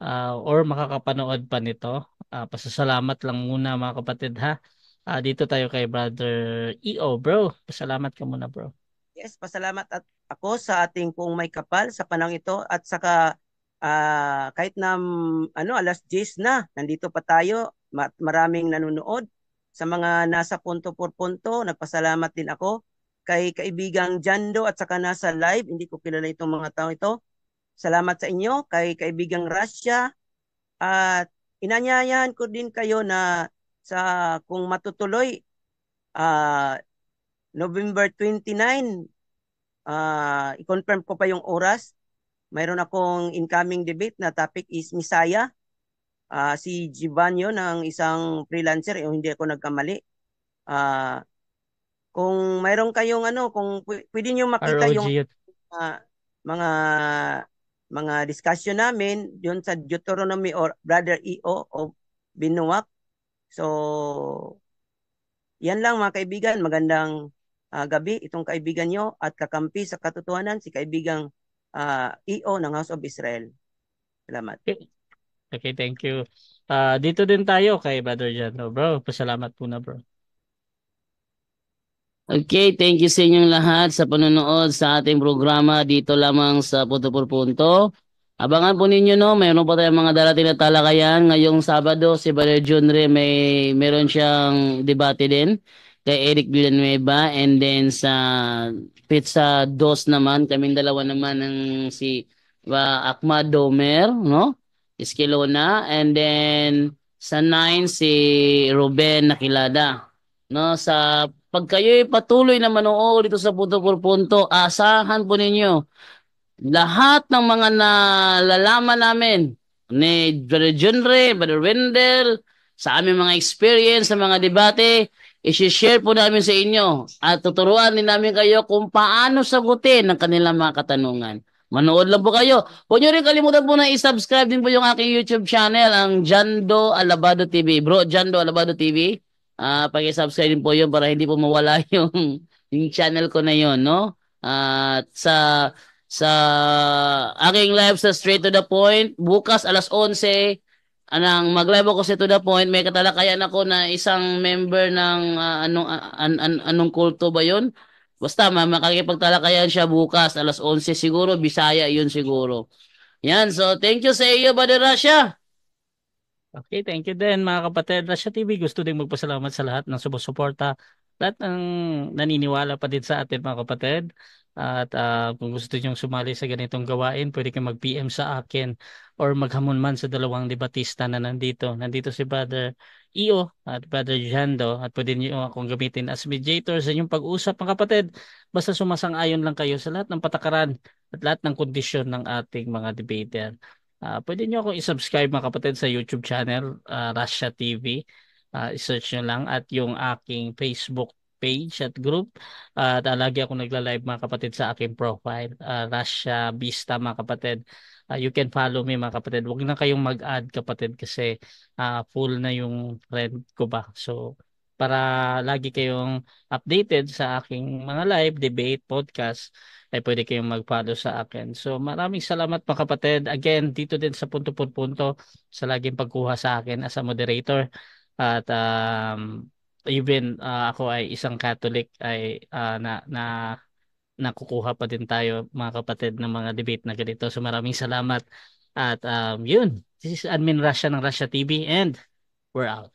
uh, or makakapanood pa nito. Uh, pasasalamat lang muna mga kapatid ha. Uh, dito tayo kay Brother EO, bro. Pasalamat ka muna, bro. Yes, pasalamat at ako sa ating kung may kapal sa panang ito at saka uh, kahit na mm, ano alas 10 na nandito pa tayo maraming nanonood sa mga nasa punto por punto nagpasalamat din ako kay kaibigang Jando at saka nasa live hindi ko kilala itong mga tao ito Salamat sa inyo kay kaibigang Russia at inanyayahan ko din kayo na sa kung matutuloy uh, November 29 uh, ah, i-confirm ko pa yung oras. Mayroon akong incoming debate na topic is Misaya. Uh, si Jibanyo ng isang freelancer, yung eh, hindi ako nagkamali. Uh, kung mayroon kayong ano, kung pwede niyo makita ROG. yung uh, mga mga discussion namin yun sa Deuteronomy or Brother E.O. of Binuwak. So, yan lang mga kaibigan. Magandang uh, gabi itong kaibigan nyo at kakampi sa katotohanan si kaibigang uh, ah, E.O. ng House of Israel. Salamat. Okay, okay thank you. Uh, dito din tayo kay Brother Jan. No, bro, pasalamat po na bro. Okay, thank you sa inyong lahat sa panonood sa ating programa dito lamang sa Punto por Punto. Abangan po ninyo no, mayroon pa tayong mga darating na talakayan. Ngayong Sabado, si Valerio Junre may meron siyang debate din kay Eric Villanueva and then sa Pizza Dos naman, kaming dalawa naman ng si uh, Akma Domer, no? Iskilona and then sa 9 si Ruben Nakilada. No, sa pag kayo ay patuloy na manood dito sa Punto por Punto, asahan po ninyo lahat ng mga nalalaman namin ni Brother Junre, Brother Wendell, sa aming mga experience, sa mga debate, isi-share po namin sa inyo at tuturuan din namin kayo kung paano sagutin ang kanilang mga katanungan. Manood lang po kayo. Huwag nyo rin kalimutan po na i-subscribe din po yung aking YouTube channel, ang Jando Alabado TV. Bro, Jando Alabado TV uh, ah, paki subscribe din po 'yon para hindi po mawala yung, yung channel ko na 'yon, no? At uh, sa sa aking live sa Straight to the Point, bukas alas 11, anang mag-live ako sa To The Point, may katalakayan ako na isang member ng uh, ah, anong ah, an, an, anong kulto ba 'yon? Basta ma makakipagtalakayan siya bukas alas 11 siguro, Bisaya 'yon siguro. Yan, so thank you sa iyo, Brother Russia. Okay, thank you din mga kapatid. Russia TV gusto ding magpasalamat sa lahat ng sumusuporta, lahat ng naniniwala pa din sa atin mga kapatid. At uh, kung gusto niyong sumali sa ganitong gawain, pwede kayong mag-PM sa akin or maghamon man sa dalawang debatista na nandito. Nandito si Brother Iyo at Brother Jando at pwede niyo akong gamitin as mediator sa inyong pag-usap mga kapatid. Basta sumasang-ayon lang kayo sa lahat ng patakaran at lahat ng kondisyon ng ating mga debater. Uh, pwede nyo akong isubscribe mga kapatid sa YouTube channel, uh, ah, Russia TV. Uh, ah, search nyo lang at yung aking Facebook page at group. Uh, at lagi akong nagla-live mga kapatid sa aking profile, uh, Russia Vista mga kapatid. Uh, you can follow me mga kapatid. Huwag na kayong mag-add kapatid kasi uh, full na yung friend ko ba. So, para lagi kayong updated sa aking mga live, debate, podcast, ay pwede kayong mag-follow sa akin. So maraming salamat mga kapatid. Again, dito din sa punto-punto sa laging pagkuha sa akin as a moderator. At um, even uh, ako ay isang Catholic ay uh, na, na nakukuha pa din tayo mga kapatid ng mga debate na ganito. So maraming salamat. At um, yun, this is Admin Russia ng Russia TV and we're out.